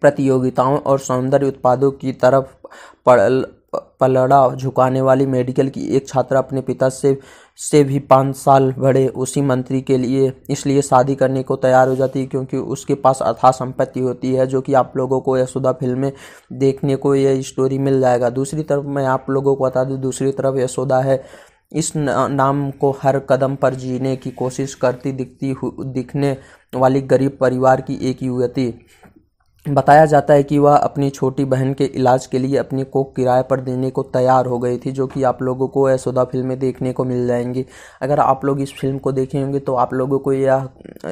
A: प्रतियोगिताओं और सौंदर्य उत्पादों की तरफ पलड़ा झुकाने वाली मेडिकल की एक छात्रा अपने पिता से से भी पाँच साल बड़े उसी मंत्री के लिए इसलिए शादी करने को तैयार हो जाती है क्योंकि उसके पास अथा संपत्ति होती है जो कि आप लोगों को यशोदा फिल्में देखने को यह स्टोरी मिल जाएगा दूसरी तरफ मैं आप लोगों को बता दूँ दूसरी तरफ यशोदा है इस नाम को हर कदम पर जीने की कोशिश करती दिखती दिखने वाली गरीब परिवार की एक युवती बताया जाता है कि वह अपनी छोटी बहन के इलाज के लिए अपनी कोख किराए पर देने को तैयार हो गई थी जो कि आप लोगों को यशोदा फिल्म में देखने को मिल जाएंगी अगर आप लोग इस फिल्म को देखे होंगे तो आप लोगों को यह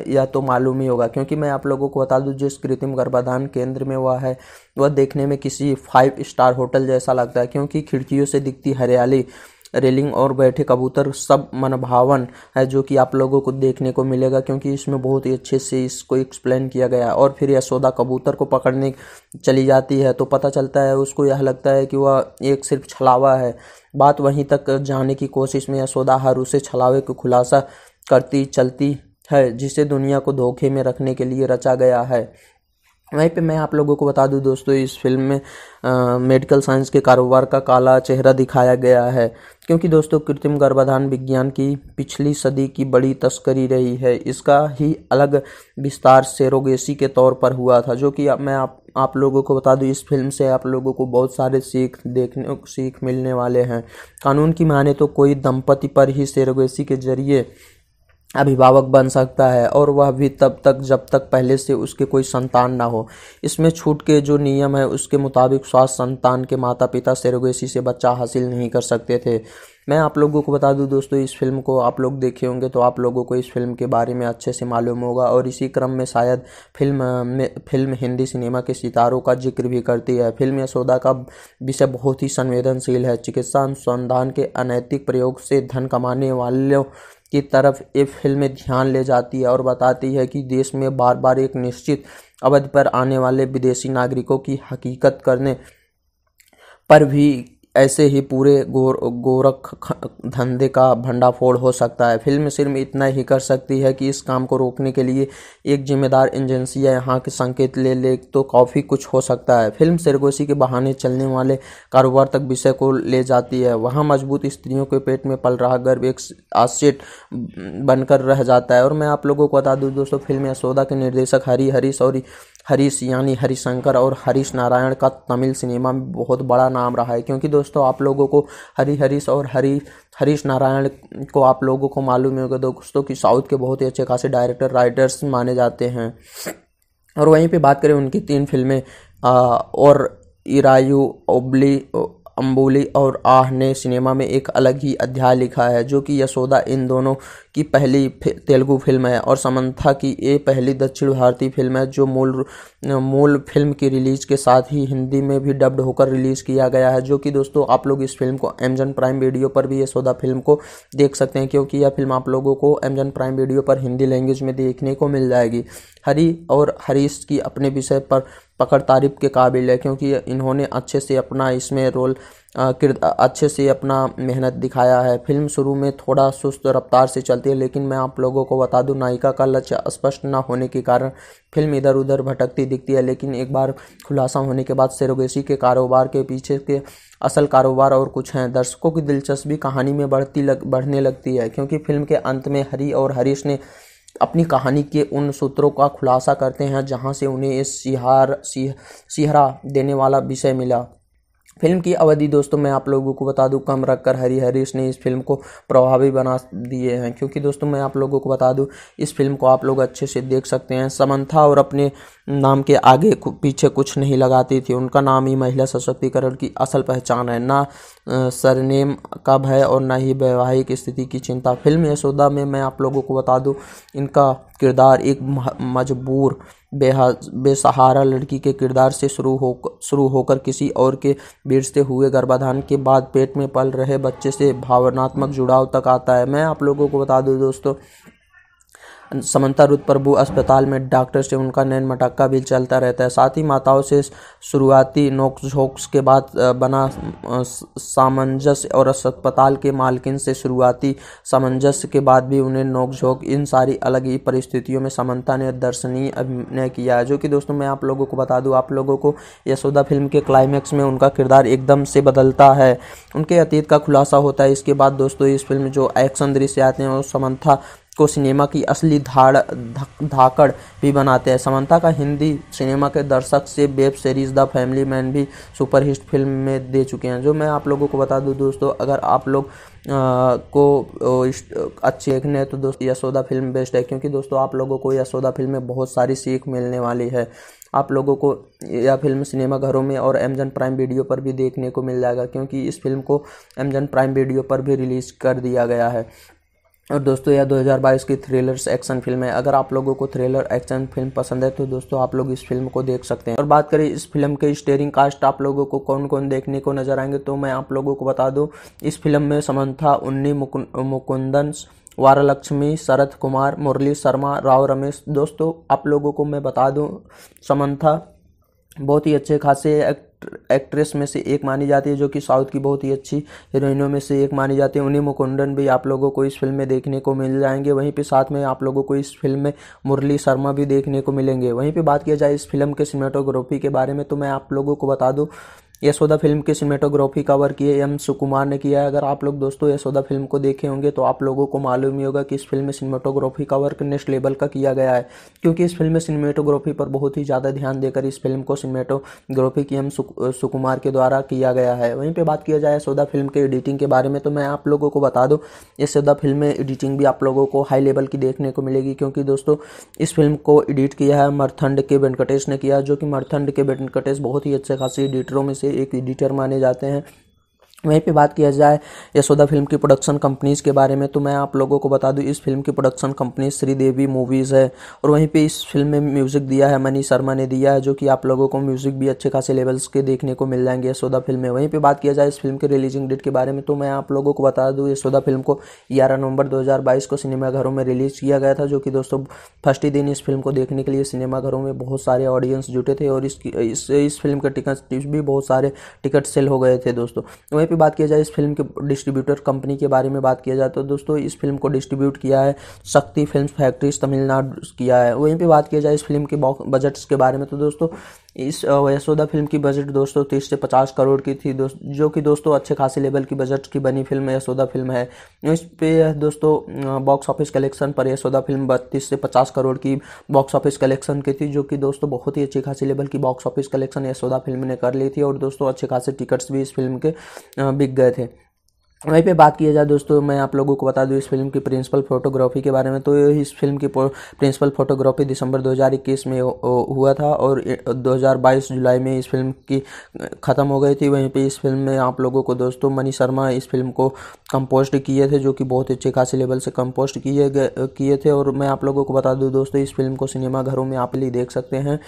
A: यह तो मालूम ही होगा क्योंकि मैं आप लोगों को बता दूं जिस कृत्रिम गर्भाधान केंद्र में हुआ है वह देखने में किसी फाइव स्टार होटल जैसा लगता है क्योंकि खिड़कियों से दिखती हरियाली रेलिंग और बैठे कबूतर सब मनभावन है जो कि आप लोगों को देखने को मिलेगा क्योंकि इसमें बहुत ही अच्छे से इसको एक्सप्लेन किया गया है और फिर यशोदा कबूतर को पकड़ने चली जाती है तो पता चलता है उसको यह लगता है कि वह एक सिर्फ छलावा है बात वहीं तक जाने की कोशिश में यशोदा हर उसे छलावे को खुलासा करती चलती है जिसे दुनिया को धोखे में रखने के लिए रचा गया है वहीं पे मैं आप लोगों को बता दूं दोस्तों इस फिल्म में आ, मेडिकल साइंस के कारोबार का काला चेहरा दिखाया गया है क्योंकि दोस्तों कृत्रिम गर्भाधान विज्ञान की पिछली सदी की बड़ी तस्करी रही है इसका ही अलग विस्तार सेरोगेसी के तौर पर हुआ था जो कि मैं आप आप लोगों को बता दूं इस फिल्म से आप लोगों को बहुत सारे सीख देखने सीख मिलने वाले हैं कानून की माने तो कोई दंपति पर ही सेरोगेसी के जरिए अभिभावक बन सकता है और वह भी तब तक जब तक पहले से उसके कोई संतान ना हो इसमें छूट के जो नियम है उसके मुताबिक स्वास्थ्य संतान के माता पिता सेरोगेसी से बच्चा हासिल नहीं कर सकते थे मैं आप लोगों को बता दूं दोस्तों इस फिल्म को आप लोग देखे होंगे तो आप लोगों को इस फिल्म के बारे में अच्छे से मालूम होगा और इसी क्रम में शायद फिल्म में फिल्म हिंदी सिनेमा के सितारों का जिक्र भी करती है फिल्म यशोदा का विषय बहुत ही संवेदनशील है चिकित्सा अनुसंधान के अनैतिक प्रयोग से धन कमाने वालों की तरफ ये फिल्म ध्यान ले जाती है और बताती है कि देश में बार बार एक निश्चित अवधि पर आने वाले विदेशी नागरिकों की हकीकत करने पर भी ऐसे ही पूरे गोर गोरख धंधे का भंडाफोड़ हो सकता है फिल्म सिर्फ इतना ही कर सकती है कि इस काम को रोकने के लिए एक जिम्मेदार एजेंसी या यहाँ के संकेत ले ले तो काफ़ी कुछ हो सकता है फिल्म सरगोशी के बहाने चलने वाले कारोबार तक विषय को ले जाती है वहाँ मजबूत स्त्रियों के पेट में पल रहा गर्भ एक आसेट बनकर रह जाता है और मैं आप लोगों को बता दूँ दोस्तों फिल्म यशोदा के निर्देशक हरी हरी सौरी हरीश यानी हरिशंकर और हरीश नारायण का तमिल सिनेमा में बहुत बड़ा नाम रहा है क्योंकि दोस्तों आप लोगों को हरी हरीश और हरी हरीश नारायण को आप लोगों को मालूम होगा दोस्तों कि साउथ के बहुत ही अच्छे खासे डायरेक्टर राइटर्स माने जाते हैं और वहीं पे बात करें उनकी तीन फिल्में और इरायू ओबली अंबोली और आह ने सिनेमा में एक अलग ही अध्याय लिखा है जो कि यशोदा इन दोनों की पहली तेलुगु फिल्म है और समंथा की ये पहली दक्षिण भारतीय फिल्म है जो मूल मूल फिल्म की रिलीज के साथ ही हिंदी में भी डब्ड होकर रिलीज़ किया गया है जो कि दोस्तों आप लोग इस फिल्म को एमजन प्राइम वीडियो पर भी यशोदा फिल्म को देख सकते हैं क्योंकि यह फिल्म आप लोगों को एमजन प्राइम वीडियो पर हिंदी लैंग्वेज में देखने को मिल जाएगी हरी और हरीश की अपने विषय पर पकड़ तारीफ के काबिल है क्योंकि इन्होंने अच्छे से अपना इसमें रोल किरद अच्छे से अपना मेहनत दिखाया है फिल्म शुरू में थोड़ा सुस्त रफ्तार से चलती है लेकिन मैं आप लोगों को बता दूं नायिका का लक्ष्य स्पष्ट न होने के कारण फिल्म इधर उधर भटकती दिखती है लेकिन एक बार खुलासा होने के बाद सेरोगेसी के कारोबार के पीछे के असल कारोबार और कुछ हैं दर्शकों की दिलचस्पी कहानी में बढ़ती लग बढ़ने लगती है क्योंकि फिल्म के अंत में हरी और हरीश ने अपनी कहानी के उन सूत्रों का खुलासा करते हैं जहाँ से उन्हें इस सिहार सिहरा देने वाला विषय मिला फिल्म की अवधि दोस्तों मैं आप लोगों को बता दूं कम रखकर हरी हरीश ने इस फिल्म को प्रभावी बना दिए हैं क्योंकि दोस्तों मैं आप लोगों को बता दूं इस फिल्म को आप लोग अच्छे से देख सकते हैं समंथा और अपने नाम के आगे पीछे कुछ नहीं लगाती थी उनका नाम ही महिला सशक्तिकरण की असल पहचान है ना सरनेम का भय और ना ही वैवाहिक स्थिति की चिंता फिल्म यशोदा में मैं आप लोगों को बता दूँ इनका किरदार एक मजबूर बेहा बेसहारा लड़की के किरदार से शुरू हो शुरू होकर किसी और के बिरसते हुए गर्भाधान के बाद पेट में पल रहे बच्चे से भावनात्मक जुड़ाव तक आता है मैं आप लोगों को बता दूं दोस्तों समंता रुद्र प्रभु अस्पताल में डॉक्टर से उनका नैन मटक्का भी चलता रहता है साथ ही माताओं से शुरुआती नोकझोंक्स के बाद बना सामंजस्य और अस्पताल के मालकिन से शुरुआती सामंजस्य के बाद भी उन्हें नोकझोंक इन सारी अलग ही परिस्थितियों में समंता ने दर्शनीय अभिनय किया है जो कि दोस्तों मैं आप लोगों को बता दूँ आप लोगों को यशोदा फिल्म के क्लाइमैक्स में उनका किरदार एकदम से बदलता है उनके अतीत का खुलासा होता है इसके बाद दोस्तों इस फिल्म में जो एक्शन दृश्य आते हैं वो समंथा को सिनेमा की असली धाड़ धाकड़ भी बनाते हैं समंता का हिंदी सिनेमा के दर्शक से web series the family man भी सुपरहिट फिल्म में दे चुके हैं जो मैं आप लोगों को बता दूं दोस्तों अगर आप लोग आ, को अच्छी देखने हैं तो दोस्तों यशोदा फिल्म बेस्ट है क्योंकि दोस्तों आप लोगों को यशोदा फिल्म में बहुत सारी सीख मिलने वाली है आप लोगों को यह फिल्म सिनेमा घरों में और अमेजन प्राइम वीडियो पर भी देखने को मिल जाएगा क्योंकि इस फिल्म को अमेजन प्राइम वीडियो पर भी रिलीज़ कर दिया गया है और दोस्तों यह 2022 की थ्रिलर्स एक्शन फिल्म है अगर आप लोगों को थ्रिलर एक्शन फिल्म पसंद है तो दोस्तों आप लोग इस फिल्म को देख सकते हैं और बात करें इस फिल्म के स्टेरिंग कास्ट आप लोगों को कौन कौन देखने को नजर आएंगे तो मैं आप लोगों को बता दूं इस फिल्म में समंथा उन्नी मुकुंदन वारालक्ष्मी शरद कुमार मुरली शर्मा राव रमेश दोस्तों आप लोगों को मैं बता दूँ समंथा बहुत ही अच्छे खासे एक्ट्रेस में से एक मानी जाती है जो कि साउथ की बहुत ही अच्छी हीरोइनों में से एक मानी जाती है उन्हीं मुकुंदन भी आप लोगों को इस फिल्म में देखने को मिल जाएंगे वहीं पे साथ में आप लोगों को इस फिल्म में मुरली शर्मा भी देखने को मिलेंगे वहीं पे बात किया जाए इस फिल्म के सीमेटोग्राफी के बारे में तो मैं आप लोगों को बता दूँ यशोदा फिल्म की सिनेमेटोग्राफी कवर किए एम सुकुमार ने किया है अगर आप लोग दोस्तों यशोदा फिल्म को देखे होंगे तो आप लोगों को मालूम ही होगा कि इस फिल्म में सिनेमेटोग्राफी का वर्क नेक्स्ट लेवल का किया गया है क्योंकि इस फिल्म में सिनेमेटोग्राफी पर बहुत ही ज़्यादा ध्यान देकर इस फिल्म को सिनेमेटोग्राफी की एम सुकुमार के द्वारा किया गया है वहीं पर बात किया जाए यशोदा फिल्म के एडिटिंग के बारे में तो मैं आप लोगों को बता दूँ यशोदा फिल्म में एडिटिंग भी आप लोगों को हाई लेवल की देखने को मिलेगी क्योंकि दोस्तों इस फिल्म को एडिट किया है मरथंड के वेंकटेश ने किया जो कि मरथंड के वेंकटेश बहुत ही अच्छे खासी एडिटरों में से एक एडिटर माने जाते हैं वहीं पे बात किया जाए यशोदा फिल्म की प्रोडक्शन कंपनीज़ के बारे में तो मैं आप लोगों को बता दूं इस फिल्म की प्रोडक्शन कंपनी श्रीदेवी मूवीज़ है और वहीं पे इस फिल्म में म्यूज़िक दिया है मनी शर्मा ने दिया है जो कि आप लोगों को म्यूज़िक भी अच्छे खासे लेवल्स के देखने को मिल जाएंगे यशोदा फिल्म में वहीं पर बात किया जाए इस फिल्म के रिलीजिंग डेट के बारे में तो मैं आप लोगों को बता दूँ यशोदा फिल्म को ग्यारह नवंबर दो को सिनेमाघरों में रिलीज़ किया गया था जो कि दोस्तों फर्स्ट ही दिन इस फिल्म को देखने के लिए सिनेमाघरों में बहुत सारे ऑडियंस जुटे थे और इसकी इस फिल्म के टिकट भी बहुत सारे टिकट सेल हो गए थे दोस्तों वहीं की बात किया जाए इस फिल्म के डिस्ट्रीब्यूटर कंपनी के बारे में बात किया जाए तो दोस्तों इस फिल्म को डिस्ट्रीब्यूट किया है शक्ति फिल्म फैक्ट्रीज तमिलनाडु किया है वहीं पर बात किया जाए इस फिल्म के बजट्स के बारे में तो दोस्तों इस यशोदा फिल्म की बजट दोस्तों तीस से पचास करोड़ की थी दोस्त जो कि दोस्तों अच्छे खासी लेवल की बजट की बनी फिल्म यशोदा फिल्म है इस पे दोस्तों बॉक्स ऑफिस कलेक्शन पर यशोदा फिल्म बत्तीस से पचास करोड़ की बॉक्स ऑफिस कलेक्शन की थी जो कि दोस्तों बहुत ही अच्छी खासी लेवल की box office collection Yashoda film ने कर ली थी और दोस्तों अच्छे खासे टिकट्स भी इस फिल्म के बिक गए थे वहीं पे बात किया जाए दोस्तों मैं आप लोगों को बता दूं इस फिल्म की प्रिंसिपल फोटोग्राफी के बारे में तो इस फिल्म की प्रिंसिपल फोटोग्राफी दिसंबर 2021 में हुआ था और 2022 जुलाई में इस फिल्म की ख़त्म हो गई थी वहीं पे इस फिल्म में आप लोगों को दोस्तों मनी शर्मा इस फिल्म को कंपोस्ट किए थे जो कि बहुत अच्छे खासी लेवल से कंपोस्ट किए गए किए थे और मैं आप लोगों को बता दूँ दोस्तों इस फिल्म को सिनेमाघरों में आप ही देख सकते हैं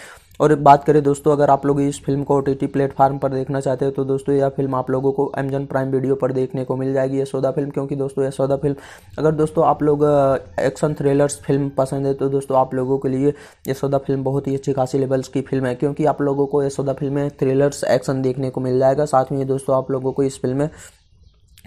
A: और बात करें दोस्तों अगर आप लोग इस फिल्म को ओ टी प्लेटफॉर्म पर देखना चाहते हो तो दोस्तों यह फिल्म आप लोगों को अमेजन प्राइम वीडियो पर देखने को मिल जाएगी यशोदा फिल्म क्योंकि दोस्तों सौदा फिल्म अगर दोस्तों आप लोग एक्शन थ्रिलर्स फिल्म पसंद है तो दोस्तों आप लोगों के लिए सौदा फिल्म बहुत ही अच्छी खासी लेवल्स की फिल्म है क्योंकि आप लोगों को सौदा फिल्म में थ्रिलर्स एक्शन देखने को मिल जाएगा साथ में दोस्तों आप लोगों को इस फिल्म में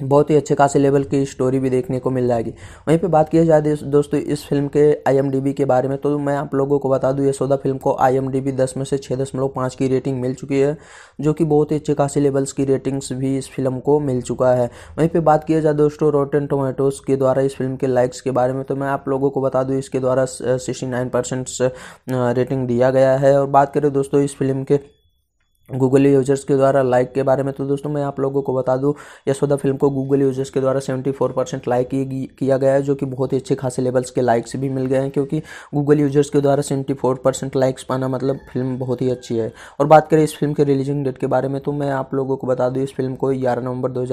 A: बहुत ही अच्छे खासे लेवल की स्टोरी भी देखने को मिल जाएगी वहीं पे बात किया जाए दोस्तों इस फिल्म के आईएमडीबी के बारे में तो मैं आप लोगों को बता दूं ये सौदा फिल्म को आईएमडीबी 10 में से छः दशमलव पाँच की रेटिंग मिल चुकी है जो कि बहुत ही अच्छे खासे लेवल्स की रेटिंग्स भी इस फिल्म को मिल चुका है वहीं पर बात किया जाए दोस्तों रोटेन टोमेटोज़ के द्वारा इस फिल्म के लाइक्स के बारे में तो मैं आप लोगों को बता दूँ इसके द्वारा सिक्सटी रेटिंग दिया गया है और बात करें दोस्तों इस फिल्म के गूगल यूजर्स के द्वारा लाइक के बारे में तो दोस्तों मैं आप लोगों को बता दूं यशोदा फिल्म को गूगल यूजर्स के द्वारा 74 परसेंट लाइक किया गया है जो कि बहुत ही अच्छे खासे लेवल्स के लाइक्स भी मिल गए हैं क्योंकि गूगल यूजर्स के द्वारा 74 परसेंट लाइक्स पाना मतलब फिल्म बहुत ही अच्छी है और बात करें इस फिल्म के रिलीजिंग डेट के बारे में तो मैं आप लोगों को बता दूँ इस फिल्म को ग्यारह नवंबर दो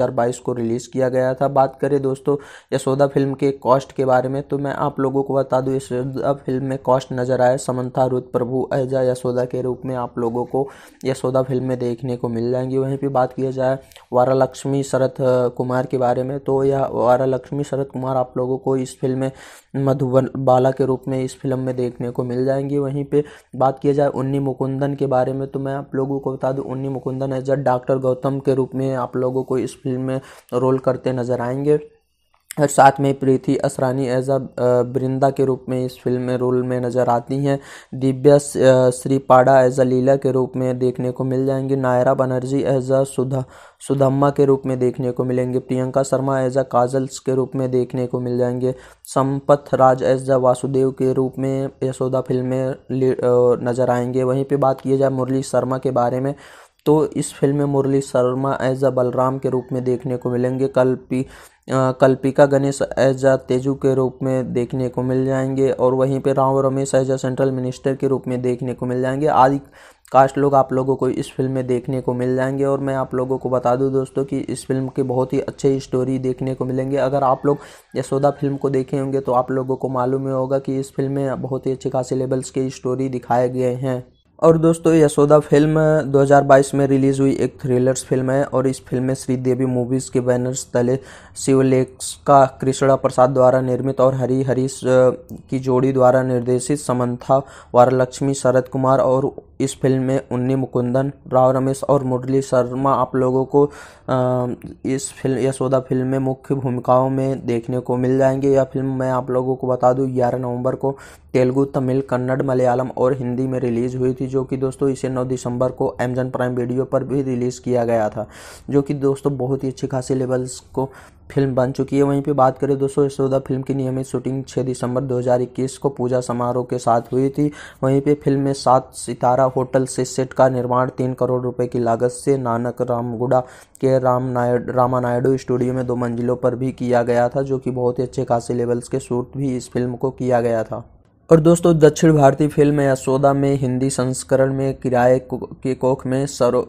A: को रिलीज़ किया गया था बात करें दोस्तों यशोदा फिल्म के कॉस्ट के बारे में तो मैं आप लोगों को बता दूँ यशोदा फिल्म में कॉस्ट नज़र आए समन्था रुद प्रभु एजा यशोदा के रूप में आप लोगों को यशोदा फिल्में देखने को मिल जाएंगी वहीं पर बात किया जाए वारा लक्ष्मी शरद कुमार के बारे में तो यह वारा लक्ष्मी शरद कुमार आप लोगों को इस फिल्म में मधुबन बाला के रूप में इस फिल्म में देखने को मिल जाएंगी वहीं पे बात किया जाए उन्नी मुकुंदन के बारे में तो मैं आप लोगों को बता दूँ Unni Mukundan as a doctor Gautam के रूप में आप लोगों को इस फिल्म में रोल करते नज़र आएंगे और साथ में प्रीति असरानी एज अ बृंदा के रूप में इस फिल्म में रोल में नज़र आती हैं दिव्या श्रीपाड़ा एज अ लीला के रूप में देखने को मिल जाएंगी नायरा बनर्जी एज अ सुधा सुधम्मा के रूप में देखने को मिलेंगे Priyanka Sharma as a kajals के रूप में देखने को मिल जाएंगे संपथ राज एज अ वासुदेव के रूप में यशोदा फिल्म में नज़र आएंगे वहीं पर बात की जाए मुरली शर्मा के बारे में तो इस फिल्म में मुरली शर्मा एज अ बलराम के रूप में देखने को मिलेंगे कल्पी कल्पिका गणेश एजा तेजू के रूप में देखने को मिल जाएंगे और वहीं पे राव रमेश एजा सेंट्रल मिनिस्टर के रूप में देखने को मिल जाएंगे आदि कास्ट लोग आप लोगों को इस फिल्म में देखने को मिल जाएंगे और मैं आप लोगों को बता दूं दोस्तों कि इस फिल्म के बहुत ही अच्छी स्टोरी देखने को मिलेंगे अगर आप लोग यशोदा फिल्म को देखे होंगे तो आप लोगों को मालूम ही होगा कि इस फिल्म में बहुत ही अच्छे खासी लेवल्स के स्टोरी दिखाए गए हैं और दोस्तों यशोदा फिल्म 2022 में रिलीज़ हुई एक थ्रिलर्स फिल्म है और इस फिल्म में श्रीदेवी मूवीज़ के बैनर्स तले शिवलेक्स का कृष्णा प्रसाद द्वारा निर्मित और हरी हरीश की जोड़ी द्वारा निर्देशित समंथा वारलक्ष्मी शरद कुमार और इस फिल्म में उन्नी मुकुंदन राव रमेश और मुरली शर्मा आप लोगों को इस फिल्म यशोदा फिल्म में मुख्य भूमिकाओं में देखने को मिल जाएंगे यह फिल्म मैं आप लोगों को बता दूं ग्यारह नवंबर को तेलुगु तमिल कन्नड़ मलयालम और हिंदी में रिलीज़ हुई थी जो कि दोस्तों इसे नौ दिसंबर को एमजन प्राइम वीडियो पर भी रिलीज़ किया गया था जो कि दोस्तों बहुत ही अच्छी खासी लेवल्स को फिल्म बन चुकी है वहीं पे बात करें दोस्तों यशोदा फिल्म की नियमित शूटिंग 6 दिसंबर 2021 को पूजा समारोह के साथ हुई थी वहीं पे फिल्म में सात सितारा होटल से सेट का निर्माण तीन करोड़ रुपए की लागत से नानक रामगुड़ा के राम नायड रामानायडू स्टूडियो में दो मंजिलों पर भी किया गया था जो कि बहुत ही अच्छे खासे लेवल्स के शूट भी इस फिल्म को किया गया था और दोस्तों दक्षिण भारतीय फिल्म यशोदा में हिंदी संस्करण में किराए के कोख में सरो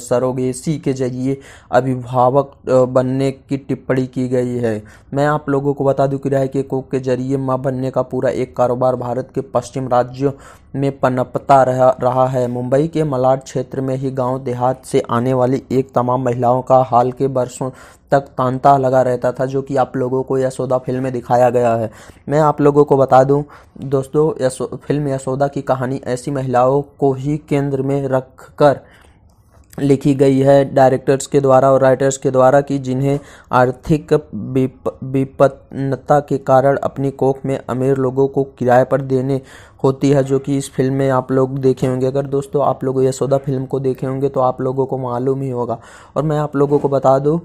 A: सरोगेसी के जरिए अभिभावक बनने की टिप्पणी की गई है मैं आप लोगों को बता दूं किराए के कोख के जरिए माँ बनने का पूरा एक कारोबार भारत के पश्चिम राज्यों में पनपता रहा रहा है मुंबई के मलाड क्षेत्र में ही गांव देहात से आने वाली एक तमाम महिलाओं का हाल के वर्षों तक तांता लगा रहता था जो कि आप लोगों को यशोदा फिल्म में दिखाया गया है मैं आप लोगों को बता दूं दोस्तों यशो फिल्म यशोदा की कहानी ऐसी महिलाओं को ही केंद्र में रख कर लिखी गई है डायरेक्टर्स के द्वारा और राइटर्स के द्वारा कि जिन्हें आर्थिक विपन्नता के कारण अपनी कोख में अमीर लोगों को किराए पर देने होती है जो कि इस फिल्म में आप लोग देखे होंगे अगर दोस्तों आप लोग यशोदा फिल्म को देखे होंगे तो आप लोगों को मालूम ही होगा और मैं आप लोगों को बता दूँ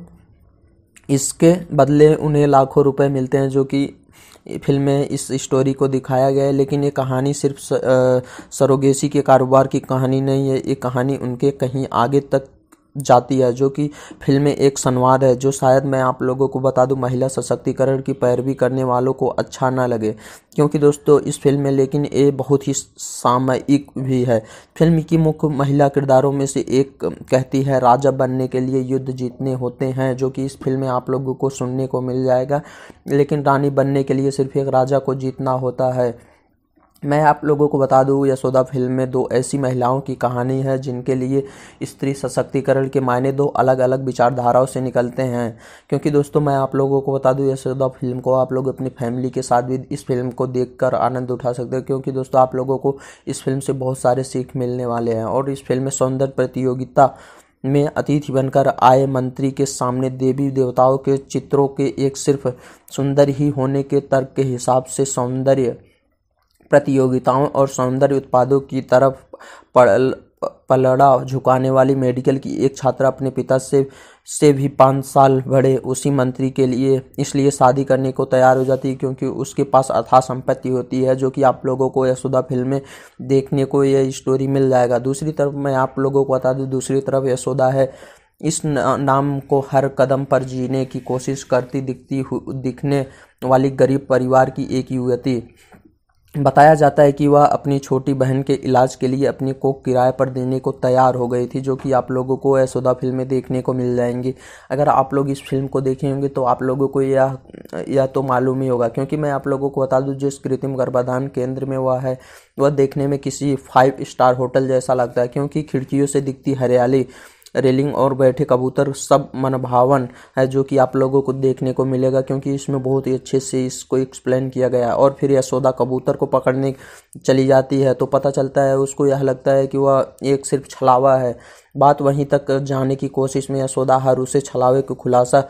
A: इसके बदले उन्हें लाखों रुपए मिलते हैं जो कि फिल्म में इस स्टोरी को दिखाया गया है लेकिन ये कहानी सिर्फ सरोगेसी के कारोबार की कहानी नहीं है ये कहानी उनके कहीं आगे तक जाती है जो कि फिल्म में एक संवाद है जो शायद मैं आप लोगों को बता दूं महिला सशक्तिकरण की पैरवी करने वालों को अच्छा ना लगे क्योंकि दोस्तों इस फिल्म में लेकिन ये बहुत ही सामयिक भी है फिल्म की मुख्य महिला किरदारों में से एक कहती है राजा बनने के लिए युद्ध जीतने होते हैं जो कि इस फिल्म में आप लोगों को सुनने को मिल जाएगा लेकिन रानी बनने के लिए सिर्फ एक राजा को जीतना होता है मैं आप लोगों को बता दूं यशोदा फिल्म में दो ऐसी महिलाओं की कहानी है जिनके लिए स्त्री सशक्तिकरण के मायने दो अलग अलग विचारधाराओं से निकलते हैं क्योंकि दोस्तों मैं आप लोगों को बता दूं यशोदा फिल्म को आप लोग अपनी फैमिली के साथ भी इस फिल्म को देखकर आनंद उठा सकते हैं क्योंकि दोस्तों आप लोगों को इस फिल्म से बहुत सारे सीख मिलने वाले हैं और इस फिल्म में सौंदर्य प्रतियोगिता में अतिथि बनकर आए मंत्री के सामने देवी देवताओं के चित्रों के एक सिर्फ सुंदर ही होने के तर्क के हिसाब से सौंदर्य प्रतियोगिताओं और सौंदर्य उत्पादों की तरफ पल पलड़ा झुकाने वाली मेडिकल की एक छात्रा अपने पिता से से भी पाँच साल बड़े उसी मंत्री के लिए इसलिए शादी करने को तैयार हो जाती है क्योंकि उसके पास अथा संपत्ति होती है जो कि आप लोगों को यशोदा फिल्में देखने को यह स्टोरी मिल जाएगा दूसरी तरफ मैं आप लोगों को बता दूँ दूसरी तरफ यशोदा है इस नाम को हर कदम पर जीने की कोशिश करती दिखती दिखने वाली गरीब परिवार की एक युवती बताया जाता है कि वह अपनी छोटी बहन के इलाज के लिए अपनी कोक किराए पर देने को तैयार हो गई थी जो कि आप लोगों को यशोदा फिल्म में देखने को मिल जाएंगी अगर आप लोग इस फिल्म को देखे होंगे तो आप लोगों को यह या तो मालूम ही होगा क्योंकि मैं आप लोगों को बता दूं जिस कृत्रिम गर्भाधान केंद्र में वह है वह देखने में किसी फाइव स्टार होटल जैसा लगता है क्योंकि खिड़कियों से दिखती हरियाली रेलिंग और बैठे कबूतर सब मनभावन है जो कि आप लोगों को देखने को मिलेगा क्योंकि इसमें बहुत ही अच्छे से इसको एक्सप्लेन किया गया है और फिर यशोदा कबूतर को पकड़ने चली जाती है तो पता चलता है उसको यह लगता है कि वह एक सिर्फ छलावा है बात वहीं तक जाने की कोशिश में यशोदा हर उसे छलावे को खुलासा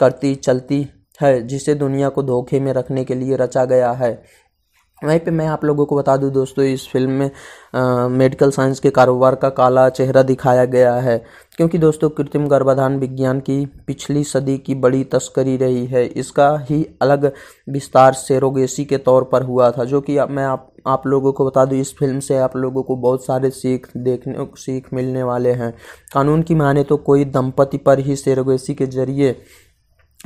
A: करती चलती है जिसे दुनिया को धोखे में रखने के लिए रचा गया है वहीं पे मैं आप लोगों को बता दूं दोस्तों इस फिल्म में मेडिकल साइंस के कारोबार का काला चेहरा दिखाया गया है क्योंकि दोस्तों कृत्रिम गर्भाधान विज्ञान की पिछली सदी की बड़ी तस्करी रही है इसका ही अलग विस्तार सेरोगेसी के तौर पर हुआ था जो कि मैं आप आप लोगों को बता दूं इस फिल्म से आप लोगों को बहुत सारे सीख देखने सीख मिलने वाले हैं कानून की माने तो कोई दंपति पर ही सेरोगेसी के जरिए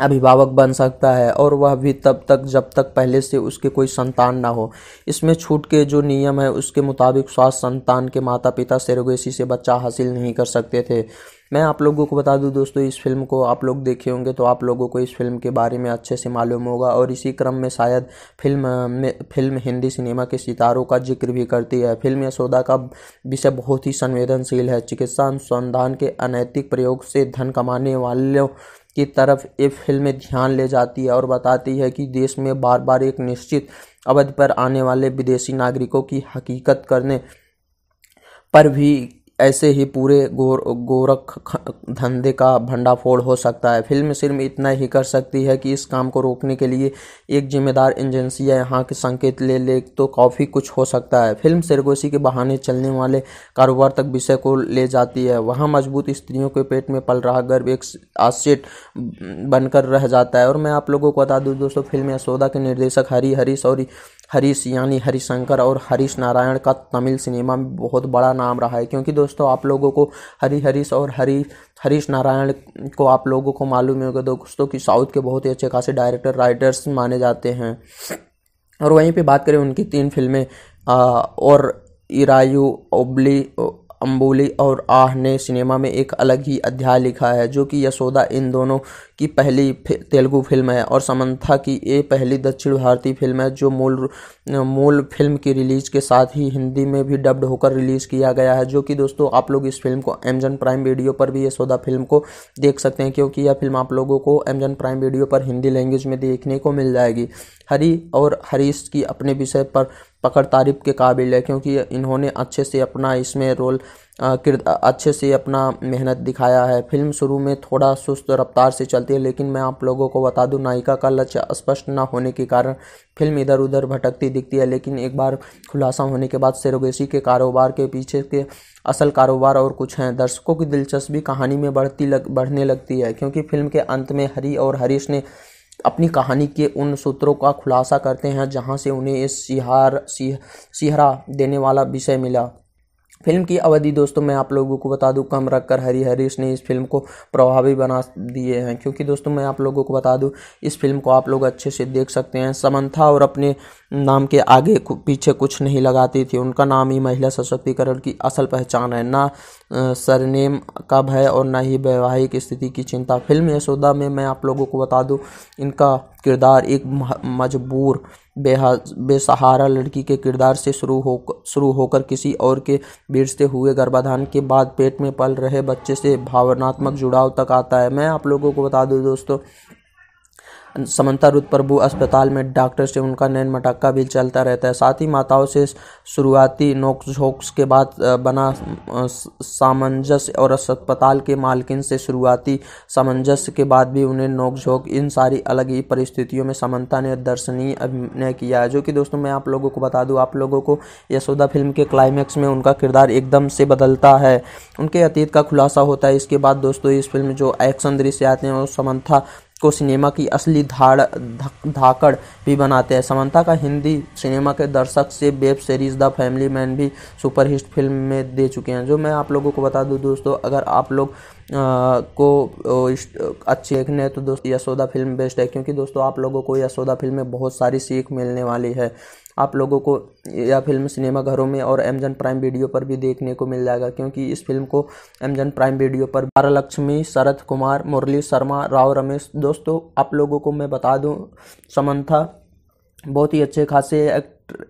A: अभिभावक बन सकता है और वह भी तब तक जब तक पहले से उसके कोई संतान ना हो इसमें छूट के जो नियम है उसके मुताबिक स्वास्थ्य संतान के माता पिता सेरोगेसी से बच्चा हासिल नहीं कर सकते थे मैं आप लोगों को बता दूं दोस्तों इस फिल्म को आप लोग देखे होंगे तो आप लोगों को इस फिल्म के बारे में अच्छे से मालूम होगा और इसी क्रम में शायद फिल्म में फिल्म हिंदी सिनेमा के सितारों का जिक्र भी करती है फिल्म यशोदा का विषय बहुत ही संवेदनशील है चिकित्सा अनुसंधान के अनैतिक प्रयोग से धन कमाने वालों की तरफ ये फिल्म ध्यान ले जाती है और बताती है कि देश में बार बार एक निश्चित अवधि पर आने वाले विदेशी नागरिकों की हकीकत करने पर भी ऐसे ही पूरे गोर गोरख धंधे का भंडाफोड़ हो सकता है फिल्म सिर्फ इतना ही कर सकती है कि इस काम को रोकने के लिए एक जिम्मेदार एजेंसी या यहाँ के संकेत ले ले तो काफ़ी कुछ हो सकता है फिल्म सरगोशी के बहाने चलने वाले कारोबार तक विषय को ले जाती है वहाँ मजबूत स्त्रियों के पेट में पल रहा गर्भ एक आसेट बनकर रह जाता है और मैं आप लोगों को बता दूँ दोस्तों फिल्म यशोदा के निर्देशक हरी हरी सौरी हरीश यानी हरिशंकर और हरीश नारायण का तमिल सिनेमा में बहुत बड़ा नाम रहा है क्योंकि दोस्तों आप लोगों को हरी हरीश और हरी हरीश नारायण को आप लोगों को मालूम होगा दोस्तों कि साउथ के बहुत ही अच्छे खासे डायरेक्टर राइटर्स माने जाते हैं और वहीं पे बात करें उनकी तीन फिल्में और इरायू ओबली अम्बोली और आह ने सिनेमा में एक अलग ही अध्याय लिखा है जो कि यशोदा इन दोनों की पहली तेलुगु फिल्म है और समंथा की ये पहली दक्षिण भारतीय फिल्म है जो मूल मूल फिल्म की रिलीज के साथ ही हिंदी में भी डब्ड होकर रिलीज किया गया है जो कि दोस्तों आप लोग इस फिल्म को अमेजन प्राइम वीडियो पर भी यशोदा फिल्म को देख सकते हैं क्योंकि यह फिल्म आप लोगों को अमेजन प्राइम वीडियो पर हिंदी लैंग्वेज में देखने को मिल जाएगी हरी और हरीश की अपने विषय पर पकड़ तारीफ़ के काबिल है क्योंकि इन्होंने अच्छे से अपना इसमें रोल अच्छे से अपना मेहनत दिखाया है फिल्म शुरू में थोड़ा सुस्त रफ्तार से चलती है लेकिन मैं आप लोगों को बता दूं नायिका का लक्ष्य स्पष्ट न होने के कारण फिल्म इधर उधर भटकती दिखती है लेकिन एक बार खुलासा होने के बाद सेरोगेसी के कारोबार के पीछे के असल कारोबार और कुछ हैं दर्शकों की दिलचस्पी कहानी में बढ़ती लग बढ़ने लगती है क्योंकि फिल्म के अंत में हरी और हरीश ने अपनी कहानी के उन सूत्रों का खुलासा करते हैं जहाँ से उन्हें इस सिहार सिह सिहरा देने वाला विषय मिला फिल्म की अवधि दोस्तों मैं आप लोगों को बता दूं कम रखकर हरी हरीश ने इस फिल्म को प्रभावी बना दिए हैं क्योंकि दोस्तों मैं आप लोगों को बता दूं इस फिल्म को आप लोग अच्छे से देख सकते हैं समंथा और अपने नाम के आगे पीछे कुछ नहीं लगाती थी उनका नाम ही महिला सशक्तिकरण की असल पहचान है ना सरनेम का भय और ना ही वैवाहिक स्थिति की चिंता फिल्म यशोदा में मैं आप लोगों को बता दूं इनका किरदार एक मजबूर बेहा बेसहारा लड़की के किरदार से शुरू हो शुरू होकर किसी और के बिरसते हुए गर्भाधान के बाद पेट में पल रहे बच्चे से भावनात्मक जुड़ाव तक आता है मैं आप लोगों को बता दूं दोस्तों रुद प्रभु अस्पताल में डॉक्टर से उनका नैन मटक्का भी चलता रहता है साथ ही माताओं से शुरुआती नोकझोंक के बाद बना सामंजस्य और अस्पताल के मालकिन से शुरुआती सामंजस्य के बाद भी उन्हें नोकझोंक इन सारी अलग ही परिस्थितियों में समंता ने दर्शनीय अभिनय किया है जो कि दोस्तों मैं आप लोगों को बता दूँ आप लोगों को यशोदा फिल्म के क्लाइमैक्स में उनका किरदार एकदम से बदलता है उनके अतीत का खुलासा होता है इसके बाद दोस्तों इस फिल्म जो एक्शन दृश्य आते हैं और समंथा को सिनेमा की असली धाड़ धाकड़ भी बनाते हैं समंता का हिंदी सिनेमा के दर्शक से web series the family man भी सुपरहिट फिल्म में दे चुके हैं जो मैं आप लोगों को बता दूं दोस्तों अगर आप लोग को अच्छी देखने तो दोस्तों यशोदा फिल्म बेस्ट है क्योंकि दोस्तों आप लोगों को यशोदा फिल्म में बहुत सारी सीख मिलने वाली है आप लोगों को यह फिल्म सिनेमाघरों में और अमेजन प्राइम वीडियो पर भी देखने को मिल जाएगा क्योंकि इस फिल्म को अमेजन प्राइम वीडियो पर लक्ष्मी शरद कुमार मुरली शर्मा राव रमेश दोस्तों आप लोगों को मैं बता दूं समंथा बहुत ही अच्छे खासे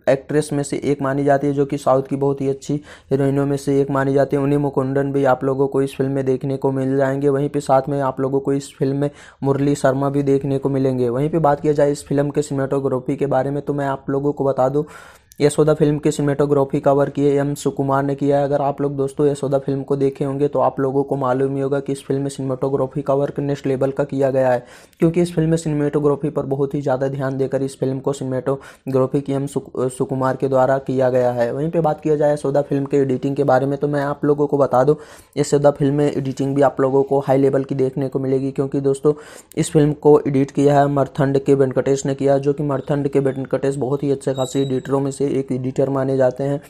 A: एक्ट्रेस में से एक मानी जाती है जो कि साउथ की बहुत ही अच्छी हीरोइनों में से एक मानी जाती है उन्हीं मुकुंदन भी आप लोगों को इस फिल्म में देखने को मिल जाएंगे वहीं पे साथ में आप लोगों को इस फिल्म में मुरली शर्मा भी देखने को मिलेंगे वहीं पर बात किया जाए इस फिल्म के सिनेमाटोग्राफी के बारे में तो मैं आप लोगों को बता दूँ यशोदा फिल्म की सिनेमेटोग्राफी कवर किए एम सुकुमार ने किया है अगर आप लोग दोस्तों यशोदा फिल्म को देखे होंगे तो आप लोगों को मालूम ही होगा कि इस फिल्म में सिनेमेटोग्राफी का वर्क नेक्स्ट लेवल का किया गया है क्योंकि इस फिल्म में सिनेमेटोग्राफी पर बहुत ही ज़्यादा ध्यान देकर इस फिल्म को सिनेमेटोग्राफी की एम सुकुमार के द्वारा किया गया है वहीं पर बात किया जाए यशोदा फिल्म के एडिटिंग के बारे में तो मैं आप लोगों को बता दूँ यशोदा फिल्म में एडिटिंग भी आप लोगों को हाई लेवल की देखने को मिलेगी क्योंकि दोस्तों इस फिल्म को एडिट किया है मरथंड के वेंकटेश ने किया जो कि मरथंड के वेंकटेश बहुत ही अच्छे खासी एडिटरों में से से एक एडिटर माने जाते हैं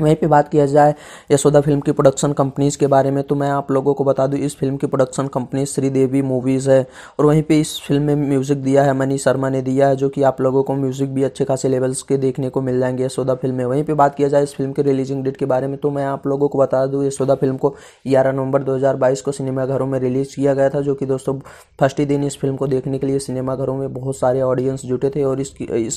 A: वहीं पे बात किया जाए यशोदा फिल्म की प्रोडक्शन कंपनीज़ के बारे में तो मैं आप लोगों को बता दूं इस फिल्म की प्रोडक्शन कंपनी श्रीदेवी मूवीज़ है और वहीं पे इस फिल्म में म्यूज़िक दिया है मनी शर्मा ने दिया है जो कि आप लोगों को म्यूज़िक भी अच्छे खासे लेवल्स के देखने को मिल जाएंगे यशोदा फिल्म में वहीं पर बात किया जाए इस फिल्म के रिलीजिंग डेट के बारे में तो मैं आप लोगों को बता दूँ यशोदा फिल्म को ग्यारह नवंबर दो को सिनेमाघरों में रिलीज़ किया गया था जो कि दोस्तों फर्स्ट ही दिन इस फिल्म को देखने के लिए सिनेमाघरों में बहुत सारे ऑडियंस जुटे थे और इस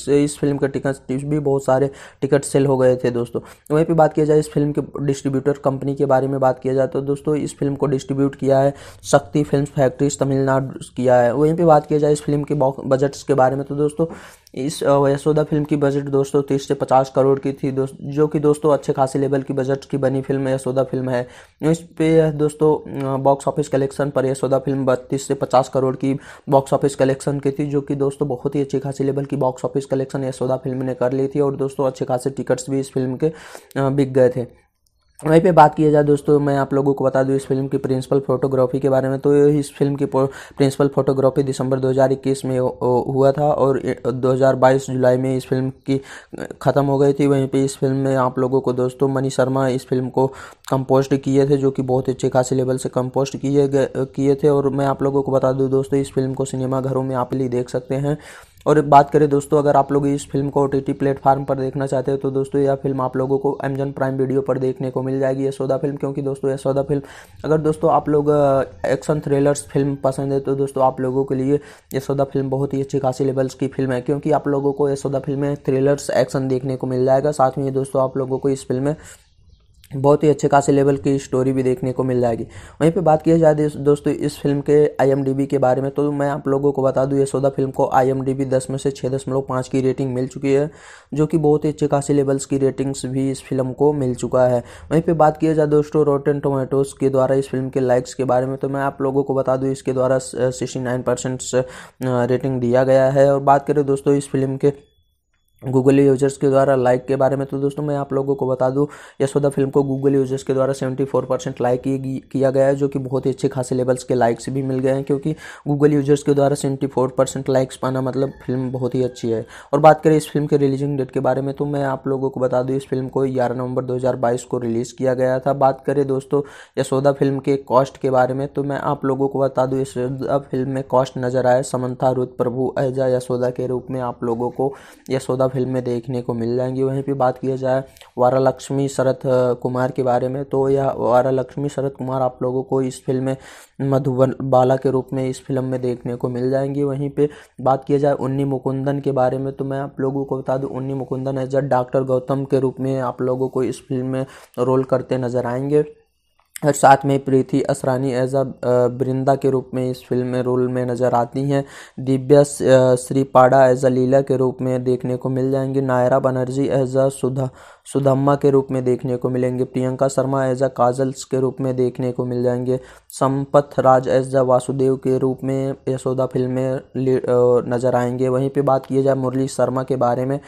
A: इस फिल्म के टिकट भी बहुत सारे टिकट सेल हो गए थे दोस्तों वहीं पर की बात किया जाए इस फिल्म के डिस्ट्रीब्यूटर कंपनी के बारे में बात किया जाए तो दोस्तों इस फिल्म को डिस्ट्रीब्यूट किया है शक्ति फिल्म फैक्ट्रीज तमिलनाडु किया है वहीं पर बात किया जाए इस फिल्म के बजट्स के बारे में तो दोस्तों इस यशोदा फिल्म की बजट दोस्तों तीस से पचास करोड़ की थी दोस्त जो कि दोस्तों अच्छे खासे लेवल की बजट की बनी फिल्म यशोदा फिल्म है इस पे दोस्तों बॉक्स ऑफिस कलेक्शन पर यशोदा फिल्म बत्तीस से पचास करोड़ की बॉक्स ऑफिस कलेक्शन की थी जो कि दोस्तों बहुत ही अच्छी खासी लेवल की box office collection Yashoda film ने कर ली थी और दोस्तों अच्छे खासे टिकट्स भी इस फिल्म के बिक गए थे वहीं पे बात किया जाए दोस्तों मैं आप लोगों को बता दूं इस फिल्म की प्रिंसिपल फोटोग्राफी के बारे में तो इस फिल्म की प्रिंसिपल फोटोग्राफी दिसंबर 2021 में हुआ था और 2022 जुलाई में इस फिल्म की ख़त्म हो गई थी वहीं पे इस फिल्म में आप लोगों को दोस्तों मनी शर्मा इस फिल्म को कंपोस्ट किए थे जो कि बहुत अच्छे खासी लेवल से कंपोस्ट किए गए किए थे और मैं आप लोगों को बता दूँ दोस्तों इस फिल्म को सिनेमाघरों में आप ही देख सकते हैं और बात करें दोस्तों अगर आप लोग इस फिल्म को ओ टी प्लेटफॉर्म पर देखना चाहते हो तो दोस्तों यह फिल्म आप लोगों को अमेजन प्राइम वीडियो पर देखने को मिल जाएगी यशोदा फिल्म क्योंकि दोस्तों यशोदा फिल्म अगर दोस्तों आप लोग एक्शन थ्रिलर्स फिल्म पसंद है तो दोस्तों आप लोगों के लिए यशोदा फिल्म बहुत ही अच्छी खासी लेवल्स की फिल्म है क्योंकि आप लोगों को यशोदा फिल्म में थ्रिलर्स एक्शन देखने को मिल जाएगा साथ में दोस्तों आप लोगों को इस फिल्म में बहुत ही अच्छे खासे लेवल की स्टोरी भी देखने को मिल जाएगी वहीं पे बात किया जाए दोस्तों इस फिल्म के आईएमडीबी के बारे में तो मैं आप लोगों को बता दूं यशोदा फिल्म को आईएमडीबी 10 में से छः दशमलव पाँच की रेटिंग मिल चुकी है जो कि बहुत ही अच्छे खासे लेवल्स की रेटिंग्स भी इस फिल्म को मिल चुका है वहीं पर बात किया जाए दोस्तों रोटेन टोमेटोज के द्वारा इस फिल्म के लाइक्स के बारे में तो मैं आप लोगों को बता दूँ इसके द्वारा सिक्सटी रेटिंग दिया गया है और बात करें दोस्तों इस फिल्म के गूगल यूजर्स के द्वारा लाइक के बारे में तो दोस्तों मैं आप लोगों को बता दूं यशोदा फिल्म को गूगल यूजर्स के द्वारा 74 परसेंट लाइक किया गया है जो कि बहुत ही अच्छे खासे लेवल्स के लाइक्स भी मिल गए हैं क्योंकि गूगल यूजर्स के द्वारा 74 परसेंट लाइक्स पाना मतलब फिल्म बहुत ही अच्छी है और बात करें इस फिल्म के रिलीजिंग डेट के बारे में तो मैं आप लोगों को बता दूँ इस फिल्म को ग्यारह नवंबर दो को रिलीज़ किया गया था बात करें दोस्तों यशोदा फिल्म के कॉस्ट के बारे में तो मैं आप लोगों को बता दूँ यशोदा फिल्म में कॉस्ट नज़र आए समन्था रुद प्रभु एजा यशोदा के रूप में आप लोगों को यशोदा फिल्में देखने को मिल जाएंगी वहीं पे बात किया जाए वारा लक्ष्मी शरद कुमार के बारे में तो यह वारा लक्ष्मी शरद कुमार आप लोगों को इस फिल्म में मधुबन बाला के रूप में इस फिल्म में देखने को मिल जाएंगी वहीं पे बात किया जाए उन्नी मुकुंदन के बारे में तो मैं आप लोगों को बता दूं उन्नी मुकुंदन एज डॉक्टर गौतम के रूप में आप लोगों को इस फिल्म में रोल करते नजर आएंगे और साथ में प्रीति असरानी एज अ बृंदा के रूप में इस फिल्म में रोल में नज़र आती हैं दिव्या श्रीपाड़ा एज अ लीला के रूप में देखने को मिल जाएंगी नायरा बनर्जी एज अ सुधा सुधम्मा के रूप में देखने को मिलेंगे Priyanka Sharma as a kajals के रूप में देखने को मिल जाएंगे संपत राज एज अ वासुदेव के रूप में यशोदा फिल्म में नज़र आएंगे वहीं पर बात की जाए मुरली शर्मा के बारे में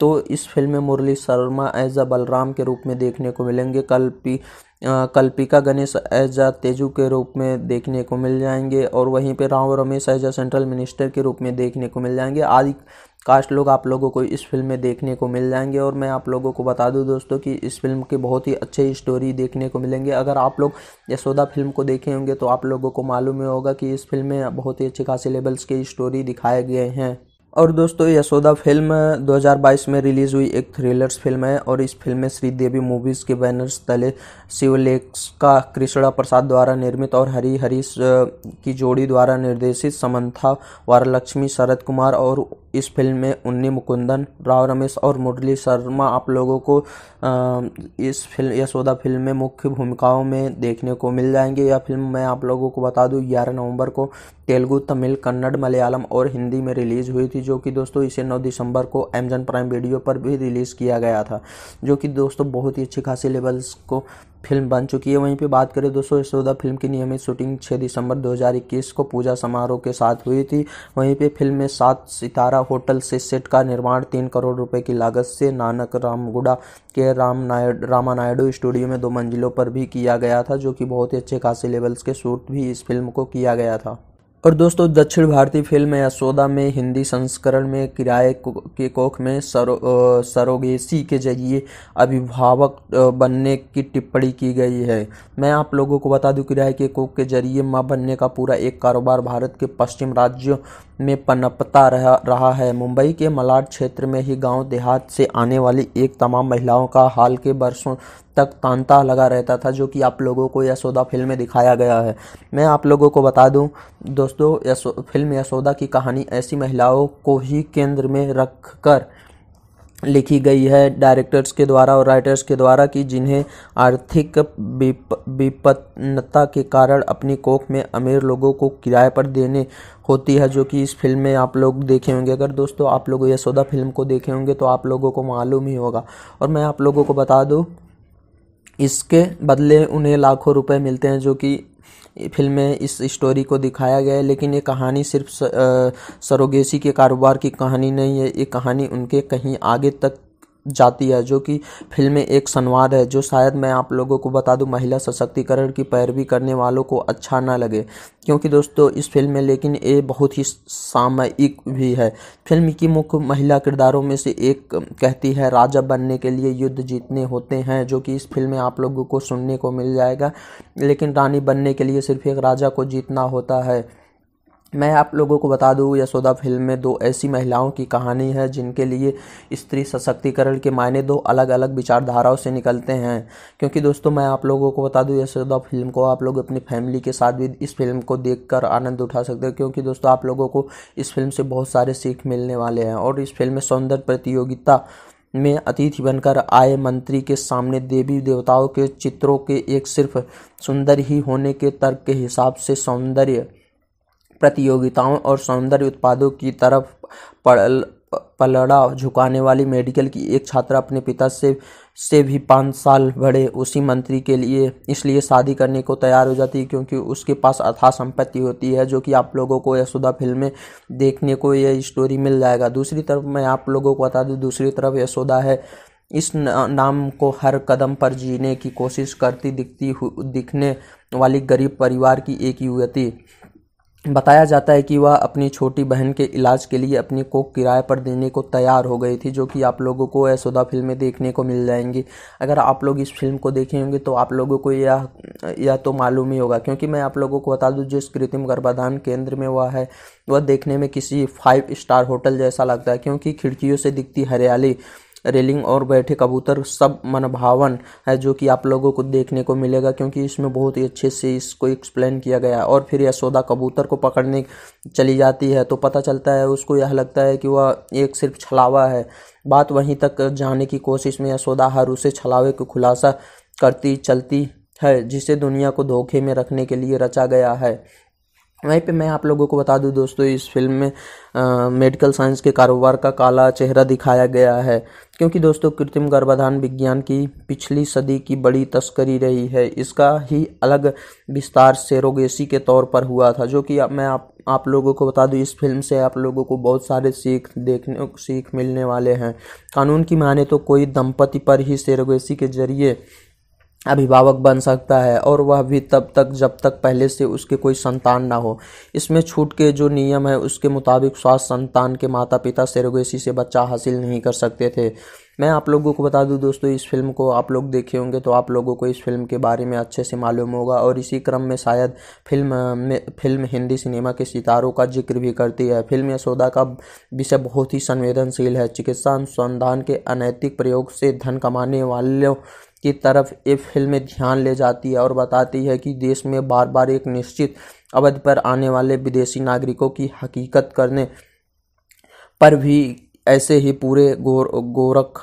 A: तो इस फिल्म में मुरली शर्मा एज अ बलराम के रूप में देखने को मिलेंगे कल्पी कल्पिका गणेश एजा तेजू के रूप में देखने को मिल जाएंगे और वहीं पे राव रमेश एजा सेंट्रल मिनिस्टर के रूप में देखने को मिल जाएंगे आदि कास्ट लोग आप लोगों को इस फिल्म में देखने को मिल जाएंगे और मैं आप लोगों को बता दूं दोस्तों कि इस फिल्म के बहुत ही अच्छी स्टोरी देखने को मिलेंगे अगर आप लोग यशोदा फिल्म को देखे होंगे तो आप लोगों को मालूम होगा कि इस फिल्म में बहुत ही अच्छे खासी लेवल्स की स्टोरी दिखाए गए हैं और दोस्तों यशोदा फिल्म 2022 में रिलीज़ हुई एक थ्रिलर्स फिल्म है और इस फिल्म में श्रीदेवी मूवीज़ के बैनर्स तले शिवलेक्स का कृष्णा प्रसाद द्वारा निर्मित और हरी हरीश की जोड़ी द्वारा निर्देशित समंथा वारलक्ष्मी शरद कुमार और इस फिल्म में उन्नी मुकुंदन राव रमेश और मुरली शर्मा आप लोगों को इस फिल्म यशोदा फिल्म में मुख्य भूमिकाओं में देखने को मिल जाएंगे यह फिल्म मैं आप लोगों को बता दूँ ग्यारह नवंबर को तेलुगु तमिल कन्नड़ मलयालम और हिंदी में रिलीज़ हुई थी जो कि दोस्तों इसे 9 दिसंबर को अमेजन प्राइम वीडियो पर भी रिलीज़ किया गया था जो कि दोस्तों बहुत ही अच्छी खासी लेवल्स को फिल्म बन चुकी है वहीं पे बात करें दोस्तों यशोदा फिल्म की नियमित शूटिंग 6 दिसंबर 2021 को पूजा समारोह के साथ हुई थी वहीं पे फिल्म में सात सितारा होटल से सेट का निर्माण तीन करोड़ रुपए की लागत से नानक रामगुड़ा के राम नायड रामा नायडू स्टूडियो में दो मंजिलों पर भी किया गया था जो कि बहुत ही अच्छे खासे लेवल्स के शूट भी इस फिल्म को किया गया था और दोस्तों दक्षिण भारतीय फिल्म यशोदा में हिंदी संस्करण में किराए के कोख में सरो सरोगेसी के जरिए अभिभावक बनने की टिप्पणी की गई है मैं आप लोगों को बता दूं किराए के कोख के जरिए माँ बनने का पूरा एक कारोबार भारत के पश्चिम राज्यों में पनपता रह रहा है मुंबई के मलाड क्षेत्र में ही गांव देहात से आने वाली एक तमाम महिलाओं का हाल के बरसों तक तांता लगा रहता था जो कि आप लोगों को यशोदा फिल्म में दिखाया गया है मैं आप लोगों को बता दूं दोस्तों यशो फिल्म यशोदा की कहानी ऐसी महिलाओं को ही केंद्र में रख कर लिखी गई है डायरेक्टर्स के द्वारा और राइटर्स के द्वारा कि जिन्हें आर्थिक विपन्नता के कारण अपनी कोख में अमीर लोगों को किराए पर देने होती है जो कि इस फिल्म में आप लोग देखे होंगे अगर दोस्तों आप लोग यशोदा फिल्म को देखे होंगे तो आप लोगों को मालूम ही होगा और मैं आप लोगों को बता दूँ इसके बदले उन्हें लाखों रुपए मिलते हैं जो कि फिल्म में इस स्टोरी को दिखाया गया है लेकिन ये कहानी सिर्फ सरोगेसी के कारोबार की कहानी नहीं है ये कहानी उनके कहीं आगे तक जाती है जो कि फिल्म में एक संवाद है जो शायद मैं आप लोगों को बता दूं महिला सशक्तिकरण की पैरवी करने वालों को अच्छा ना लगे क्योंकि दोस्तों इस फिल्म में लेकिन ये बहुत ही सामयिक भी है फिल्म की मुख्य महिला किरदारों में से एक कहती है राजा बनने के लिए युद्ध जीतने होते हैं जो कि इस फिल्म में आप लोगों को सुनने को मिल जाएगा लेकिन रानी बनने के लिए सिर्फ एक राजा को जीतना होता है मैं आप लोगों को बता दूं यशोदा फिल्म में दो ऐसी महिलाओं की कहानी है जिनके लिए स्त्री सशक्तिकरण के मायने दो अलग अलग विचारधाराओं से निकलते हैं क्योंकि दोस्तों मैं आप लोगों को बता दूं यशोदा फिल्म को आप लोग अपनी फैमिली के साथ भी इस फिल्म को देखकर आनंद उठा सकते हैं क्योंकि दोस्तों आप लोगों को इस फिल्म से बहुत सारे सीख मिलने वाले हैं और इस फिल्म में सौंदर्य प्रतियोगिता में अतिथि बनकर आए मंत्री के सामने देवी देवताओं के चित्रों के एक सिर्फ सुंदर ही होने के तर्क के हिसाब से सौंदर्य प्रतियोगिताओं और सौंदर्य उत्पादों की तरफ पलड़ा झुकाने वाली मेडिकल की एक छात्रा अपने पिता से से भी पाँच साल बड़े उसी मंत्री के लिए इसलिए शादी करने को तैयार हो जाती है क्योंकि उसके पास अथा संपत्ति होती है जो कि आप लोगों को यशोदा फिल्में देखने को यह स्टोरी मिल जाएगा दूसरी तरफ मैं आप लोगों को बता दूँ दूसरी तरफ यशोदा है इस नाम को हर कदम पर जीने की कोशिश करती दिखती दिखने वाली गरीब परिवार की एक युवती बताया जाता है कि वह अपनी छोटी बहन के इलाज के लिए अपनी कोख किराए पर देने को तैयार हो गई थी जो कि आप लोगों को यशोदा फिल्म में देखने को मिल जाएंगी अगर आप लोग इस फिल्म को देखे होंगे तो आप लोगों को यह यह तो मालूम ही होगा क्योंकि मैं आप लोगों को बता दूं जिस कृत्रिम गर्भाधान केंद्र में वह है वह देखने में किसी फाइव स्टार होटल जैसा लगता है क्योंकि खिड़कियों से दिखती हरियाली रेलिंग और बैठे कबूतर सब मनभावन है जो कि आप लोगों को देखने को मिलेगा क्योंकि इसमें बहुत ही अच्छे से इसको एक्सप्लेन किया गया है और फिर यशोदा कबूतर को पकड़ने चली जाती है तो पता चलता है उसको यह लगता है कि वह एक सिर्फ छलावा है बात वहीं तक जाने की कोशिश में यशोदा हर उसे छलावे को खुलासा करती चलती है जिसे दुनिया को धोखे में रखने के लिए रचा गया है वहीं पे मैं आप लोगों को बता दूं दोस्तों इस फिल्म में आ, मेडिकल साइंस के कारोबार का काला चेहरा दिखाया गया है क्योंकि दोस्तों कृत्रिम गर्भाधान विज्ञान की पिछली सदी की बड़ी तस्करी रही है इसका ही अलग विस्तार सेरोगेसी के तौर पर हुआ था जो कि मैं आप आप लोगों को बता दूं इस फिल्म से आप लोगों को बहुत सारे सीख देखने सीख मिलने वाले हैं कानून की माने तो कोई दंपति पर ही सेरोगेसी के जरिए अभिभावक बन सकता है और वह भी तब तक जब तक पहले से उसके कोई संतान ना हो इसमें छूट के जो नियम है उसके मुताबिक स्वास्थ्य संतान के माता पिता सेरोगेसी से बच्चा हासिल नहीं कर सकते थे मैं आप लोगों को बता दूं दोस्तों इस फिल्म को आप लोग देखे होंगे तो आप लोगों को इस फिल्म के बारे में अच्छे से मालूम होगा और इसी क्रम में शायद फिल्म में फिल्म हिंदी सिनेमा के सितारों का जिक्र भी करती है फिल्म यशोदा का विषय बहुत ही संवेदनशील है चिकित्सा अनुसंधान के अनैतिक प्रयोग से धन कमाने वालों की तरफ ये फिल्म ध्यान ले जाती है और बताती है कि देश में बार बार एक निश्चित अवधि पर आने वाले विदेशी नागरिकों की हकीकत करने पर भी ऐसे ही पूरे गोर गोरख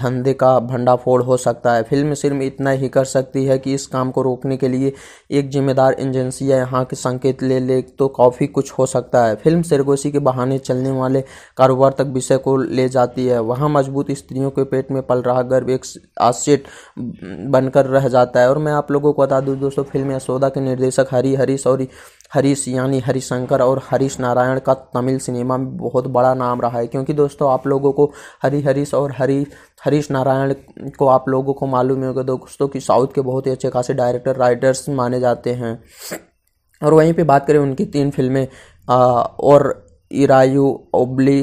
A: धंधे का भंडाफोड़ हो सकता है फिल्म सिर्फ इतना ही कर सकती है कि इस काम को रोकने के लिए एक जिम्मेदार एजेंसी या यहाँ के संकेत ले ले तो काफ़ी कुछ हो सकता है फिल्म सरगोशी के बहाने चलने वाले कारोबार तक विषय को ले जाती है वहाँ मजबूत स्त्रियों के पेट में पल रहा गर्भ एक आश्चित बनकर रह जाता है और मैं आप लोगों को बता दूँ दोस्तों फिल्म यशोदा के निर्देशक हरी हरी सौरी हरीश यानी हरिशंकर और हरीश नारायण का तमिल सिनेमा में बहुत बड़ा नाम रहा है क्योंकि दोस्तों आप लोगों को हरी हरीश और हरी हरीश नारायण को आप लोगों को मालूम होगा दोस्तों कि साउथ के बहुत ही अच्छे खासे डायरेक्टर राइटर्स माने जाते हैं और वहीं पे बात करें उनकी तीन फिल्में और इरायू ओबली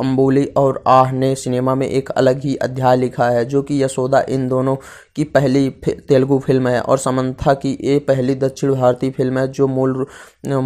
A: अंबोली और आह ने सिनेमा में एक अलग ही अध्याय लिखा है जो कि यशोदा इन दोनों की पहली तेलुगु फिल्म है और समंथा की ये पहली दक्षिण भारतीय फिल्म है जो मूल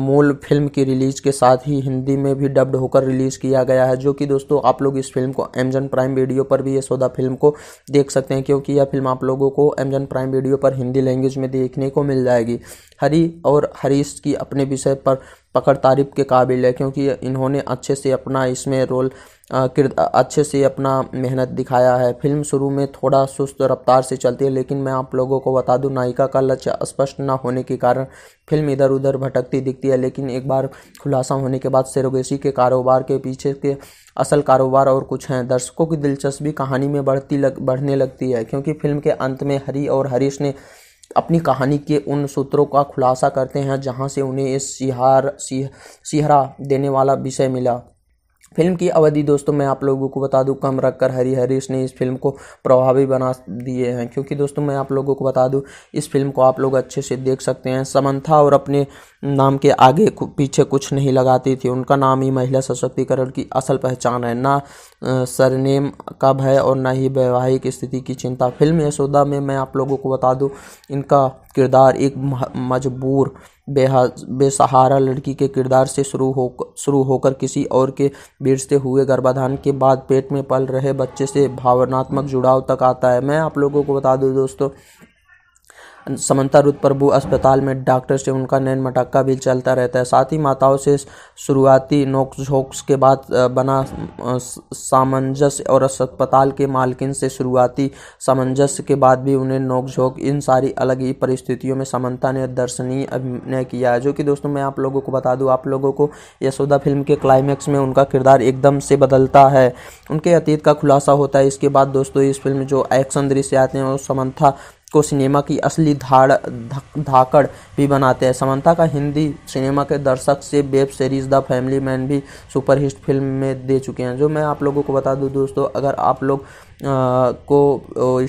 A: मूल फिल्म की रिलीज के साथ ही हिंदी में भी डब्ड होकर रिलीज़ किया गया है जो कि दोस्तों आप लोग इस फिल्म को एमजन प्राइम वीडियो पर भी यशोदा फिल्म को देख सकते हैं क्योंकि यह फिल्म आप लोगों को एमजन प्राइम वीडियो पर हिंदी लैंग्वेज में देखने को मिल जाएगी हरी और हरीश की अपने विषय पर पकड़ तारीफ के काबिल है क्योंकि इन्होंने अच्छे से अपना इसमें रोल अच्छे से अपना मेहनत दिखाया है फिल्म शुरू में थोड़ा सुस्त रफ्तार से चलती है लेकिन मैं आप लोगों को बता दूं नायिका का लक्ष्य स्पष्ट न होने के कारण फिल्म इधर उधर भटकती दिखती है लेकिन एक बार खुलासा होने के बाद सेरोगेसी के कारोबार के पीछे के असल कारोबार और कुछ हैं दर्शकों की दिलचस्पी कहानी में बढ़ती लग बढ़ने लगती है क्योंकि फिल्म के अंत में हरी और हरीश ने अपनी कहानी के उन सूत्रों का खुलासा करते हैं जहाँ से उन्हें इस सिहार सिहरा देने वाला विषय मिला फिल्म की अवधि दोस्तों मैं आप लोगों को बता दूं कम रखकर हरी हरीश ने इस फिल्म को प्रभावी बना दिए हैं क्योंकि दोस्तों मैं आप लोगों को बता दूं इस फिल्म को आप लोग अच्छे से देख सकते हैं समंथा और अपने नाम के आगे पीछे कुछ नहीं लगाती थी उनका नाम ही महिला सशक्तिकरण की असल पहचान है ना सरनेम का भय और ना ही वैवाहिक स्थिति की चिंता फिल्म यशोदा में मैं आप लोगों को बता दूँ इनका किरदार एक मजबूर बेहा बेसहारा लड़की के किरदार से शुरू हो शुरू होकर किसी और के बिरसते हुए गर्भाधान के बाद पेट में पल रहे बच्चे से भावनात्मक जुड़ाव तक आता है मैं आप लोगों को बता दूँ दोस्तों समंता रुद प्रभु अस्पताल में डॉक्टर से उनका नैन मटक्का भी चलता रहता है साथ ही माताओं से शुरुआती नोकझोंक्स के बाद बना सामंजस्य और अस्पताल के मालकिन से शुरुआती सामंजस्य के बाद भी उन्हें नोकझोंक इन सारी अलग ही परिस्थितियों में समंता ने दर्शनीय अभिनय किया है जो कि दोस्तों मैं आप लोगों को बता दूँ आप लोगों को यशोदा फिल्म के क्लाइमैक्स में उनका किरदार एकदम से बदलता है उनके अतीत का खुलासा होता है इसके बाद दोस्तों इस फिल्म में जो एक्शन दृश्य आते हैं वो समंथा को सिनेमा की असली धाड़ धाकड़ भी बनाते हैं समंता का हिंदी सिनेमा के दर्शक से web series the family man भी सुपरहिट फिल्म में दे चुके हैं जो मैं आप लोगों को बता दूं दोस्तों अगर आप लोग आ, को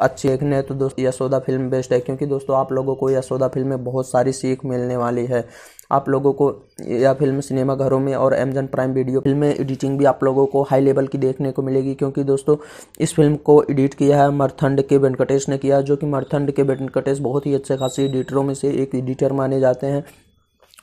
A: अच्छे देखने हैं तो दोस्तों यशोदा फिल्म बेस्ट है क्योंकि दोस्तों आप लोगों को यशोदा फिल्म में बहुत सारी सीख मिलने वाली है आप लोगों को या फिल्म सिनेमा घरों में और Amazon Prime Video film editing भी आप लोगों को हाई लेवल की देखने को मिलेगी क्योंकि दोस्तों इस फिल्म को एडिट किया है मरथंड के वेंकटेश ने किया जो कि मरथंड के वेंकटेश बहुत ही अच्छे खासी एडिटरों में से एक एडिटर माने जाते हैं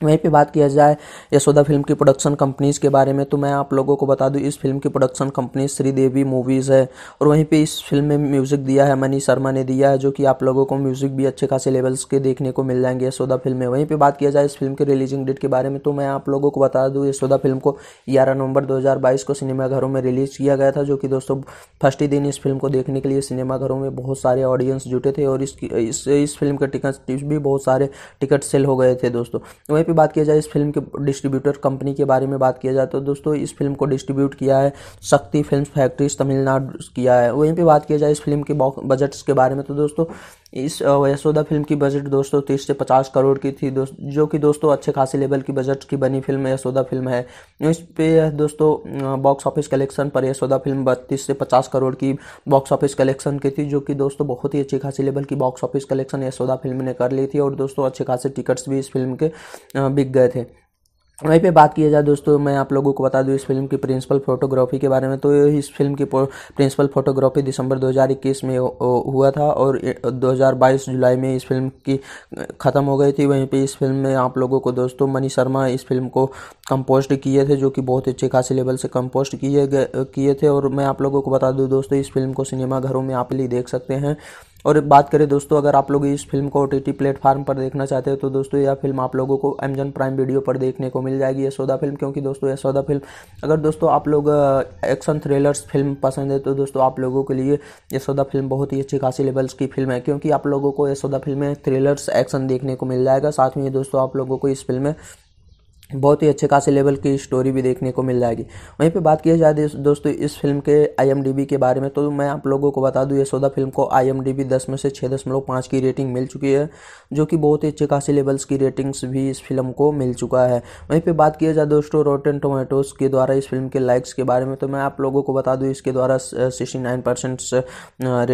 A: वहीं पे बात किया जाए यशोदा फिल्म की प्रोडक्शन कंपनीज़ के बारे में तो मैं आप लोगों को बता दूं इस फिल्म की प्रोडक्शन कंपनी श्रीदेवी मूवीज़ है और वहीं पे इस फिल्म में म्यूज़िक दिया है मनी शर्मा ने दिया है जो कि आप लोगों को म्यूज़िक भी अच्छे खासे लेवल्स के देखने को मिल जाएंगे यशोदा फिल्म में वहीं पर बात किया जाए इस फिल्म के रिलीजिंग डेट के बारे में तो मैं आप लोगों को बता दूँ यशोदा फिल्म को ग्यारह नवंबर दो को सिनेमाघरों में रिलीज़ किया गया था जो कि दोस्तों फर्स्ट ही दिन इस फिल्म को देखने के लिए सिनेमाघरों में बहुत सारे ऑडियंस जुटे थे और इसकी इस फिल्म के टिकट भी बहुत सारे टिकट सेल हो गए थे दोस्तों वहीं पे बात किया जाए इस फिल्म के डिस्ट्रीब्यूटर कंपनी के बारे में बात किया जाए तो दोस्तों इस फिल्म को डिस्ट्रीब्यूट किया है शक्ति फिल्म फैक्ट्रीज तमिलनाडु किया है वहीं पर बात किया जाए इस फिल्म के बजट्स के बारे में तो दोस्तों इस यशोदा फिल्म की बजट दोस्तों तीस से पचास करोड़ की थी दोस्त जो कि दोस्तों अच्छे खासे लेवल की बजट की बनी फिल्म यशोदा फिल्म है इस पे दोस्तों बॉक्स ऑफिस कलेक्शन पर यशोदा फिल्म बत्तीस से पचास करोड़ की बॉक्स ऑफिस कलेक्शन की थी जो कि दोस्तों बहुत ही अच्छी खासी लेवल की box office collection Yashoda film ने कर ली थी और दोस्तों अच्छे खासे टिकट्स भी इस फिल्म के बिक गए थे वहीं पे बात किया जाए दोस्तों मैं आप लोगों को बता दूं इस फिल्म की प्रिंसिपल फोटोग्राफी के बारे में तो इस फिल्म की प्रिंसिपल फोटोग्राफी दिसंबर 2021 में हुआ था और 2022 जुलाई में इस फिल्म की ख़त्म हो गई थी वहीं पे इस फिल्म में आप लोगों को दोस्तों मनी शर्मा इस फिल्म को कंपोस्ट किए थे जो कि बहुत अच्छे खासे लेवल से कंपोस्ट किए किए थे और मैं आप लोगों को बता दूँ दोस्तों इस फिल्म को सिनेमाघरों में आप ही देख सकते हैं और बात करें दोस्तों अगर आप लोग इस फिल्म को ओ टी टी प्लेटफॉर्म पर देखना चाहते हो तो दोस्तों यह फिल्म आप लोगों को अमेजन प्राइम वीडियो पर देखने को मिल जाएगी यशोदा फिल्म क्योंकि दोस्तों यशोदा फिल्म अगर दोस्तों आप लोग एक्शन थ्रिलर्स फिल्म पसंद है तो दोस्तों आप लोगों के लिए यशोदा फिल्म बहुत ही अच्छी खासी लेवल्स की फिल्म है क्योंकि आप लोगों को यशोदा फिल्म में थ्रिलर्स एक्शन देखने को मिल जाएगा साथ में दोस्तों आप लोगों को इस फिल्म में बहुत ही अच्छे खासे लेवल की स्टोरी भी देखने को मिल जाएगी वहीं पे बात किया जाए दोस्तों इस फिल्म के आईएमडीबी के बारे में तो मैं आप लोगों को बता दूं यशोदा फिल्म को आईएमडीबी 10 में से छः दशमलव पाँच की रेटिंग मिल चुकी है जो कि बहुत ही अच्छे खासे लेवल्स की रेटिंग्स भी इस फिल्म को मिल चुका है वहीं पर बात किया जाए दोस्तों रोटेन टोमेटोज़ के द्वारा इस फिल्म के लाइक्स के बारे में तो मैं आप लोगों को बता दूँ इसके द्वारा सिक्सटी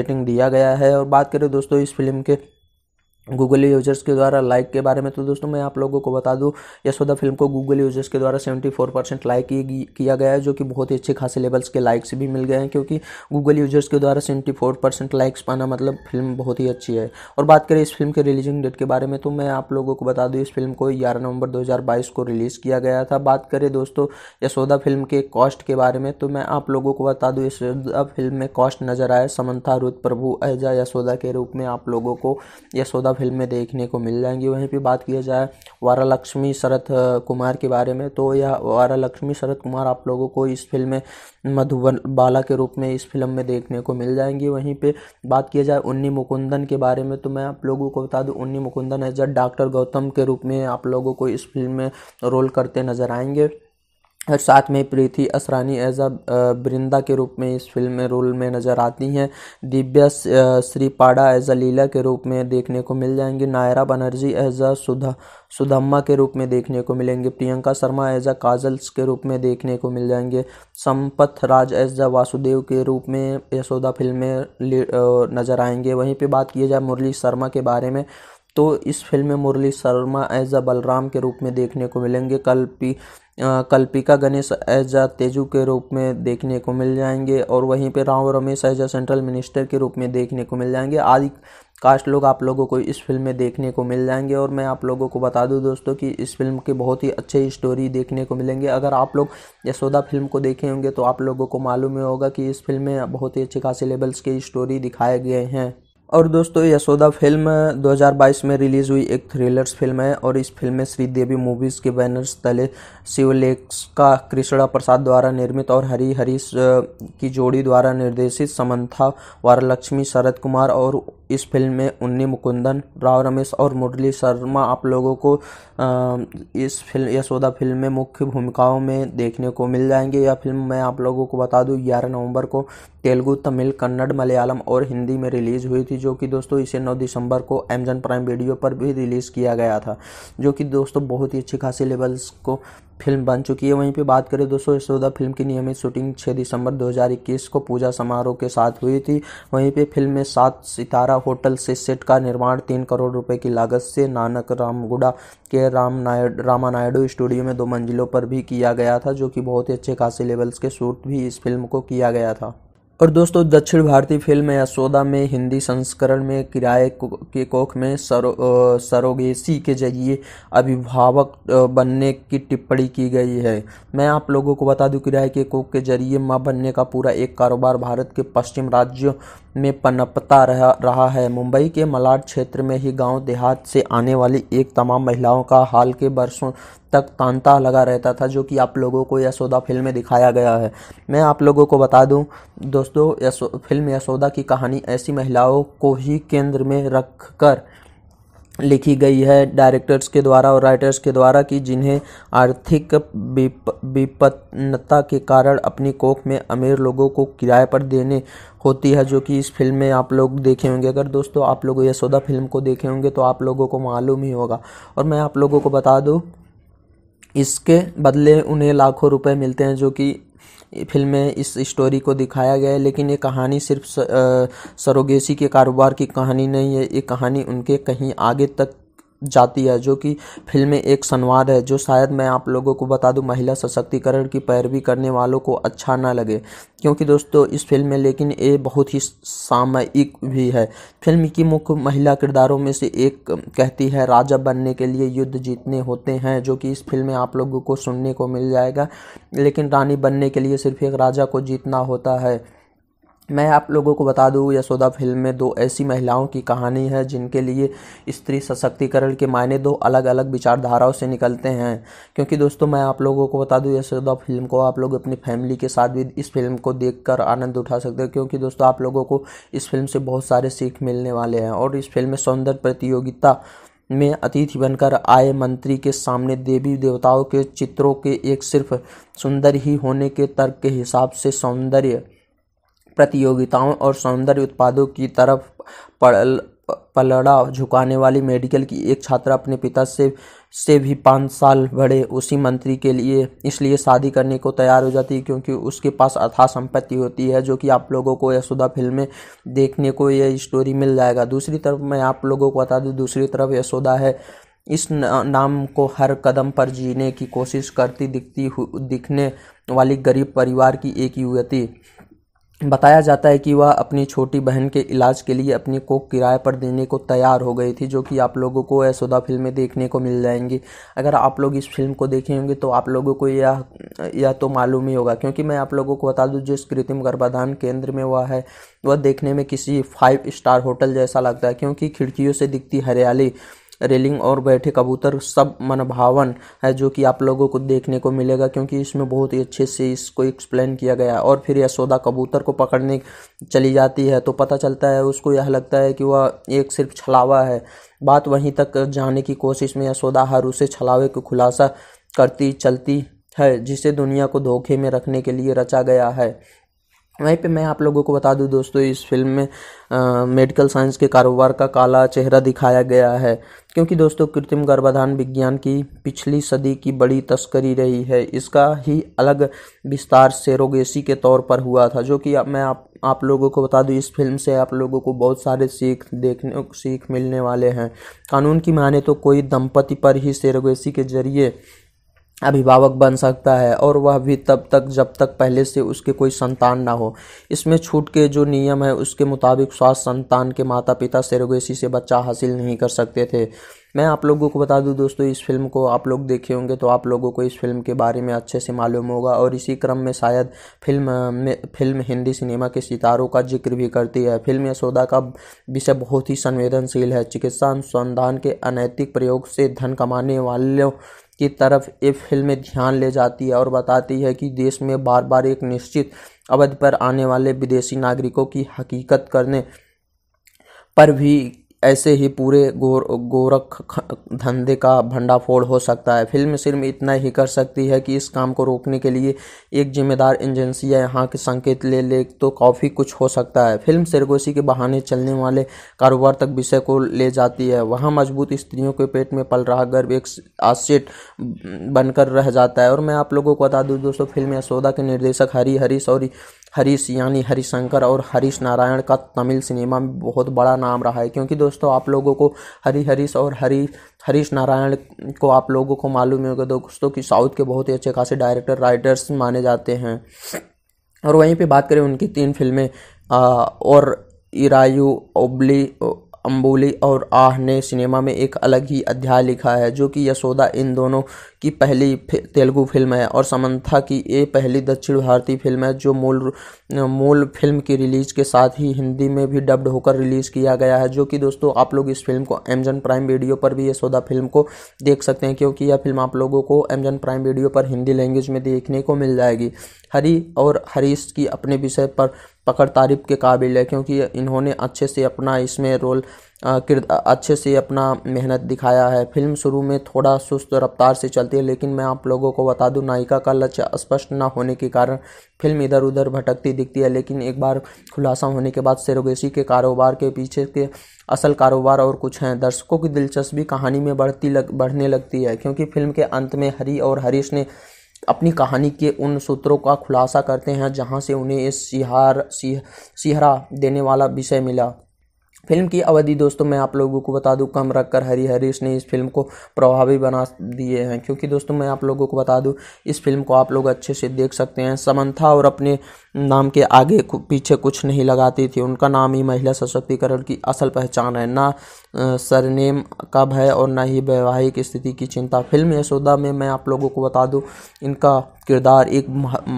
A: रेटिंग दिया गया है और बात करें दोस्तों इस फिल्म के गूगल यूजर्स के द्वारा लाइक के बारे में तो दोस्तों मैं आप लोगों को बता दूं यशोदा फिल्म को गूगल यूजर्स के द्वारा 74 परसेंट लाइक किया गया है जो कि बहुत ही अच्छे खासे लेवल्स के लाइक्स भी मिल गए हैं क्योंकि गूगल यूजर्स के द्वारा 74 परसेंट लाइक्स पाना मतलब फिल्म बहुत ही अच्छी है और बात करें इस फिल्म के रिलीजिंग डेट के बारे में तो मैं आप लोगों को बता दूँ इस फिल्म को ग्यारह नवंबर दो को रिलीज़ किया गया था बात करें दोस्तों यशोदा फिल्म के कॉस्ट के बारे में तो मैं आप लोगों को बता दूँ यशोदा फिल्म में कॉस्ट नज़र आए समन्था रुद प्रभु एजा यशोदा के रूप में आप लोगों को यशोदा फिल्में देखने को मिल जाएंगी वहीं पे बात किया जाए वारा लक्ष्मी शरद कुमार के बारे में तो यह वारा लक्ष्मी शरत कुमार आप लोगों को इस फिल्म में मधुबन बाला के रूप में इस फिल्म में देखने को मिल जाएंगी वहीं पे बात किया जाए उन्नी मुकुंदन के बारे में तो मैं आप लोगों को बता दूँ Unni Mukundan as a doctor Gautam के रूप में आप लोगों को इस फिल्म में रोल करते नज़र आएंगे और साथ में प्रीति असरानी एज अ बृंदा के रूप में इस फिल्म में रोल में नज़र आती हैं दिव्या श्रीपाड़ा एज अ लीला के रूप में देखने को मिल जाएंगी नायरा बनर्जी एज अ सुधा सुधम्मा के रूप में देखने को मिलेंगे Priyanka Sharma as a kajals के रूप में देखने को मिल जाएंगे संपत राज एज अ वासुदेव के रूप में यशोदा फिल्म में नज़र आएंगे वहीं पर बात की जाए मुरली शर्मा के बारे में तो इस फिल्म में मुरली शर्मा एज अ बलराम के रूप में देखने को मिलेंगे कल्पी कल्पिका गणेश एजा तेजू के रूप में देखने को मिल जाएंगे और वहीं पे राव रमेश एजा सेंट्रल मिनिस्टर के रूप में देखने को मिल जाएंगे आदि कास्ट लोग आप लोगों को इस फिल्म में देखने को मिल जाएंगे और मैं आप लोगों को बता दूं दोस्तों कि इस फिल्म के बहुत ही अच्छे स्टोरी देखने को मिलेंगे अगर आप लोग यशोदा फिल्म को देखे होंगे तो आप लोगों को मालूम होगा कि इस फिल्म में बहुत ही अच्छे खासे लेवल्स के स्टोरी दिखाए गए हैं और दोस्तों यशोदा फिल्म 2022 में रिलीज हुई एक थ्रिलर्स फिल्म है और इस फिल्म में श्रीदेवी मूवीज़ के बैनर्स तले शिवलेक्स का कृष्णा प्रसाद द्वारा निर्मित और हरी हरीश की जोड़ी द्वारा निर्देशित समंथा वारलक्ष्मी शरद कुमार और इस फिल्म में उन्नी मुकुंदन राव रमेश और मुरली शर्मा आप लोगों को इस फिल्म यशोदा फिल्म में मुख्य भूमिकाओं में देखने को मिल जाएंगे यह फिल्म मैं आप लोगों को बता दूँ ग्यारह नवंबर को तेलुगू तमिल कन्नड़ मलयालम और हिंदी में रिलीज हुई थी जो कि दोस्तों इसे 9 दिसंबर को अमेजन प्राइम वीडियो पर भी रिलीज़ किया गया था जो कि दोस्तों बहुत ही अच्छी खासी लेवल्स को फिल्म बन चुकी है वहीं पे बात करें दोस्तों यशोदा फिल्म की नियमित शूटिंग 6 दिसंबर 2021 को पूजा समारोह के साथ हुई थी वहीं पे फिल्म में सात सितारा होटल से सेट का निर्माण तीन करोड़ रुपए की लागत से नानक रामगुड़ा के राम नायड रामा नायडू स्टूडियो में दो मंजिलों पर भी किया गया था जो कि बहुत ही अच्छे खासे लेवल्स के शूट भी इस फिल्म को किया गया था और दोस्तों दक्षिण भारतीय फिल्म यशोदा में हिंदी संस्करण में किराए के कोख में सरो सरोगेसी के जरिए अभिभावक बनने की टिप्पणी की गई है मैं आप लोगों को बता दूं किराए के कोख के जरिए माँ बनने का पूरा एक कारोबार भारत के पश्चिम राज्यों में पनपता रहा रहा है मुंबई के मलाड क्षेत्र में ही गांव देहात से आने वाली एक तमाम महिलाओं का हाल के वर्षों तक तांता लगा रहता था जो कि आप लोगों को यशोदा फिल्म में दिखाया गया है मैं आप लोगों को बता दूं दोस्तों यशो फिल्म यशोदा की कहानी ऐसी महिलाओं को ही केंद्र में रख कर लिखी गई है डायरेक्टर्स के द्वारा और राइटर्स के द्वारा कि जिन्हें आर्थिक विपन्नता के कारण अपनी कोख में अमीर लोगों को किराए पर देने होती है जो कि इस फिल्म में आप लोग देखे होंगे अगर दोस्तों आप लोग यशोदा फिल्म को देखे होंगे तो आप लोगों को मालूम ही होगा और मैं आप लोगों को बता दूँ इसके बदले उन्हें लाखों रुपए मिलते हैं जो कि फिल्म में इस स्टोरी को दिखाया गया है लेकिन ये कहानी सिर्फ सरोगेसी के कारोबार की कहानी नहीं है ये कहानी उनके कहीं आगे तक जाती है जो कि फिल्म में एक संवाद है जो शायद मैं आप लोगों को बता दूं महिला सशक्तिकरण की पैरवी करने वालों को अच्छा ना लगे क्योंकि दोस्तों इस फिल्म में लेकिन ये बहुत ही सामयिक भी है फिल्म की मुख्य महिला किरदारों में से एक कहती है राजा बनने के लिए युद्ध जीतने होते हैं जो कि इस फिल्म में आप लोगों को सुनने को मिल जाएगा लेकिन रानी बनने के लिए सिर्फ एक राजा को जीतना होता है मैं आप लोगों को बता दूं यशोदा फिल्म में दो ऐसी महिलाओं की कहानी है जिनके लिए स्त्री सशक्तिकरण के मायने दो अलग अलग विचारधाराओं से निकलते हैं क्योंकि दोस्तों मैं आप लोगों को बता दूं यशोदा फिल्म को आप लोग अपनी फैमिली के साथ भी इस फिल्म को देखकर आनंद उठा सकते हैं क्योंकि दोस्तों आप लोगों को इस फिल्म से बहुत सारे सीख मिलने वाले हैं और इस फिल्म में सौंदर्य प्रतियोगिता में अतिथि बनकर आए मंत्री के सामने देवी देवताओं के चित्रों के एक सिर्फ सुंदर ही होने के तर्क के हिसाब से सौंदर्य प्रतियोगिताओं और सौंदर्य उत्पादों की तरफ पलड़ा झुकाने वाली मेडिकल की एक छात्रा अपने पिता से से भी पाँच साल बड़े उसी मंत्री के लिए इसलिए शादी करने को तैयार हो जाती है क्योंकि उसके पास अथा संपत्ति होती है जो कि आप लोगों को यशोदा फिल्में देखने को यह स्टोरी मिल जाएगा दूसरी तरफ मैं आप लोगों को बता दूँ दूसरी तरफ यशोदा है इस नाम को हर कदम पर जीने की कोशिश करती दिखती दिखने वाली गरीब परिवार की एक युवती बताया जाता है कि वह अपनी छोटी बहन के इलाज के लिए अपनी कोख किराए पर देने को तैयार हो गई थी जो कि आप लोगों को यशोदा फिल्म में देखने को मिल जाएंगी अगर आप लोग इस फिल्म को देखे होंगे तो आप लोगों को यह यह तो मालूम ही होगा क्योंकि मैं आप लोगों को बता दूँ जिस कृत्रिम गर्भाधान केंद्र में वह है वह देखने में किसी फाइव स्टार होटल जैसा लगता है क्योंकि खिड़कियों से दिखती हरियाली रेलिंग और बैठे कबूतर सब मनभावन है जो कि आप लोगों को देखने को मिलेगा क्योंकि इसमें बहुत ही अच्छे से इसको एक्सप्लेन किया गया है और फिर यशोदा कबूतर को पकड़ने चली जाती है तो पता चलता है उसको यह लगता है कि वह एक सिर्फ छलावा है बात वहीं तक जाने की कोशिश में यशोदा हर उसे छलावे को खुलासा करती चलती है जिसे दुनिया को धोखे में रखने के लिए रचा गया है वहीं पे मैं आप लोगों को बता दूं दोस्तों इस फिल्म में आ, मेडिकल साइंस के कारोबार का काला चेहरा दिखाया गया है क्योंकि दोस्तों कृत्रिम गर्भाधान विज्ञान की पिछली सदी की बड़ी तस्करी रही है इसका ही अलग विस्तार सेरोगेसी के तौर पर हुआ था जो कि मैं आप आप लोगों को बता दूं इस फिल्म से आप लोगों को बहुत सारे सीख देखने सीख मिलने वाले हैं कानून की माने तो कोई दंपति पर ही सेरोगेसी के जरिए अभिभावक बन सकता है और वह भी तब तक जब तक पहले से उसके कोई संतान ना हो इसमें छूट के जो नियम है उसके मुताबिक स्वास्थ्य संतान के माता पिता सेरोगेसी से बच्चा हासिल नहीं कर सकते थे मैं आप लोगों को बता दूं दोस्तों इस फिल्म को आप लोग देखे होंगे तो आप लोगों को इस फिल्म के बारे में अच्छे से मालूम होगा और इसी क्रम में शायद फिल्म में फिल्म हिंदी सिनेमा के सितारों का जिक्र भी करती है फिल्म यशोदा का विषय बहुत ही संवेदनशील है चिकित्सा अनुसंधान के अनैतिक प्रयोग से धन कमाने वालों की तरफ ये फिल्म ध्यान ले जाती है और बताती है कि देश में बार बार एक निश्चित अवधि पर आने वाले विदेशी नागरिकों की हकीकत करने पर भी ऐसे ही पूरे गोर गोरख धंधे का भंडाफोड़ हो सकता है फिल्म सिर्फ इतना ही कर सकती है कि इस काम को रोकने के लिए एक जिम्मेदार एजेंसी या यहाँ के संकेत ले ले तो काफ़ी कुछ हो सकता है फिल्म सरगोशी के बहाने चलने वाले कारोबार तक विषय को ले जाती है वहाँ मजबूत स्त्रियों के पेट में पल रहा गर्भ एक आसेट बनकर रह जाता है और मैं आप लोगों को बता दूँ दोस्तों फिल्म यशोदा के निर्देशक हरी हरी सॉरी हरीश यानी हरिशंकर और हरीश नारायण का तमिल सिनेमा में बहुत बड़ा नाम रहा है क्योंकि दोस्तों आप लोगों को हरी हरीश और हरी हरीश नारायण को आप लोगों को मालूम होगा दोस्तों कि साउथ के बहुत ही अच्छे खासे डायरेक्टर राइटर्स माने जाते हैं और वहीं पे बात करें उनकी तीन फिल्में और इरायू ओबली अंबोली और आह ने सिनेमा में एक अलग ही अध्याय लिखा है जो कि यशोदा इन दोनों की पहली तेलुगु फिल्म है और समंथा की ये पहली दक्षिण भारतीय फिल्म है जो मूल मूल फिल्म की रिलीज के साथ ही हिंदी में भी डब्ड होकर रिलीज किया गया है जो कि दोस्तों आप लोग इस फिल्म को एमजन प्राइम वीडियो पर भी यशोदा फिल्म को देख सकते हैं क्योंकि यह फिल्म आप लोगों को एमजन प्राइम वीडियो पर हिंदी लैंग्वेज में देखने को मिल जाएगी हरी और हरीश की अपने विषय पर पकड़ तारीफ के काबिल है क्योंकि इन्होंने अच्छे से अपना इसमें रोल किरद अच्छे से अपना मेहनत दिखाया है फिल्म शुरू में थोड़ा सुस्त रफ्तार से चलती है लेकिन मैं आप लोगों को बता दूं नायिका का लक्ष्य स्पष्ट न होने के कारण फिल्म इधर उधर भटकती दिखती है लेकिन एक बार खुलासा होने के बाद सेरोगेसी के कारोबार के पीछे के असल कारोबार और कुछ हैं दर्शकों की दिलचस्पी कहानी में बढ़ती लग बढ़ने लगती है क्योंकि फिल्म के अंत में हरी और हरीश ने अपनी कहानी के उन सूत्रों का खुलासा करते हैं जहाँ से उन्हें इस सिहार सिहरा देने वाला विषय मिला फिल्म की अवधि दोस्तों मैं आप लोगों को बता दूं कम रखकर हरी हरीश ने इस फिल्म को प्रभावी बना दिए हैं क्योंकि दोस्तों मैं आप लोगों को बता दूं इस फिल्म को आप लोग अच्छे से देख सकते हैं समंथा और अपने नाम के आगे पीछे कुछ नहीं लगाती थी उनका नाम ही महिला सशक्तिकरण की असल पहचान है ना सरनेम का भय और ना ही वैवाहिक स्थिति की चिंता फिल्म यशोदा में मैं आप लोगों को बता दूँ इनका किरदार एक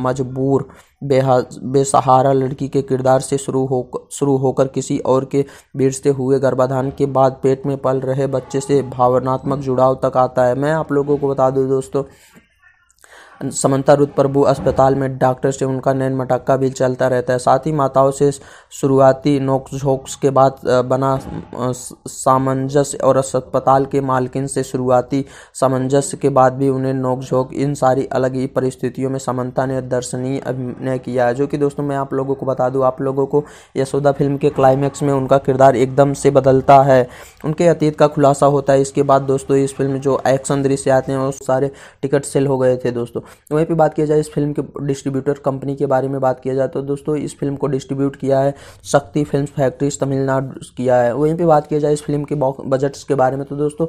A: मजबूर बेसहारा लड़की के किरदार से शुरू हो शुरू होकर किसी और के बिरसते हुए गर्भाधान के बाद पेट में पल रहे बच्चे से भावनात्मक जुड़ाव तक आता है मैं आप लोगों को बता दूं दोस्तों समंता रुद प्रभु अस्पताल में डॉक्टर से उनका नैन मटक्का भी चलता रहता है साथ ही माताओं से शुरुआती नोकझोंक के बाद बना सामंजस्य और अस्पताल के मालकिन से शुरुआती सामंजस्य के बाद भी उन्हें नोकझोंक इन सारी अलग ही परिस्थितियों में समंता ने दर्शनीय अभिनय किया है जो कि दोस्तों मैं आप लोगों को बता दूँ आप लोगों को यशोदा फिल्म के क्लाइमैक्स में उनका किरदार एकदम से बदलता है उनके अतीत का खुलासा होता है इसके बाद दोस्तों इस फिल्म में जो एक्शन दृश्य आते हैं वो सारे टिकट सेल हो गए थे दोस्तों वहीं पर बात किया जाए इस फिल्म के डिस्ट्रीब्यूटर कंपनी के बारे में बात किया जाए तो दोस्तों इस फिल्म को डिस्ट्रीब्यूट किया है शक्ति फिल्म फैक्ट्रीज तमिलनाडु किया है वहीं पर बात किया जाए इस फिल्म के बजट्स के बारे में तो दोस्तों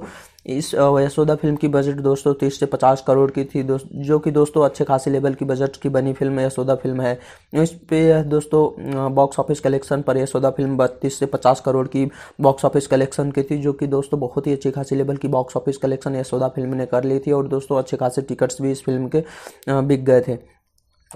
A: इस यशोदा फिल्म की बजट दोस्तों तीस से पचास करोड़ की थी दोस्त जो कि दोस्तों अच्छे खासी लेवल की बजट की बनी फिल्म यशोदा फिल्म है इस पे दोस्तों बॉक्स ऑफिस कलेक्शन पर यशोदा फिल्म बत्तीस से पचास करोड़ की बॉक्स ऑफिस कलेक्शन की थी जो कि दोस्तों बहुत ही अच्छी खासी लेवल की box office collection Yashoda film ने कर ली थी और दोस्तों अच्छे खासे टिकट्स भी इस फिल्म के बिक गए थे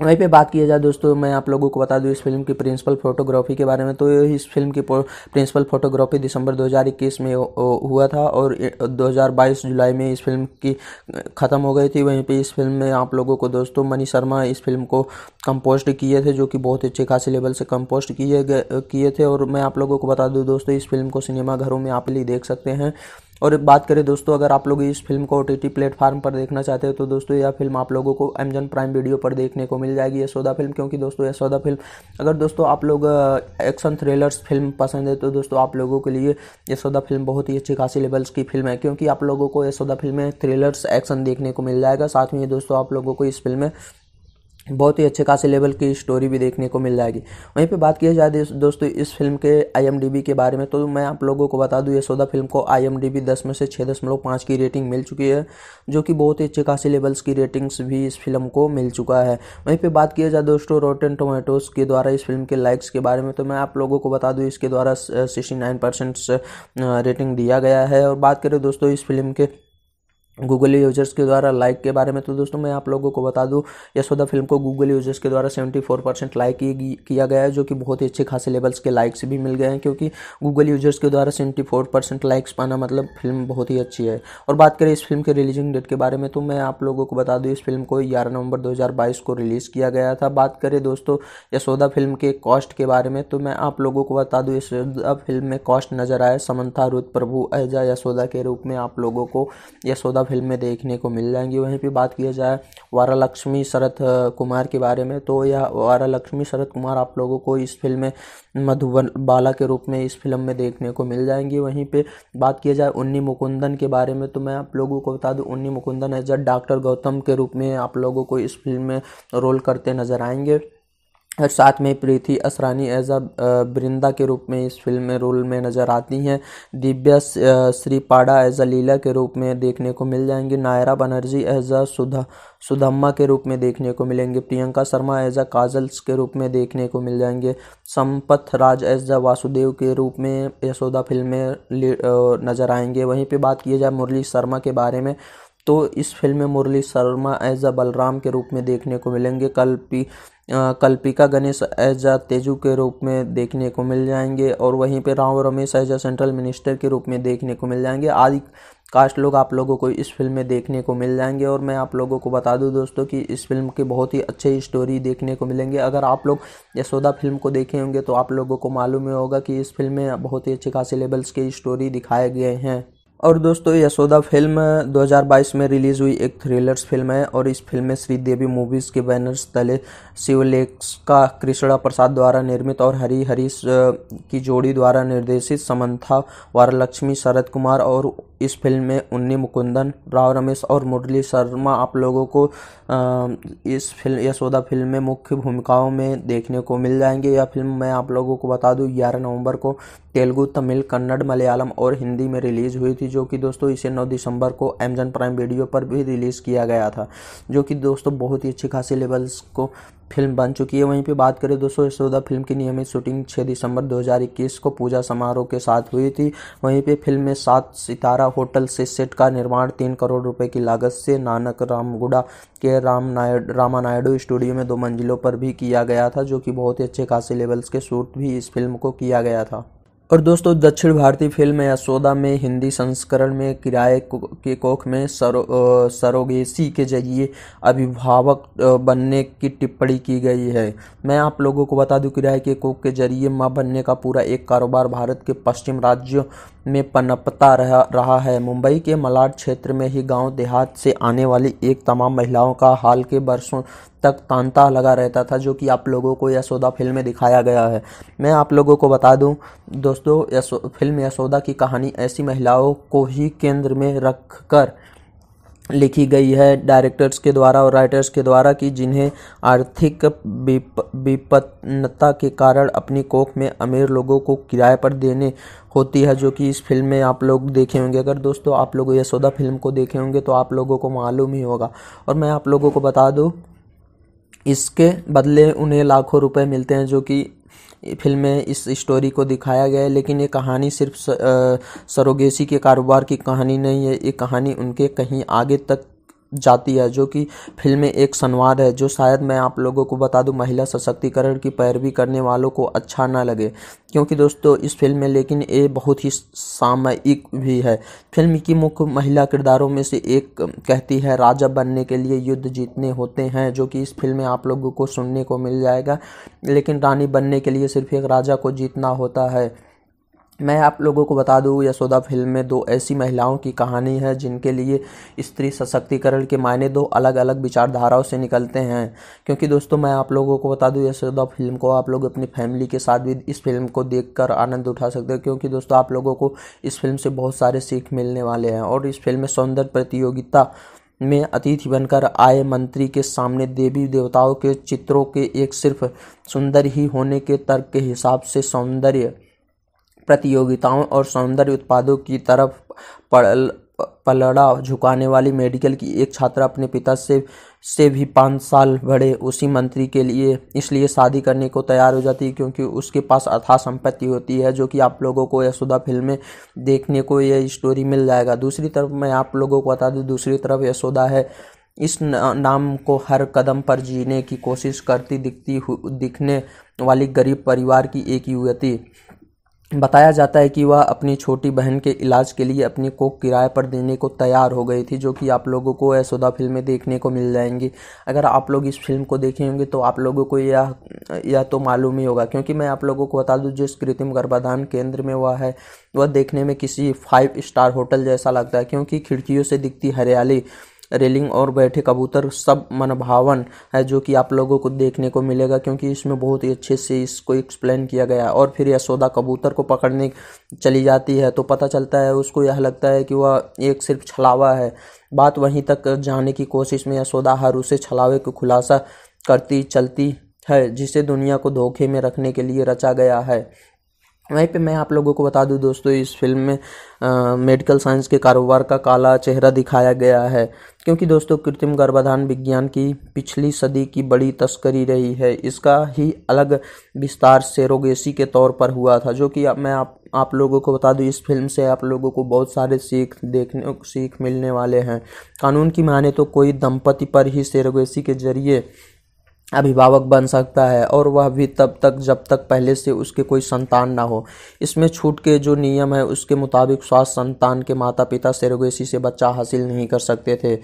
A: वहीं पे बात किया जाए दोस्तों मैं आप लोगों को बता दूं इस फिल्म की प्रिंसिपल फोटोग्राफी के बारे में तो इस फिल्म की प्रिंसिपल फोटोग्राफी दिसंबर 2021 में हुआ था और 2022 जुलाई में इस फिल्म की ख़त्म हो गई थी वहीं पे इस फिल्म में आप लोगों को दोस्तों मनी शर्मा इस फिल्म को कंपोस्ट किए थे जो कि बहुत अच्छे खासी लेवल से कंपोस्ट किए गए किए थे और मैं आप लोगों को बता दूँ दोस्तों इस फिल्म को सिनेमाघरों में आप ही देख सकते हैं और बात करें दोस्तों अगर आप लोग इस फिल्म को ओ टी प्लेटफॉर्म पर देखना चाहते हो तो दोस्तों यह फिल्म आप लोगों को अमेजन प्राइम वीडियो पर देखने को मिल जाएगी यशोदा फिल्म क्योंकि दोस्तों यशोदा फिल्म अगर दोस्तों आप लोग एक्शन थ्रिलर्स फिल्म पसंद है तो दोस्तों आप लोगों के लिए यशोदा फिल्म बहुत ही अच्छी खासी लेवल्स की फिल्म है क्योंकि आप लोगों को यशोदा फिल्म में थ्रिलर्स एक्शन देखने को मिल जाएगा साथ में दोस्तों आप लोगों को इस फिल्म में बहुत ही अच्छे खासे लेवल की स्टोरी भी देखने को मिल जाएगी वहीं पे बात किया जाए दोस्तों इस फिल्म के आईएमडीबी के बारे में तो मैं आप लोगों को बता दूं यशोदा फिल्म को आईएमडीबी 10 में से छः दशमलव पाँच की रेटिंग मिल चुकी है जो कि बहुत ही अच्छे खासे लेवल्स की रेटिंग्स भी इस फिल्म को मिल चुका है वहीं पर बात किया जाए दोस्तों रोटेन टोमेटोज के द्वारा इस फिल्म के लाइक्स के बारे में तो मैं आप लोगों को बता दूँ इसके द्वारा सिक्सटी रेटिंग दिया गया है और बात करें दोस्तों इस फिल्म के गूगल यूजर्स के द्वारा लाइक के बारे में तो दोस्तों मैं आप लोगों को बता दूं यशोदा फिल्म को गूगल यूजर्स के द्वारा 74 परसेंट लाइक किया गया है जो कि बहुत ही अच्छे खासे लेवल्स के लाइक्स भी मिल गए हैं क्योंकि गूगल यूजर्स के द्वारा 74 परसेंट लाइक्स पाना मतलब फिल्म बहुत ही अच्छी है और बात करें इस फिल्म के रिलीजिंग डेट के बारे में तो मैं आप लोगों को बता दूँ इस फिल्म को ग्यारह नवंबर दो को रिलीज़ किया गया था बात करें दोस्तों यशोदा फिल्म के कॉस्ट के बारे में तो मैं आप लोगों को बता दूँ यशोदा फिल्म में कॉस्ट नज़र आए समन्था रुद प्रभु अहजा यशोदा के रूप में आप लोगों को यशोदा फिल्म में देखने को मिल जाएंगी वहीं पे बात किया जाए वारा लक्ष्मी शरद कुमार के बारे में तो यह वारा लक्ष्मी शरद कुमार आप लोगों को इस फिल्म में मधुबन बाला के रूप में इस फिल्म में देखने को मिल जाएंगी वहीं पे बात किया जाए उन्नी मुकुंदन के बारे में तो मैं आप लोगों को बता दूं उन्नी मुकुंदन एज डॉक्टर गौतम के रूप में आप लोगों को इस फिल्म में रोल करते नज़र आएंगे और साथ में प्रीति असरानी एज अ बृंदा के रूप में इस फिल्म में रोल में नज़र आती हैं दिव्या श्रीपाड़ा एज अ लीला के रूप में देखने को मिल जाएंगी नायरा बनर्जी एज अ सुधा सुधम्मा के रूप में देखने को मिलेंगे Priyanka Sharma as a kajals के रूप में देखने को मिल जाएंगे संपथ राज एज अ वासुदेव के रूप में यशोदा फिल्म में नज़र आएंगे वहीं पर बात की जाए मुरली शर्मा के बारे में तो इस फिल्म में मुरली शर्मा एज अ बलराम के रूप में देखने को मिलेंगे कल्पी कल्पिका गणेश एजा तेजू के रूप में देखने को मिल जाएंगे और वहीं पे राव रमेश एजा सेंट्रल मिनिस्टर के रूप में देखने को मिल जाएंगे आदि कास्ट लोग आप लोगों को इस फिल्म में देखने को मिल जाएंगे और मैं आप लोगों को बता दूं दोस्तों कि इस फिल्म की बहुत ही अच्छी स्टोरी देखने को मिलेंगे अगर आप लोग यशोदा फिल्म को देखे होंगे तो आप लोगों को मालूम होगा कि इस फिल्म में बहुत ही अच्छे खासी लेवल्स की स्टोरी दिखाए गए हैं और दोस्तों यशोदा फिल्म 2022 में रिलीज़ हुई एक थ्रिलर्स फिल्म है और इस फिल्म में श्रीदेवी मूवीज़ के बैनर्स तले शिवलेख का कृष्णा प्रसाद द्वारा निर्मित और हरी हरीश की जोड़ी द्वारा निर्देशित समंथा वरलक्ष्मी शरद कुमार और इस फिल्म में उन्नी मुकुंदन राव रमेश और मुरली शर्मा आप लोगों को इस फिल्म यशोदा फिल्म में मुख्य भूमिकाओं में देखने को मिल जाएंगे यह फिल्म मैं आप लोगों को बता दूं ग्यारह नवंबर को तेलुगु तमिल कन्नड़ मलयालम और हिंदी में रिलीज़ हुई थी जो कि दोस्तों इसे 9 दिसंबर को अमेजन प्राइम वीडियो पर भी रिलीज़ किया गया था जो कि दोस्तों बहुत ही अच्छी खासी लेवल्स को फिल्म बन चुकी है वहीं पे बात करें दोस्तों यशोदा फिल्म की नियमित शूटिंग 6 दिसंबर 2021 को पूजा समारोह के साथ हुई थी वहीं पे फिल्म में सात सितारा होटल से सेट का निर्माण तीन करोड़ रुपए की लागत से नानक रामगुड़ा के राम नायड रामा नायडू स्टूडियो में दो मंजिलों पर भी किया गया था जो कि बहुत ही अच्छे खासे लेवल्स के शूट भी इस फिल्म को किया गया था और दोस्तों दक्षिण भारतीय फिल्म यशोदा में हिंदी संस्करण में किराए के कोख में सरो सरोगेसी के जरिए अभिभावक बनने की टिप्पणी की गई है मैं आप लोगों को बता दूं किराए के कोख के जरिए माँ बनने का पूरा एक कारोबार भारत के पश्चिम राज्यों में पनपता रहा रहा है मुंबई के मलाड क्षेत्र में ही गांव देहात से आने वाली एक तमाम महिलाओं का हाल के वर्षों तक तांता लगा रहता था जो कि आप लोगों को यशोदा फिल्म में दिखाया गया है मैं आप लोगों को बता दूं दोस्तों यशो फिल्म यशोदा की कहानी ऐसी महिलाओं को ही केंद्र में रख कर लिखी गई है डायरेक्टर्स के द्वारा और राइटर्स के द्वारा कि जिन्हें आर्थिक विपन्नता के कारण अपनी कोख में अमीर लोगों को किराए पर देने होती है जो कि इस फिल्म में आप लोग देखे होंगे अगर दोस्तों आप लोग यशोदा फिल्म को देखे होंगे तो आप लोगों को मालूम ही होगा और मैं आप लोगों को बता दूँ इसके बदले उन्हें लाखों रुपए मिलते हैं जो कि फिल्म में इस स्टोरी को दिखाया गया है लेकिन ये कहानी सिर्फ सरोगेसी के कारोबार की कहानी नहीं है ये कहानी उनके कहीं आगे तक जाती है जो कि फिल्म में एक संवाद है जो शायद मैं आप लोगों को बता दूं महिला सशक्तिकरण की पैरवी करने वालों को अच्छा ना लगे क्योंकि दोस्तों इस फिल्म में लेकिन ये बहुत ही सामयिक भी है फिल्म की मुख्य महिला किरदारों में से एक कहती है राजा बनने के लिए युद्ध जीतने होते हैं जो कि इस फिल्म में आप लोगों को सुनने को मिल जाएगा लेकिन रानी बनने के लिए सिर्फ एक राजा को जीतना होता है मैं आप लोगों को बता दूं यशोदा फिल्म में दो ऐसी महिलाओं की कहानी है जिनके लिए स्त्री सशक्तिकरण के मायने दो अलग अलग विचारधाराओं से निकलते हैं क्योंकि दोस्तों मैं आप लोगों को बता दूं यशोदा फिल्म को आप लोग अपनी फैमिली के साथ भी इस फिल्म को देखकर आनंद उठा सकते हैं क्योंकि दोस्तों आप लोगों को इस फिल्म से बहुत सारे सीख मिलने वाले हैं और इस फिल्म में सौंदर्य प्रतियोगिता में अतिथि बनकर आए मंत्री के सामने देवी देवताओं के चित्रों के एक सिर्फ सुंदर ही होने के तर्क के हिसाब से सौंदर्य प्रतियोगिताओं और सौंदर्य उत्पादों की तरफ पलड़ा झुकाने वाली मेडिकल की एक छात्रा अपने पिता से से भी पाँच साल बड़े उसी मंत्री के लिए इसलिए शादी करने को तैयार हो जाती है क्योंकि उसके पास अथा संपत्ति होती है जो कि आप लोगों को यशोदा फिल्में देखने को यह स्टोरी मिल जाएगा दूसरी तरफ मैं आप लोगों को बता दूँ दूसरी तरफ यशोदा है इस नाम को हर कदम पर जीने की कोशिश करती दिखती दिखने वाली गरीब परिवार की एक युवती बताया जाता है कि वह अपनी छोटी बहन के इलाज के लिए अपनी कोक किराए पर देने को तैयार हो गई थी जो कि आप लोगों को यशोदा फिल्म में देखने को मिल जाएंगी अगर आप लोग इस फिल्म को देखे होंगे तो आप लोगों को यह यह तो मालूम ही होगा क्योंकि मैं आप लोगों को बता दूं जिस कृत्रिम गर्भाधान केंद्र में वह है वह देखने में किसी फाइव स्टार होटल जैसा लगता है क्योंकि खिड़कियों से दिखती हरियाली रेलिंग और बैठे कबूतर सब मनभावन है जो कि आप लोगों को देखने को मिलेगा क्योंकि इसमें बहुत ही अच्छे से इसको एक्सप्लेन किया गया है और फिर यशोदा कबूतर को पकड़ने चली जाती है तो पता चलता है उसको यह लगता है कि वह एक सिर्फ छलावा है बात वहीं तक जाने की कोशिश में यशोदा हर उसे छलावे को खुलासा करती चलती है जिसे दुनिया को धोखे में रखने के लिए रचा गया है वहीं पे मैं आप लोगों को बता दूं दोस्तों इस फिल्म में आ, मेडिकल साइंस के कारोबार का काला चेहरा दिखाया गया है क्योंकि दोस्तों कृत्रिम गर्भाधान विज्ञान की पिछली सदी की बड़ी तस्करी रही है इसका ही अलग विस्तार सेरोगेसी के तौर पर हुआ था जो कि मैं आप आप लोगों को बता दूं इस फिल्म से आप लोगों को बहुत सारे सीख देखने सीख मिलने वाले हैं कानून की माने तो कोई दंपति पर ही सेरोगेसी के जरिए अभिभावक बन सकता है और वह भी तब तक जब तक पहले से उसके कोई संतान ना हो इसमें छूट के जो नियम है उसके मुताबिक स्वास्थ्य संतान के माता पिता सेरोगेसी से बच्चा हासिल नहीं कर सकते थे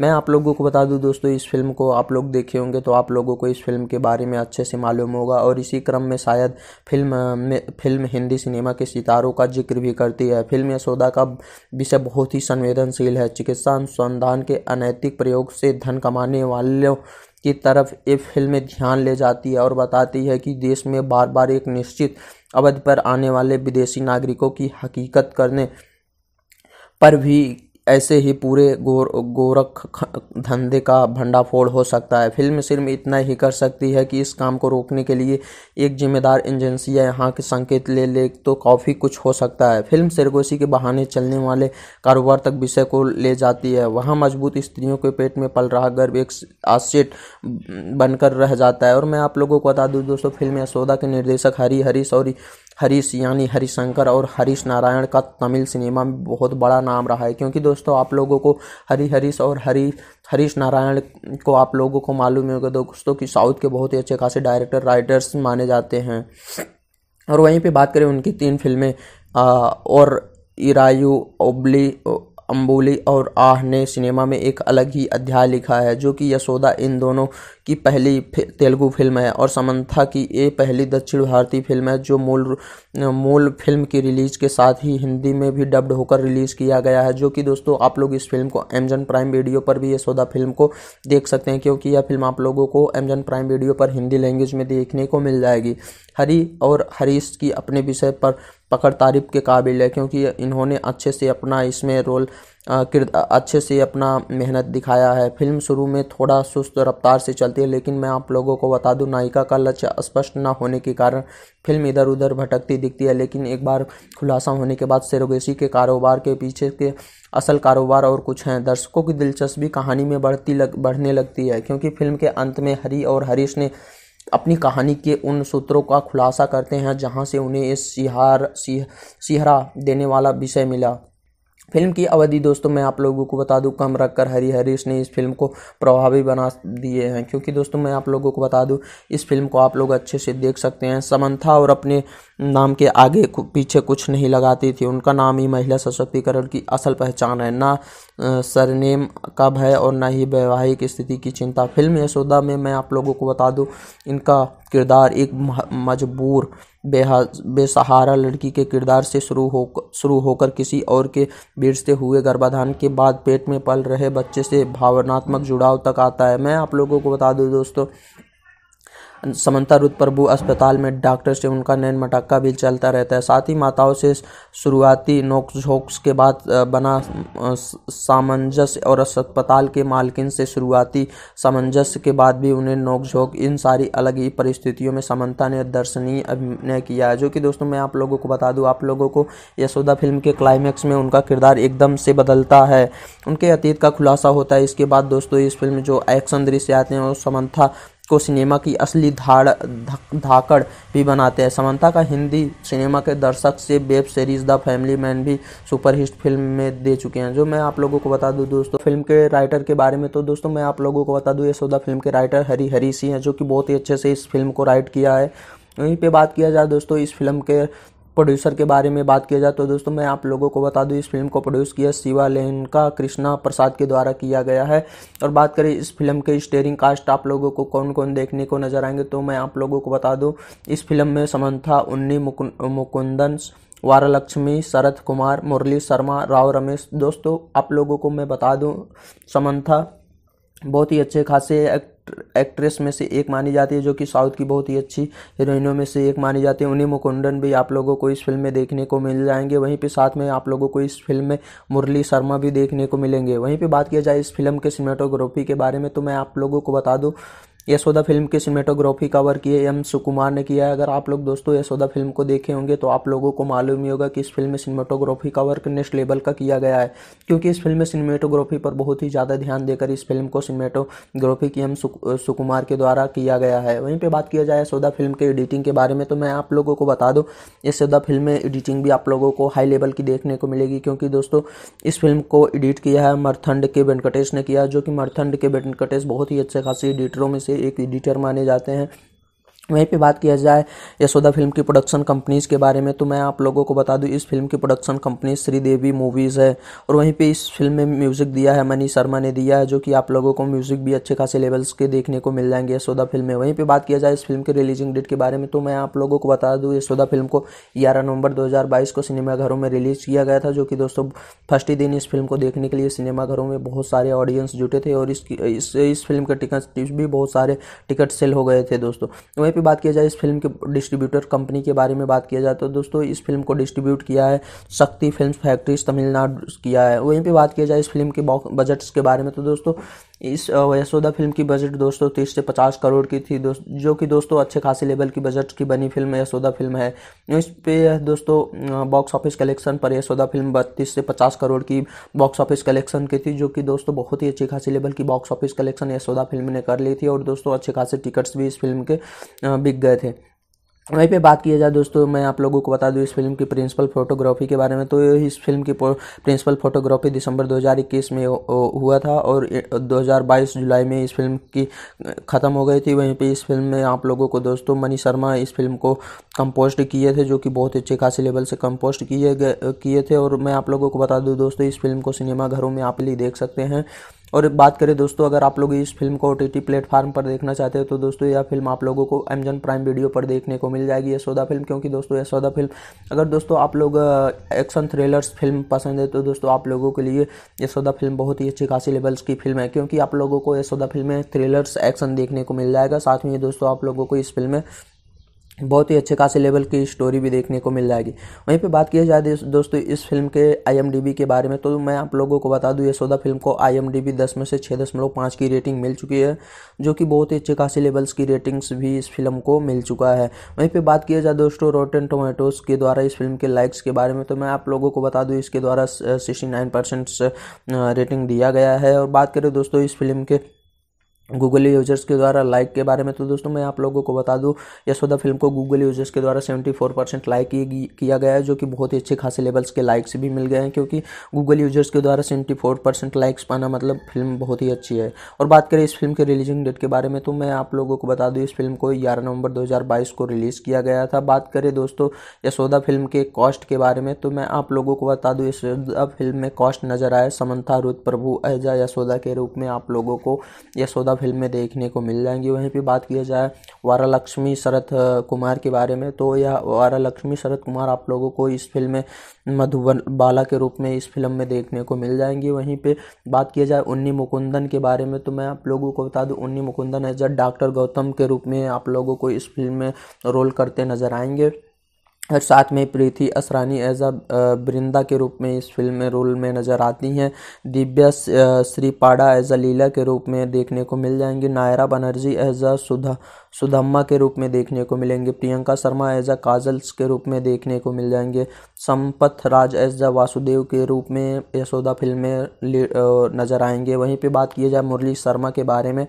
A: मैं आप लोगों को बता दूं दोस्तों इस फिल्म को आप लोग देखे होंगे तो आप लोगों को इस फिल्म के बारे में अच्छे से मालूम होगा और इसी क्रम में शायद फिल्म में फिल्म हिंदी सिनेमा के सितारों का जिक्र भी करती है फिल्म यशोदा का विषय बहुत ही संवेदनशील है चिकित्सा अनुसंधान के अनैतिक प्रयोग से धन कमाने वालों की तरफ ये फिल्म ध्यान ले जाती है और बताती है कि देश में बार बार एक निश्चित अवधि पर आने वाले विदेशी नागरिकों की हकीकत करने पर भी ऐसे ही पूरे गोर गोरख धंधे का भंडाफोड़ हो सकता है फिल्म सिर्फ इतना ही कर सकती है कि इस काम को रोकने के लिए एक जिम्मेदार एजेंसी या यहाँ के संकेत ले ले तो काफ़ी कुछ हो सकता है फिल्म सरगोशी के बहाने चलने वाले कारोबार तक विषय को ले जाती है वहाँ मजबूत स्त्रियों के पेट में पल रहा गर्भ एक आश्चर्य बनकर रह जाता है और मैं आप लोगों को बता दूँ दोस्तों फिल्म यशोदा के निर्देशक हरी हरी सौरी हरीश यानी हरिशंकर और हरीश नारायण का तमिल सिनेमा में बहुत बड़ा नाम रहा है क्योंकि दोस्तों आप लोगों को हरी हरीश और हरी हरीश नारायण को आप लोगों को मालूम होगा दोस्तों कि साउथ के बहुत ही अच्छे खासे डायरेक्टर राइटर्स माने जाते हैं और वहीं पे बात करें उनकी तीन फिल्में और इरायू ओबली अम्बोली और आह ने सिनेमा में एक अलग ही अध्याय लिखा है जो कि यशोदा इन दोनों की पहली तेलुगु फिल्म है और समंथा की ये पहली दक्षिण भारतीय फिल्म है जो मूल मूल फिल्म की रिलीज के साथ ही हिंदी में भी डब्ड होकर रिलीज़ किया गया है जो कि दोस्तों आप लोग इस फिल्म को एमजन प्राइम वीडियो पर भी यशोदा फिल्म को देख सकते हैं क्योंकि यह फिल्म आप लोगों को एमजन प्राइम वीडियो पर हिंदी लैंग्वेज में देखने को मिल जाएगी हरी और हरीश की अपने विषय पर पकड़ तारीफ के काबिल है क्योंकि इन्होंने अच्छे से अपना इसमें रोल अच्छे से अपना मेहनत दिखाया है फिल्म शुरू में थोड़ा सुस्त रफ्तार से चलती है लेकिन मैं आप लोगों को बता दूं नायिका का लक्ष्य स्पष्ट न होने के कारण फिल्म इधर उधर भटकती दिखती है लेकिन एक बार खुलासा होने के बाद सेरोगेसी के कारोबार के पीछे के असल कारोबार और कुछ हैं दर्शकों की दिलचस्पी कहानी में बढ़ती लग बढ़ने लगती है क्योंकि फिल्म के अंत में हरी और हरीश ने अपनी कहानी के उन सूत्रों का खुलासा करते हैं जहाँ से उन्हें इस सिहार सिहरा देने वाला विषय मिला फिल्म की अवधि दोस्तों मैं आप लोगों को बता दूं कम रखकर हरी हरीश ने इस फिल्म को प्रभावी बना दिए हैं क्योंकि दोस्तों मैं आप लोगों को बता दूं इस फिल्म को आप लोग अच्छे से देख सकते हैं समंथा और अपने नाम के आगे पीछे कुछ नहीं लगाती थी उनका नाम ही महिला सशक्तिकरण की असल पहचान है ना सरनेम का भय और ना ही वैवाहिक स्थिति की चिंता फिल्म यशोदा में मैं आप लोगों को बता दूँ इनका किरदार एक मजबूर बेहा बेसहारा लड़की के किरदार से शुरू हो शुरू होकर किसी और के बिरसते हुए गर्भाधान के बाद पेट में पल रहे बच्चे से भावनात्मक जुड़ाव तक आता है मैं आप लोगों को बता दूँ दोस्तों समंता रुद प्रभु अस्पताल में डॉक्टर से उनका नैन मटक्का भी चलता रहता है साथ ही माताओं से शुरुआती नोकझोंक्स के बाद बना सामंजस्य और अस्पताल के मालकिन से शुरुआती सामंजस्य के बाद भी उन्हें नोकझोंक इन सारी अलग ही परिस्थितियों में समंता ने दर्शनीय अभिनय किया है जो कि दोस्तों मैं आप लोगों को बता दूँ आप लोगों को यशोदा फिल्म के क्लाइमैक्स में उनका किरदार एकदम से बदलता है उनके अतीत का खुलासा होता है इसके बाद दोस्तों इस फिल्म जो एक्शन दृश्य आते हैं वो समंथा इसको सिनेमा की असली धाड़ धाकड़ भी बनाते हैं समंता का हिंदी सिनेमा के दर्शक से web series the family man भी सुपरहिट फिल्म में दे चुके हैं जो मैं आप लोगों को बता दूँ दोस्तों फिल्म के राइटर के बारे में तो दोस्तों मैं आप लोगों को बता दूँ यशोदा फिल्म के राइटर हरी हरी सिंह हैं जो कि बहुत ही अच्छे से इस फिल्म को राइट किया है वहीं पे बात किया जाए दोस्तों इस फिल्म के प्रोड्यूसर के बारे में बात किया जाए तो दोस्तों मैं आप लोगों को बता दूं इस फिल्म को प्रोड्यूस किया शिवा लेन का कृष्णा प्रसाद के द्वारा किया गया है और बात करें इस फिल्म के स्टेरिंग कास्ट आप लोगों को कौन कौन देखने को नजर आएंगे तो मैं आप लोगों को बता दूं इस फिल्म में समंथा उन्नी मुकुंदन वारालक्ष्मी शरद कुमार मुरली शर्मा राव रमेश दोस्तों आप लोगों को मैं बता दूँ समंथा बहुत ही अच्छे खासे एक्ट्रेस में से एक मानी जाती है जो कि साउथ की बहुत ही अच्छी हीरोइनों में से एक मानी जाती है उन्हें मुकुंदन भी आप लोगों को इस फिल्म में देखने को मिल जाएंगे वहीं पे साथ में आप लोगों को इस फिल्म में मुरली शर्मा भी देखने को मिलेंगे वहीं पे बात किया जाए इस फिल्म के सिनेमाटोग्राफी के बारे में तो मैं आप लोगों को बता दूँ यशोदा फिल्म की सिनेमेटोग्राफी का वर्क ये एम सुकुमार ने किया है अगर आप लोग दोस्तों यशोदा फिल्म को देखे होंगे तो आप लोगों को मालूम ही होगा कि इस फिल्म में सिनेमेटोग्राफी का वर्क नेक्स्ट लेवल का किया गया है क्योंकि इस फिल्म में सिनेमेटोग्राफी पर बहुत ही ज़्यादा ध्यान देकर इस फिल्म को सिनेमेटोग्राफी की एम सुकुमार के द्वारा किया गया है वहीं पर बात किया जाए यशोदा फिल्म के एडिटिंग के बारे में तो मैं आप लोगों को बता दूँ यशोदा फिल्म में एडिटिंग भी आप लोगों को हाई लेवल की देखने को मिलेगी क्योंकि दोस्तों इस फिल्म को एडिट किया है मरथंड के वेंकटेश ने किया जो कि मरथंड के वेंकटेश बहुत ही अच्छे खासी एडिटरों में से से एक एडिटर माने जाते हैं वहीं पे बात किया जाए यशोदा फिल्म की प्रोडक्शन कंपनीज़ के बारे में तो मैं आप लोगों को बता दूं इस फिल्म की प्रोडक्शन कंपनी श्रीदेवी मूवीज़ है और वहीं पे इस फिल्म में म्यूज़िक दिया है मनी शर्मा ने दिया है जो कि आप लोगों को म्यूज़िक भी अच्छे खासे लेवल्स के देखने को मिल जाएंगे यशोदा फिल्म में वहीं पर बात किया जाए इस फिल्म के रिलीजिंग डेट के बारे में तो मैं आप लोगों को बता दूँ यशोदा फिल्म को ग्यारह नवंबर दो को सिनेमाघरों में रिलीज़ किया गया था जो कि दोस्तों फर्स्ट ही दिन इस फिल्म को देखने के लिए सिनेमाघरों में बहुत सारे ऑडियंस जुटे थे और इसकी इस फिल्म के टिकट भी बहुत सारे टिकट सेल हो गए थे दोस्तों वहीं वहीं पे बात किया जाए इस फिल्म के डिस्ट्रीब्यूटर कंपनी के बारे में बात किया जाए तो दोस्तों इस फिल्म को डिस्ट्रीब्यूट किया है शक्ति फिल्म फैक्ट्रीज तमिलनाडु किया है वहीं पर बात किया जाए इस फिल्म के बजट्स के बारे में तो दोस्तों इस यशोदा फिल्म की बजट दोस्तों तीस से पचास करोड़ की थी दोस्त जो कि दोस्तों अच्छे खासे लेवल की बजट की बनी फिल्म यशोदा फिल्म है इस पे दोस्तों बॉक्स ऑफिस कलेक्शन पर यशोदा फिल्म बत्तीस से पचास करोड़ की बॉक्स ऑफिस कलेक्शन की थी जो कि दोस्तों बहुत ही अच्छी खासी लेवल की box office collection Yashoda film ने कर ली थी और दोस्तों अच्छे खासे टिकट्स भी इस फिल्म के बिक गए थे वहीं पे बात किया जाए दोस्तों मैं आप लोगों को बता दूं इस फिल्म की प्रिंसिपल फोटोग्राफी के बारे में तो इस फिल्म की प्रिंसिपल फोटोग्राफी दिसंबर 2021 में हुआ था और 2022 जुलाई में इस फिल्म की ख़त्म हो गई थी वहीं पे इस फिल्म में आप लोगों को दोस्तों मनी शर्मा इस फिल्म को कंपोस्ट किए थे जो कि बहुत अच्छे खासी लेवल से कंपोस्ट किए गए किए थे और मैं आप लोगों को बता दूँ दोस्तों इस फिल्म को सिनेमाघरों में आप ही देख सकते हैं और बात करें दोस्तों अगर आप लोग इस फिल्म को ओ टी प्लेटफॉर्म पर देखना चाहते हो तो दोस्तों यह फिल्म आप लोगों को अमेजन प्राइम वीडियो पर देखने को मिल जाएगी यशोदा फिल्म क्योंकि दोस्तों यशोदा फिल्म अगर दोस्तों आप लोग एक्शन थ्रिलर्स फिल्म पसंद है तो दोस्तों आप लोगों के लिए यशोदा फिल्म बहुत ही अच्छी खासी लेवल्स की फिल्म है क्योंकि आप लोगों को यशोदा फिल्म में थ्रिलर्स एक्शन देखने को मिल जाएगा साथ में दोस्तों आप लोगों को इस फिल्म में बहुत ही अच्छे खासे लेवल की स्टोरी भी देखने को मिल जाएगी वहीं पे बात किया जाए दोस्तों इस फिल्म के आईएमडीबी के बारे में तो मैं आप लोगों को बता दूं यशोदा फिल्म को आईएमडीबी 10 में से छः दशमलव पाँच की रेटिंग मिल चुकी है जो कि बहुत ही अच्छे खासे लेवल्स की रेटिंग्स भी इस फिल्म को मिल चुका है वहीं पर बात किया जाए दोस्तों रोटेन टोमेटोज के द्वारा इस फिल्म के लाइक्स के बारे में तो मैं आप लोगों को बता दूँ इसके द्वारा सिक्सटी रेटिंग दिया गया है और बात करें दोस्तों इस फिल्म के गूगल यूजर्स के द्वारा लाइक के बारे में तो दोस्तों मैं आप लोगों को बता दूं यशोदा फिल्म को गूगल यूजर्स के द्वारा 74 परसेंट लाइक किया गया है जो कि बहुत ही अच्छे खासे लेवल्स के लाइक्स भी मिल गए हैं क्योंकि गूगल यूजर्स के द्वारा 74 परसेंट लाइक्स पाना मतलब फिल्म बहुत ही अच्छी है और बात करें इस फिल्म के रिलीजिंग डेट के बारे में तो मैं आप लोगों को बता दूँ इस फिल्म को ग्यारह नवंबर दो को रिलीज़ किया गया था बात करें दोस्तों यशोदा फिल्म के कॉस्ट के बारे में तो मैं आप लोगों को बता दूँ यशोदा फिल्म में कॉस्ट नज़र आए समन्था रुद प्रभु एजा यशोदा के रूप में आप लोगों को यशोदा फिल्में देखने को मिल जाएंगी वहीं पे बात किया जाए वारा लक्ष्मी शरत कुमार के बारे में तो यह वारा लक्ष्मी शरद कुमार आप लोगों को इस फिल्म में मधुबन बाला के रूप में इस फिल्म में देखने को मिल जाएंगी वहीं पे बात किया जाए उन्नी मुकुंदन के बारे में तो मैं आप लोगों को बता दूं Unni Mukundan as a doctor Gautam के रूप में आप लोगों को इस फिल्म में रोल करते नज़र आएंगे और साथ में प्रीति असरानी एज अ बृंदा के रूप में इस फिल्म में रोल में नज़र आती हैं दिव्या श्रीपाड़ा एज अ लीला के रूप में देखने को मिल जाएंगी नायरा बनर्जी एज अ सुधा सुधम्मा के रूप में देखने को मिलेंगे Priyanka Sharma as a kajals के रूप में देखने को मिल जाएंगे संपत राज एज अ वासुदेव के रूप में यशोदा फिल्म में नज़र आएंगे वहीं पर बात की जाए मुरली शर्मा के बारे में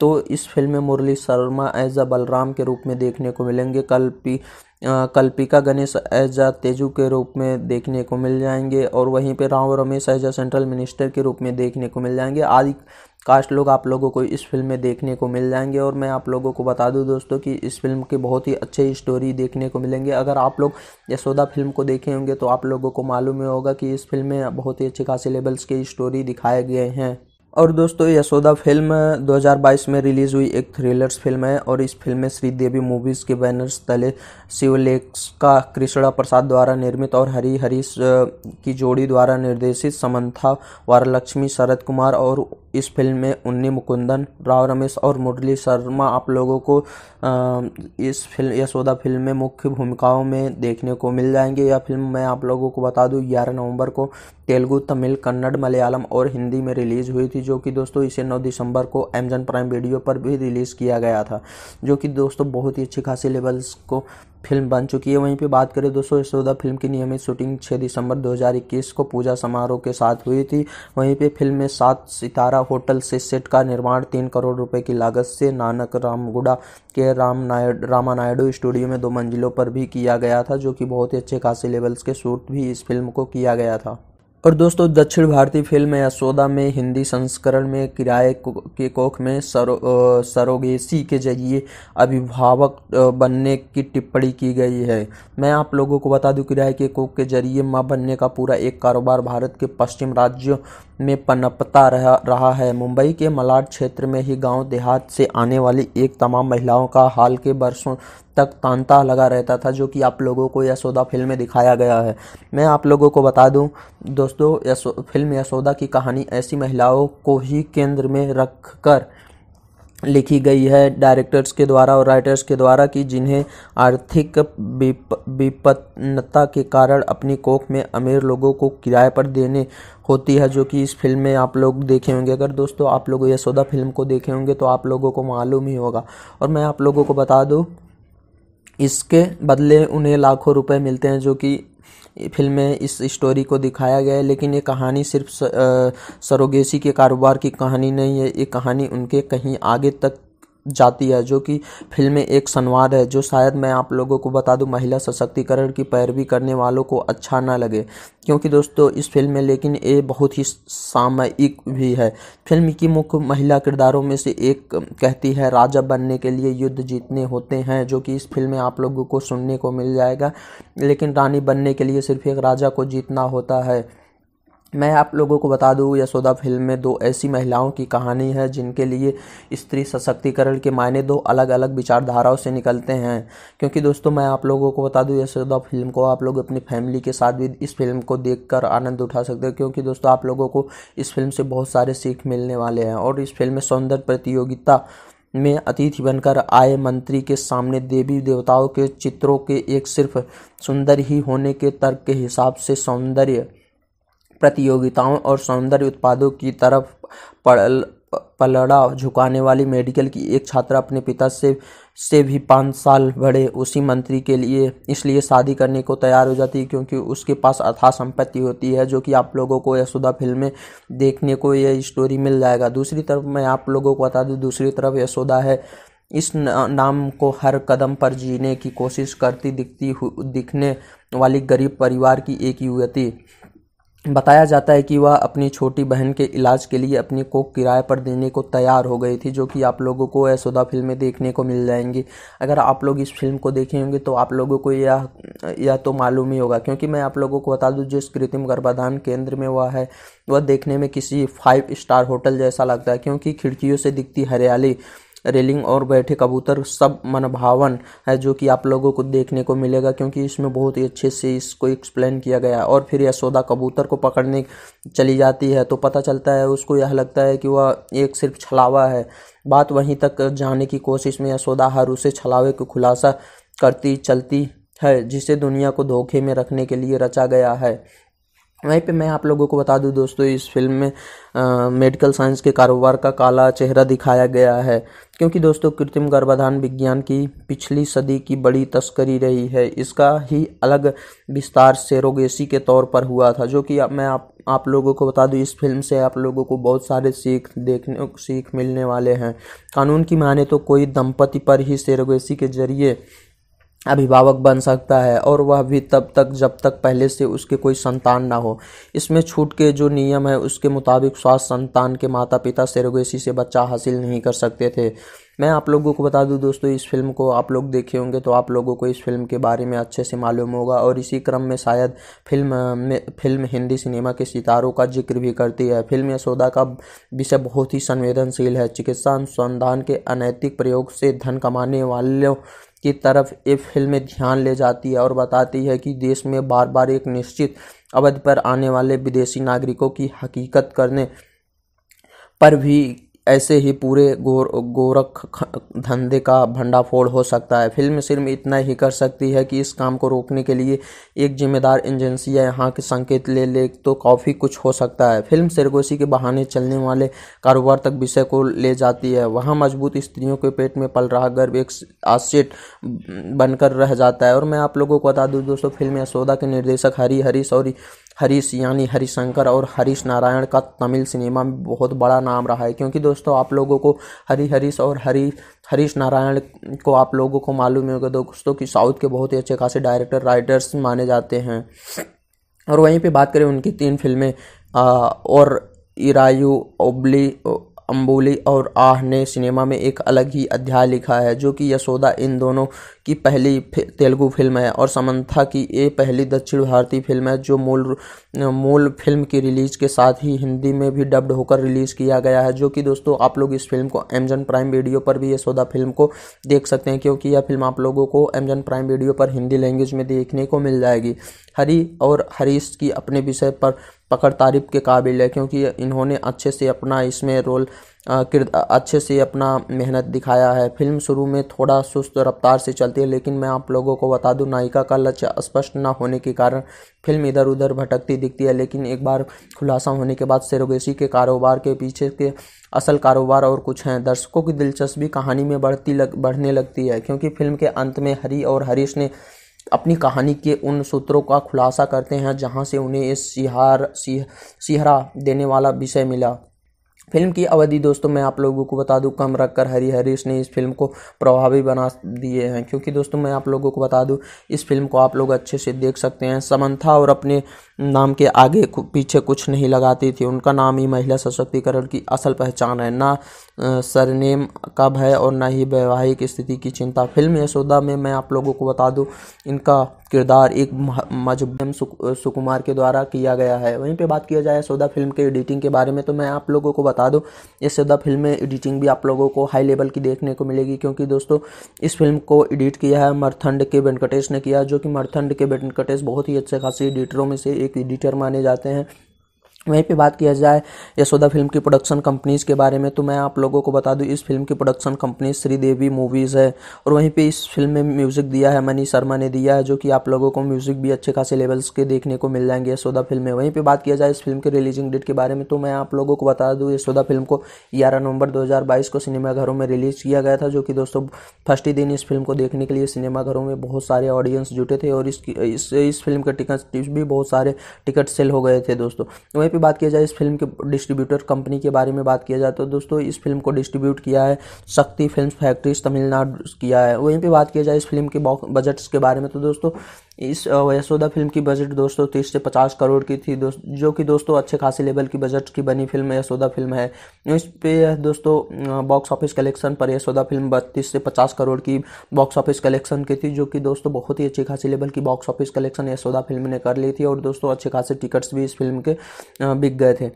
A: तो इस फिल्म में मुरली शर्मा एज अ बलराम के रूप में देखने को मिलेंगे कल पी कल्पिका गणेश एजा तेजू के रूप में देखने को मिल जाएंगे और वहीं पे राव रमेश एजा सेंट्रल मिनिस्टर के रूप में देखने को मिल जाएंगे आदि कास्ट लोग आप लोगों को इस फिल्म में देखने को मिल जाएंगे और मैं आप लोगों को बता दूं दोस्तों कि इस फिल्म के बहुत ही अच्छी स्टोरी देखने को मिलेंगे अगर आप लोग यशोदा फिल्म को देखे होंगे तो आप लोगों को मालूम ही होगा कि इस फिल्म में बहुत ही अच्छी खासी लेवल्स की स्टोरी दिखाए गए हैं और दोस्तों यशोदा फिल्म 2022 में रिलीज़ हुई एक थ्रिलर्स फिल्म है और इस फिल्म में श्रीदेवी मूवीज़ के बैनर्स तले शिवलेक्स का कृष्णा प्रसाद द्वारा निर्मित और हरी हरीश की जोड़ी द्वारा निर्देशित समंथा वारलक्ष्मी शरद कुमार और इस फिल्म में उन्नी मुकुंदन राव रमेश और मुरली शर्मा आप लोगों को इस फिल्म यशोदा फिल्म में मुख्य भूमिकाओं में देखने को मिल जाएंगे यह फिल्म मैं आप लोगों को बता दूँ ग्यारह नवंबर को तेलुगु तमिल कन्नड़ मलयालम और हिंदी में रिलीज़ हुई थी जो कि दोस्तों इसे नौ दिसंबर को अमेजन प्राइम वीडियो पर भी रिलीज़ किया गया था जो कि दोस्तों बहुत ही अच्छी खासी लेवल्स को फिल्म बन चुकी है वहीं पे बात करें दोस्तों यशोदा फिल्म की नियमित शूटिंग 6 दिसंबर 2021 को पूजा समारोह के साथ हुई थी वहीं पे फिल्म में सात सितारा होटल से सेट का निर्माण तीन करोड़ रुपए की लागत से नानक रामगुड़ा के राम नायड रामा नायडू स्टूडियो में दो मंजिलों पर भी किया गया था जो कि बहुत ही अच्छे खासे लेवल्स के शूट भी इस फिल्म को किया गया था और दोस्तों दक्षिण भारतीय फिल्म यशोदा में हिंदी संस्करण में किराए के कोख में सरो सरोगेसी के जरिए अभिभावक बनने की टिप्पणी की गई है मैं आप लोगों को बता दूं किराए के कोख के जरिए माँ बनने का पूरा एक कारोबार भारत के पश्चिम राज्यों में पनपता रहा रहा है मुंबई के मलाड क्षेत्र में ही गांव देहात से आने वाली एक तमाम महिलाओं का हाल के बरसों तक तांता लगा रहता था जो कि आप लोगों को यशोदा फिल्म में दिखाया गया है मैं आप लोगों को बता दूं दोस्तों यशो फिल्म यशोदा की कहानी ऐसी महिलाओं को ही केंद्र में रखकर लिखी गई है डायरेक्टर्स के द्वारा और राइटर्स के द्वारा कि जिन्हें आर्थिक विपन्नता के कारण अपनी कोख में अमीर लोगों को किराए पर देने होती है जो कि इस फिल्म में आप लोग देखे होंगे अगर दोस्तों आप लोग यशोदा फिल्म को देखे होंगे तो आप लोगों को मालूम ही होगा और मैं आप लोगों को बता दूँ इसके बदले उन्हें लाखों रुपए मिलते हैं जो कि फिल्म में इस स्टोरी को दिखाया गया है लेकिन ये कहानी सिर्फ सरोगेसी के कारोबार की कहानी नहीं है ये कहानी उनके कहीं आगे तक जाती है जो कि फिल्म में एक संवाद है जो शायद मैं आप लोगों को बता दूं महिला सशक्तिकरण की पैरवी करने वालों को अच्छा ना लगे क्योंकि दोस्तों इस फिल्म में लेकिन ये बहुत ही सामयिक भी है फिल्म की मुख्य महिला किरदारों में से एक कहती है राजा बनने के लिए युद्ध जीतने होते हैं जो कि इस फिल्म में आप लोगों को सुनने को मिल जाएगा लेकिन रानी बनने के लिए सिर्फ एक राजा को जीतना होता है मैं आप लोगों को बता दूं यशोदा फिल्म में दो ऐसी महिलाओं की कहानी है जिनके लिए स्त्री सशक्तिकरण के मायने दो अलग अलग विचारधाराओं से निकलते हैं क्योंकि दोस्तों मैं आप लोगों को बता दूं यशोदा फिल्म को आप लोग अपनी फैमिली के साथ भी इस फिल्म को देखकर आनंद उठा सकते हैं क्योंकि दोस्तों आप लोगों को इस फिल्म से बहुत सारे सीख मिलने वाले हैं और इस फिल्म में सौंदर्य प्रतियोगिता में अतिथि बनकर आए मंत्री के सामने देवी देवताओं के चित्रों के एक सिर्फ सुंदर ही होने के तर्क के हिसाब से सौंदर्य प्रतियोगिताओं और सौंदर्य उत्पादों की तरफ पल पलड़ा झुकाने वाली मेडिकल की एक छात्रा अपने पिता से से भी पाँच साल बड़े उसी मंत्री के लिए इसलिए शादी करने को तैयार हो जाती है क्योंकि उसके पास अथा संपत्ति होती है जो कि आप लोगों को यशोदा फिल्में देखने को यह स्टोरी मिल जाएगा दूसरी तरफ मैं आप लोगों को बता दूँ दूसरी तरफ यशोदा है इस नाम को हर कदम पर जीने की कोशिश करती दिखती दिखने वाली गरीब परिवार की एक युवती बताया जाता है कि वह अपनी छोटी बहन के इलाज के लिए अपनी कोख किराए पर देने को तैयार हो गई थी जो कि आप लोगों को यशोदा फिल्म में देखने को मिल जाएंगी अगर आप लोग इस फिल्म को देखे होंगे तो आप लोगों को यह या तो मालूम ही होगा क्योंकि मैं आप लोगों को बता दूं जिस कृत्रिम गर्भाधान केंद्र में वह है वह देखने में किसी फाइव स्टार होटल जैसा लगता है क्योंकि खिड़कियों से दिखती हरियाली रेलिंग और बैठे कबूतर सब मनभावन है जो कि आप लोगों को देखने को मिलेगा क्योंकि इसमें बहुत ही अच्छे से इसको एक्सप्लेन किया गया है और फिर यशोदा कबूतर को पकड़ने चली जाती है तो पता चलता है उसको यह लगता है कि वह एक सिर्फ छलावा है बात वहीं तक जाने की कोशिश में यशोदा हर उसे छलावे को खुलासा करती चलती है जिसे दुनिया को धोखे में रखने के लिए रचा गया है वहीं पे मैं आप लोगों को बता दूं दोस्तों इस फिल्म में आ, मेडिकल साइंस के कारोबार का काला चेहरा दिखाया गया है क्योंकि दोस्तों कृत्रिम गर्भाधान विज्ञान की पिछली सदी की बड़ी तस्करी रही है इसका ही अलग विस्तार सेरोगेसी के तौर पर हुआ था जो कि मैं आप आप लोगों को बता दूं इस फिल्म से आप लोगों को बहुत सारे सीख देखने सीख मिलने वाले हैं कानून की माने तो कोई दंपति पर ही सेरोगेसी के जरिए अभिभावक बन सकता है और वह भी तब तक जब तक पहले से उसके कोई संतान ना हो इसमें छूट के जो नियम है उसके मुताबिक स्वास्थ्य संतान के माता पिता सेरोगेसी से बच्चा हासिल नहीं कर सकते थे मैं आप लोगों को बता दूं दोस्तों इस फिल्म को आप लोग देखे होंगे तो आप लोगों को इस फिल्म के बारे में अच्छे से मालूम होगा और इसी क्रम में शायद फिल्म में फिल्म हिंदी सिनेमा के सितारों का जिक्र भी करती है फिल्म यशोदा का विषय बहुत ही संवेदनशील है चिकित्सा अनुसंधान के अनैतिक प्रयोग से धन कमाने वालों की तरफ ये फिल्म ध्यान ले जाती है और बताती है कि देश में बार बार एक निश्चित अवधि पर आने वाले विदेशी नागरिकों की हकीकत करने पर भी ऐसे ही पूरे गोर गोरख धंधे का भंडाफोड़ हो सकता है फिल्म सिर्फ इतना ही कर सकती है कि इस काम को रोकने के लिए एक जिम्मेदार एजेंसी या यहाँ के संकेत ले ले तो काफ़ी कुछ हो सकता है फिल्म सरगोशी के बहाने चलने वाले कारोबार तक विषय को ले जाती है वहाँ मजबूत स्त्रियों के पेट में पल रहा गर्भ एक आसेट बनकर रह जाता है और मैं आप लोगों को बता दूँ दोस्तों फिल्म यशोदा के निर्देशक हरी हरी सौरी हरीश यानी हरिशंकर और हरीश नारायण का तमिल सिनेमा में बहुत बड़ा नाम रहा है क्योंकि दोस्तों आप लोगों को हरी हरीश और हरी हरीश नारायण को आप लोगों को मालूम होगा दोस्तों कि साउथ के बहुत ही अच्छे खासे डायरेक्टर राइटर्स माने जाते हैं और वहीं पे बात करें उनकी तीन फिल्में और इरायू ओबली अम्बोली और आह ने सिनेमा में एक अलग ही अध्याय लिखा है जो कि यशोदा इन दोनों की पहली तेलुगु फिल्म है और समंथा की ये पहली दक्षिण भारतीय फिल्म है जो मूल मूल फिल्म की रिलीज के साथ ही हिंदी में भी डब्ड होकर रिलीज़ किया गया है जो कि दोस्तों आप लोग इस फिल्म को एमजन प्राइम वीडियो पर भी यशोदा फिल्म को देख सकते हैं क्योंकि यह फिल्म आप लोगों को एमजन प्राइम वीडियो पर हिंदी लैंग्वेज में देखने को मिल जाएगी हरी और हरीश की अपने विषय पर पकड़ तारीफ के काबिल है क्योंकि इन्होंने अच्छे से अपना इसमें रोल किरद अच्छे से अपना मेहनत दिखाया है फिल्म शुरू में थोड़ा सुस्त रफ्तार से चलती है लेकिन मैं आप लोगों को बता दूं नायिका का लक्ष्य स्पष्ट न होने के कारण फिल्म इधर उधर भटकती दिखती है लेकिन एक बार खुलासा होने के बाद सेरोगेसी के कारोबार के पीछे के असल कारोबार और कुछ हैं दर्शकों की दिलचस्पी कहानी में बढ़ती लग बढ़ने लगती है क्योंकि फिल्म के अंत में हरी और हरीश ने अपनी कहानी के उन सूत्रों का खुलासा करते हैं जहाँ से उन्हें इस सिहार सिहरा देने वाला विषय मिला फिल्म की अवधि दोस्तों मैं आप लोगों को बता दूं कम रखकर हरी हरीश ने इस फिल्म को प्रभावी बना दिए हैं क्योंकि दोस्तों मैं आप लोगों को बता दूं इस फिल्म को आप लोग अच्छे से देख सकते हैं समंथा और अपने नाम के आगे पीछे कुछ नहीं लगाती थी उनका नाम ही महिला सशक्तिकरण की असल पहचान है ना सरनेम का भय और ना ही वैवाहिक स्थिति की चिंता फिल्म यशोदा में मैं आप लोगों को बता दूं इनका किरदार एक मजबूम सुकुमार के द्वारा किया गया है वहीं पे बात किया जाए यशोदा फिल्म के एडिटिंग के बारे में तो मैं आप लोगों को बता दूं यशोदा फिल्म में एडिटिंग भी आप लोगों को हाई लेवल की देखने को मिलेगी क्योंकि दोस्तों इस फिल्म को एडिट किया है मरथंड के वेंकटेश ने किया जो कि मरथंड के वेंकटेश बहुत ही अच्छे खासी एडिटरों में से एक एडिटर माने जाते हैं वहीं पे बात किया जाए यशोदा फिल्म की प्रोडक्शन कंपनीज़ के बारे में तो मैं आप लोगों को बता दूं इस फिल्म की प्रोडक्शन कंपनी श्रीदेवी मूवीज़ है और वहीं पे इस फिल्म में म्यूज़िक दिया है मनी शर्मा ने दिया है जो कि आप लोगों को म्यूज़िक भी अच्छे खासे लेवल्स के देखने को मिल जाएंगे यशोदा फिल्म में वहीं पर बात किया जाए इस फिल्म के रिलीजिंग डेट के बारे में तो मैं आप लोगों को बता दूँ यशोदा फिल्म को ग्यारह नवंबर दो को सिनेमाघरों में रिलीज़ किया गया था जो कि दोस्तों फर्स्ट ही दिन इस फिल्म को देखने के लिए सिनेमाघरों में बहुत सारे ऑडियंस जुटे थे और इसकी इस इस फिल्म के टिकट भी बहुत सारे टिकट सेल हो गए थे दोस्तों वहीं पे बात किया जाए इस फिल्म के डिस्ट्रीब्यूटर कंपनी के बारे में बात किया जाए तो दोस्तों इस फिल्म को डिस्ट्रीब्यूट किया है शक्ति फिल्म फैक्ट्रीज तमिलनाडु किया है वहीं पर बात किया जाए इस फिल्म के बजट्स के बारे में तो दोस्तों इस यशोदा फिल्म की बजट दोस्तों तीस से पचास करोड़ की थी जो कि दोस्तों अच्छे खासी लेवल की बजट की बनी फिल्म यशोदा फिल्म है इस पे दोस्तों बॉक्स ऑफिस कलेक्शन पर यशोदा फिल्म बत्तीस से पचास करोड़ की बॉक्स ऑफिस कलेक्शन की थी जो कि दोस्तों बहुत ही अच्छी खासी लेवल की box office collection Yashoda film ने कर ली थी और दोस्तों अच्छे खासे टिकट्स भी इस फिल्म के बिक गए थे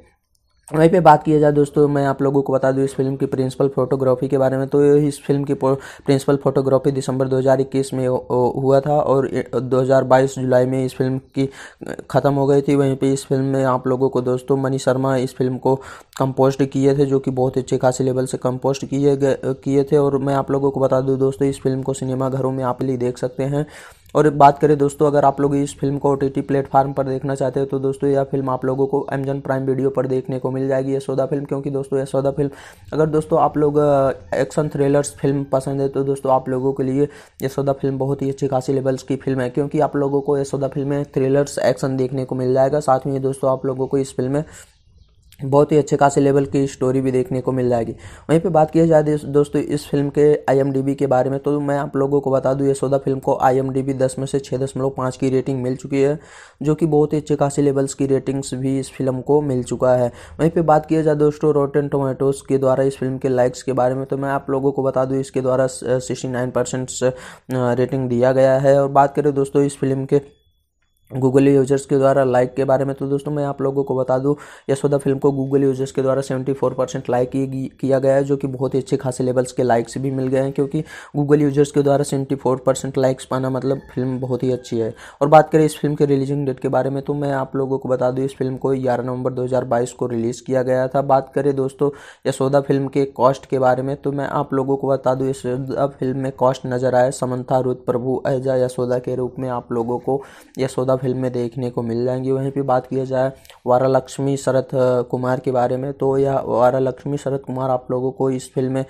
A: वहीं पे बात किया जाए दोस्तों मैं आप लोगों को बता दूं इस फिल्म की प्रिंसिपल फोटोग्राफी के बारे में तो इस फिल्म की प्रिंसिपल फोटोग्राफी दिसंबर 2021 में हुआ था और 2022 जुलाई में इस फिल्म की ख़त्म हो गई थी वहीं पे इस फिल्म में आप लोगों को दोस्तों मनी शर्मा इस फिल्म को कंपोस्ट किए थे जो कि बहुत अच्छे खासी लेवल से कंपोस्ट किए गए किए थे और मैं आप लोगों को बता दूँ दोस्तों इस फिल्म को सिनेमाघरों में आप ही देख सकते हैं और बात करें दोस्तों अगर आप लोग इस फिल्म को ओ टी प्लेटफॉर्म पर देखना चाहते हो तो दोस्तों यह फिल्म आप लोगों को अमेजन प्राइम वीडियो पर देखने को मिल जाएगी सौदा फिल्म क्योंकि दोस्तों सौदा फिल्म अगर दोस्तों आप लोग एक्शन थ्रिलर्स फिल्म पसंद है तो दोस्तों आप लोगों के लिए सौदा फिल्म बहुत ही अच्छी खासी लेवल्स की फिल्म है क्योंकि आप लोगों को सौदा फिल्म में थ्रिलर्स एक्शन देखने को मिल जाएगा साथ में दोस्तों आप लोगों को इस फिल्म में बहुत ही अच्छे खासे लेवल की स्टोरी भी देखने को मिल जाएगी वहीं पे बात किया जाए दोस्तों इस फिल्म के आईएमडीबी के बारे में तो मैं आप लोगों को बता दूं ये सौदा फिल्म को आईएमडीबी 10 में से छः दशमलव पाँच की रेटिंग मिल चुकी है जो कि बहुत ही अच्छे खासे लेवल्स की रेटिंग्स भी इस फिल्म को मिल चुका है वहीं पर बात किया जाए दोस्तों रोटेन टोमेटोज़ के द्वारा इस फिल्म के लाइक्स के बारे में तो मैं आप लोगों को बता दूँ इसके द्वारा सिक्सटी रेटिंग दिया गया है और बात करें दोस्तों इस फिल्म के गूगल यूजर्स के द्वारा लाइक के बारे में तो दोस्तों मैं आप लोगों को बता दूं यशोदा फिल्म को गूगल यूजर्स के द्वारा 74 परसेंट लाइक किया गया है जो कि बहुत ही अच्छे खासे लेवल्स के लाइक्स भी मिल गए हैं क्योंकि गूगल यूजर्स के द्वारा 74 परसेंट लाइक्स पाना मतलब फिल्म बहुत ही अच्छी है और बात करें इस फिल्म के रिलीजिंग डेट के बारे में तो मैं आप लोगों को बता दूँ इस फिल्म को ग्यारह नवंबर दो को रिलीज़ किया गया था बात करें दोस्तों यशोदा फिल्म के कॉस्ट के बारे में तो मैं आप लोगों को बता दूँ यशोदा फिल्म में कॉस्ट नज़र आया समन्था रुद प्रभु एजा यशोदा के रूप में आप लोगों को यशोदा फिल्में देखने को मिल जाएंगी वहीं पर बात किया जाए वारा लक्ष्मी शरद कुमार के बारे में तो यह वारा लक्ष्मी शरद कुमार आप लोगों को इस फिल्म में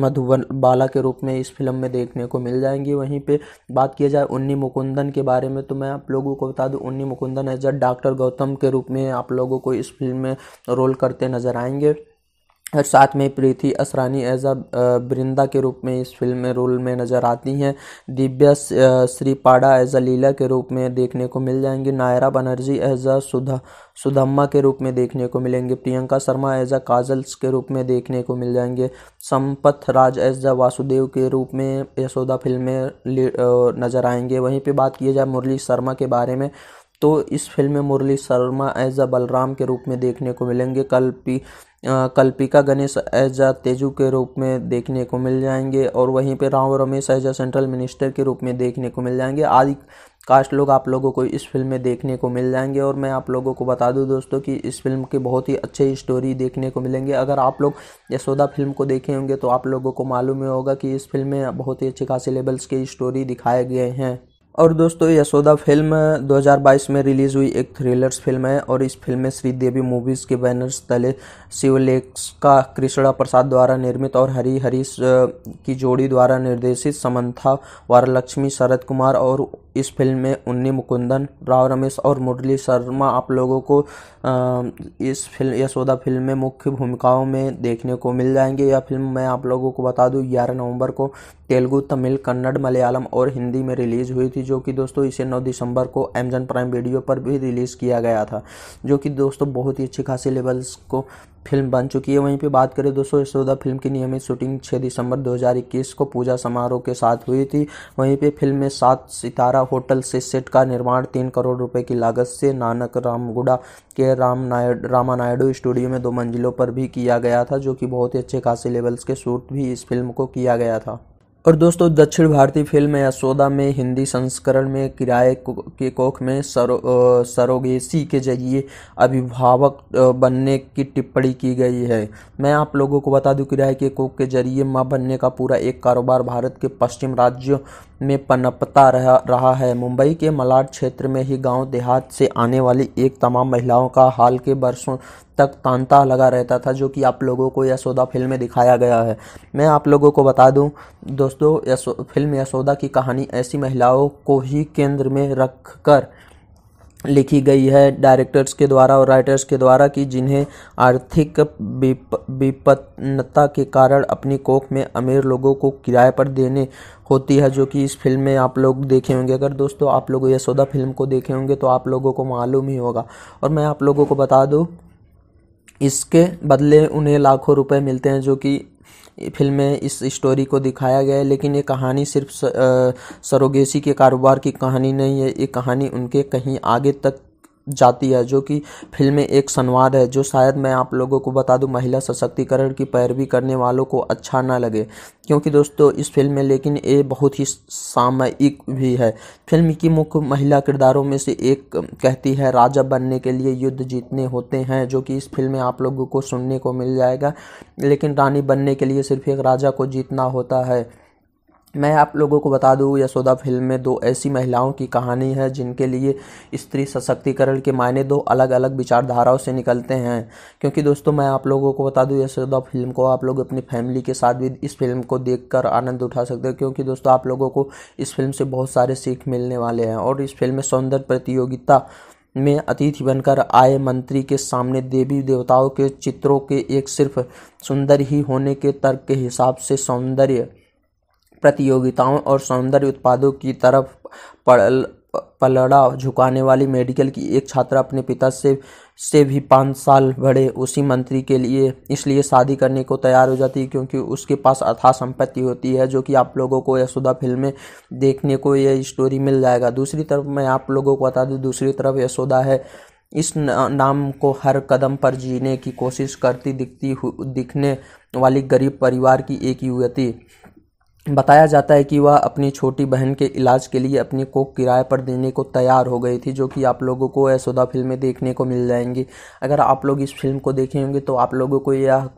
A: मधुबन बाला के रूप में इस फिल्म में देखने को मिल जाएंगी वहीं पे बात किया जाए उन्नी मुकुंदन के बारे में तो मैं आप लोगों को बता दूं Unni Mukundan as a doctor Gautam के रूप में आप लोगों को इस फिल्म में रोल करते नज़र आएंगे और साथ में प्रीति असरानी एज अ बृंदा के रूप में इस फिल्म में रोल में नज़र आती हैं दिव्या श्रीपाड़ा एज अ लीला के रूप में देखने को मिल जाएंगी नायरा बनर्जी एज अ सुधा सुधम्मा के रूप में देखने को मिलेंगे Priyanka Sharma as a kajals के रूप में देखने को मिल जाएंगे संपथ राज एज अ वासुदेव के रूप में यशोदा फिल्म में नज़र आएंगे वहीं पर बात की जाए मुरली शर्मा के बारे में तो इस फिल्म में मुरली शर्मा एज अ बलराम के रूप में देखने को मिलेंगे कल्पी कल्पिका गणेश एज अ तेजू के रूप में देखने को मिल जाएंगे और वहीं पे Ram Ramesh as a central minister के रूप में देखने को मिल जाएंगे आदि कास्ट लोग आप लोगों को इस फिल्म में देखने को मिल जाएंगे और मैं आप लोगों को बता दूं दोस्तों कि इस फिल्म की बहुत ही अच्छी स्टोरी देखने को मिलेंगे अगर आप लोग यशोदा फिल्म को देखे होंगे तो आप लोगों को मालूम ही होगा कि इस फिल्म में बहुत ही अच्छे खासी लेवल्स के स्टोरी दिखाए गए हैं और दोस्तों यशोदा फिल्म 2022 में रिलीज़ हुई एक थ्रिलर्स फिल्म है और इस फिल्म में श्रीदेवी मूवीज़ के बैनर्स तले शिवलेक्स का कृष्णा प्रसाद द्वारा निर्मित और हरी हरीश की जोड़ी द्वारा निर्देशित समंथा वारलक्ष्मी शरद कुमार और इस फिल्म में उन्नी मुकुंदन राव रमेश और मुरली शर्मा आप लोगों को इस फिल्म यशोदा फिल्म में मुख्य भूमिकाओं में देखने को मिल जाएंगे यह फिल्म मैं आप लोगों को बता दूं ग्यारह नवंबर को तेलुगु तमिल कन्नड़ मलयालम और हिंदी में रिलीज़ हुई थी जो कि दोस्तों इसे नौ दिसंबर को एमजन प्राइम वीडियो पर भी रिलीज़ किया गया था जो कि दोस्तों बहुत ही अच्छी खासी लेवल्स को फिल्म बन चुकी है वहीं पे बात करें दोस्तों यशोदा फिल्म की नियमित शूटिंग 6 दिसंबर 2021 को पूजा समारोह के साथ हुई थी वहीं पे फिल्म में सात सितारा होटल से सेट का निर्माण तीन करोड़ रुपए की लागत से नानक रामगुड़ा के राम नायड रामा नायडू स्टूडियो में दो मंजिलों पर भी किया गया था जो कि बहुत ही अच्छे खासे लेवल्स के शूट भी इस फिल्म को किया गया था और दोस्तों दक्षिण भारतीय फिल्म यशोदा में हिंदी संस्करण में किराए के कोख में सरो सरोगेसी के जरिए अभिभावक बनने की टिप्पणी की गई है मैं आप लोगों को बता दूं किराए के कोख के जरिए माँ बनने का पूरा एक कारोबार भारत के पश्चिम राज्यों में पनपता रह, रहा है मुंबई के मलाड क्षेत्र में ही गांव देहात से आने वाली एक तमाम महिलाओं का हाल के बरसों तक तांता लगा रहता था जो कि आप लोगों को यशोदा फिल्म में दिखाया गया है मैं आप लोगों को बता दूं दोस्तों यशो फिल्म यशोदा की कहानी ऐसी महिलाओं को ही केंद्र में रख कर लिखी गई है डायरेक्टर्स के द्वारा और राइटर्स के द्वारा कि जिन्हें आर्थिक विपन्नता के कारण अपनी कोख में अमीर लोगों को किराए पर देने होती है जो कि इस फिल्म में आप लोग देखे होंगे अगर दोस्तों आप लोग यशोदा फिल्म को देखे होंगे तो आप लोगों को मालूम ही होगा और मैं आप लोगों को बता दूँ इसके बदले उन्हें लाखों रुपए मिलते हैं जो कि फिल्म में इस स्टोरी को दिखाया गया है लेकिन ये कहानी सिर्फ सरोगेसी के कारोबार की कहानी नहीं है ये कहानी उनके कहीं आगे तक जाती है जो कि फिल्म में एक संवाद है जो शायद मैं आप लोगों को बता दूं महिला सशक्तिकरण की पैरवी करने वालों को अच्छा ना लगे क्योंकि दोस्तों इस फिल्म में लेकिन ये बहुत ही सामयिक भी है फिल्म की मुख्य महिला किरदारों में से एक कहती है राजा बनने के लिए युद्ध जीतने होते हैं जो कि इस फिल्म में आप लोगों को सुनने को मिल जाएगा लेकिन रानी बनने के लिए सिर्फ एक राजा को जीतना होता है मैं आप लोगों को बता दूं यशोदा फिल्म में दो ऐसी महिलाओं की कहानी है जिनके लिए स्त्री सशक्तिकरण के मायने दो अलग अलग विचारधाराओं से निकलते हैं क्योंकि दोस्तों मैं आप लोगों को बता दूं यशोदा फिल्म को आप लोग अपनी फैमिली के साथ भी इस फिल्म को देखकर आनंद उठा सकते हैं क्योंकि दोस्तों आप लोगों को इस फिल्म से बहुत सारे सीख मिलने वाले हैं और इस फिल्म में सौंदर्य प्रतियोगिता में अतिथि बनकर आए मंत्री के सामने देवी देवताओं के चित्रों के एक सिर्फ सुंदर ही होने के तर्क के हिसाब से सौंदर्य प्रतियोगिताओं और सौंदर्य उत्पादों की तरफ पलड़ा झुकाने वाली मेडिकल की एक छात्रा अपने पिता से से भी पाँच साल बड़े उसी मंत्री के लिए इसलिए शादी करने को तैयार हो जाती है क्योंकि उसके पास अथा संपत्ति होती है जो कि आप लोगों को यशोदा फिल्में देखने को यह स्टोरी मिल जाएगा दूसरी तरफ मैं आप लोगों को बता दूँ दूसरी तरफ यशोदा है इस नाम को हर कदम पर जीने की कोशिश करती दिखती दिखने वाली गरीब परिवार की एक युवती बताया जाता है कि वह अपनी छोटी बहन के इलाज के लिए अपनी को किराए पर देने को तैयार हो गई थी जो कि आप लोगों को यशोदा फिल्म में देखने को मिल जाएंगी अगर आप लोग इस फिल्म को देखे होंगे तो आप लोगों को यह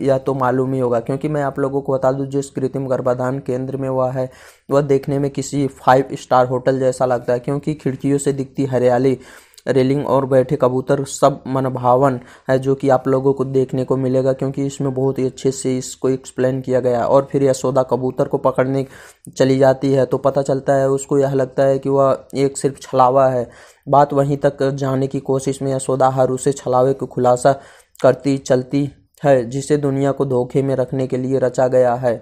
A: यह तो मालूम ही होगा क्योंकि मैं आप लोगों को बता दूं जिस कृत्रिम गर्भाधान केंद्र में वह है वह देखने में किसी फाइव स्टार होटल जैसा लगता है क्योंकि खिड़कियों से दिखती हरियाली रेलिंग और बैठे कबूतर सब मनभावन है जो कि आप लोगों को देखने को मिलेगा क्योंकि इसमें बहुत ही अच्छे से इसको एक्सप्लेन किया गया है और फिर यशोदा कबूतर को पकड़ने चली जाती है तो पता चलता है उसको यह लगता है कि वह एक सिर्फ छलावा है बात वहीं तक जाने की कोशिश में यशोदा हर उसे छलावे को खुलासा करती चलती है जिसे दुनिया को धोखे में रखने के लिए रचा गया है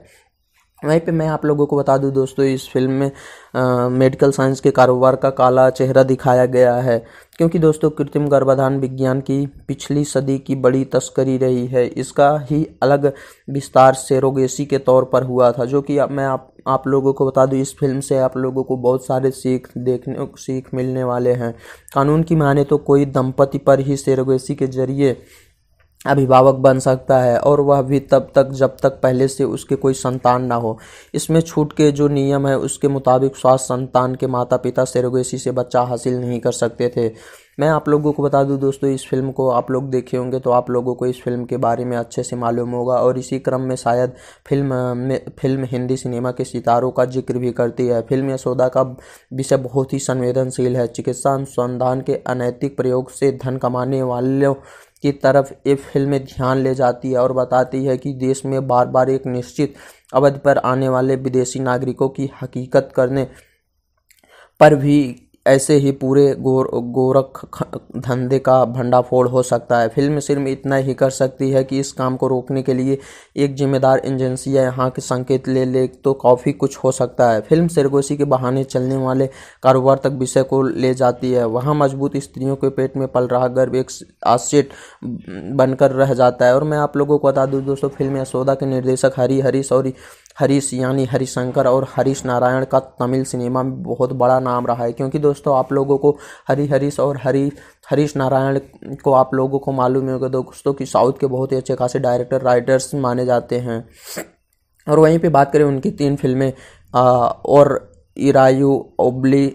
A: वहीं पे मैं आप लोगों को बता दूं दोस्तों इस फिल्म में आ, मेडिकल साइंस के कारोबार का काला चेहरा दिखाया गया है क्योंकि दोस्तों कृत्रिम गर्भाधान विज्ञान की पिछली सदी की बड़ी तस्करी रही है इसका ही अलग विस्तार सेरोगेसी के तौर पर हुआ था जो कि मैं आप आप लोगों को बता दूं इस फिल्म से आप लोगों को बहुत सारे सीख देखने सीख मिलने वाले हैं कानून की माने तो कोई दंपति पर ही सेरोगेसी के जरिए अभिभावक बन सकता है और वह भी तब तक जब तक पहले से उसके कोई संतान ना हो इसमें छूट के जो नियम है उसके मुताबिक स्वास्थ्य संतान के माता पिता सेरोगेसी से बच्चा हासिल नहीं कर सकते थे मैं आप लोगों को बता दूं दोस्तों इस फिल्म को आप लोग देखे होंगे तो आप लोगों को इस फिल्म के बारे में अच्छे से मालूम होगा और इसी क्रम में शायद फिल्म में फिल्म हिंदी सिनेमा के सितारों का जिक्र भी करती है फिल्म यशोदा का विषय बहुत ही संवेदनशील है चिकित्सा अनुसंधान के अनैतिक प्रयोग से धन कमाने वालों की तरफ ये फिल्म ध्यान ले जाती है और बताती है कि देश में बार बार एक निश्चित अवधि पर आने वाले विदेशी नागरिकों की हकीकत करने पर भी ऐसे ही पूरे गोर गोरख धंधे का भंडाफोड़ हो सकता है फिल्म सिर्फ इतना ही कर सकती है कि इस काम को रोकने के लिए एक जिम्मेदार एजेंसी या यहाँ के संकेत ले ले तो काफ़ी कुछ हो सकता है फिल्म सरगोशी के बहाने चलने वाले कारोबार तक विषय को ले जाती है वहाँ मजबूत स्त्रियों के पेट में पल रहा गर्भ एक आशेट बनकर रह जाता है और मैं आप लोगों को बता दूँ दोस्तों फिल्म यशोदा के निर्देशक हरी हरी सौरी हरीश यानी हरिशंकर और हरीश नारायण का तमिल सिनेमा में बहुत बड़ा नाम रहा है क्योंकि दोस्तों आप लोगों को हरी हरीश और हरी हरीश नारायण को आप लोगों को मालूम होगा दोस्तों कि साउथ के बहुत ही अच्छे खासे डायरेक्टर राइटर्स माने जाते हैं और वहीं पे बात करें उनकी तीन फिल्में और इरायू ओबली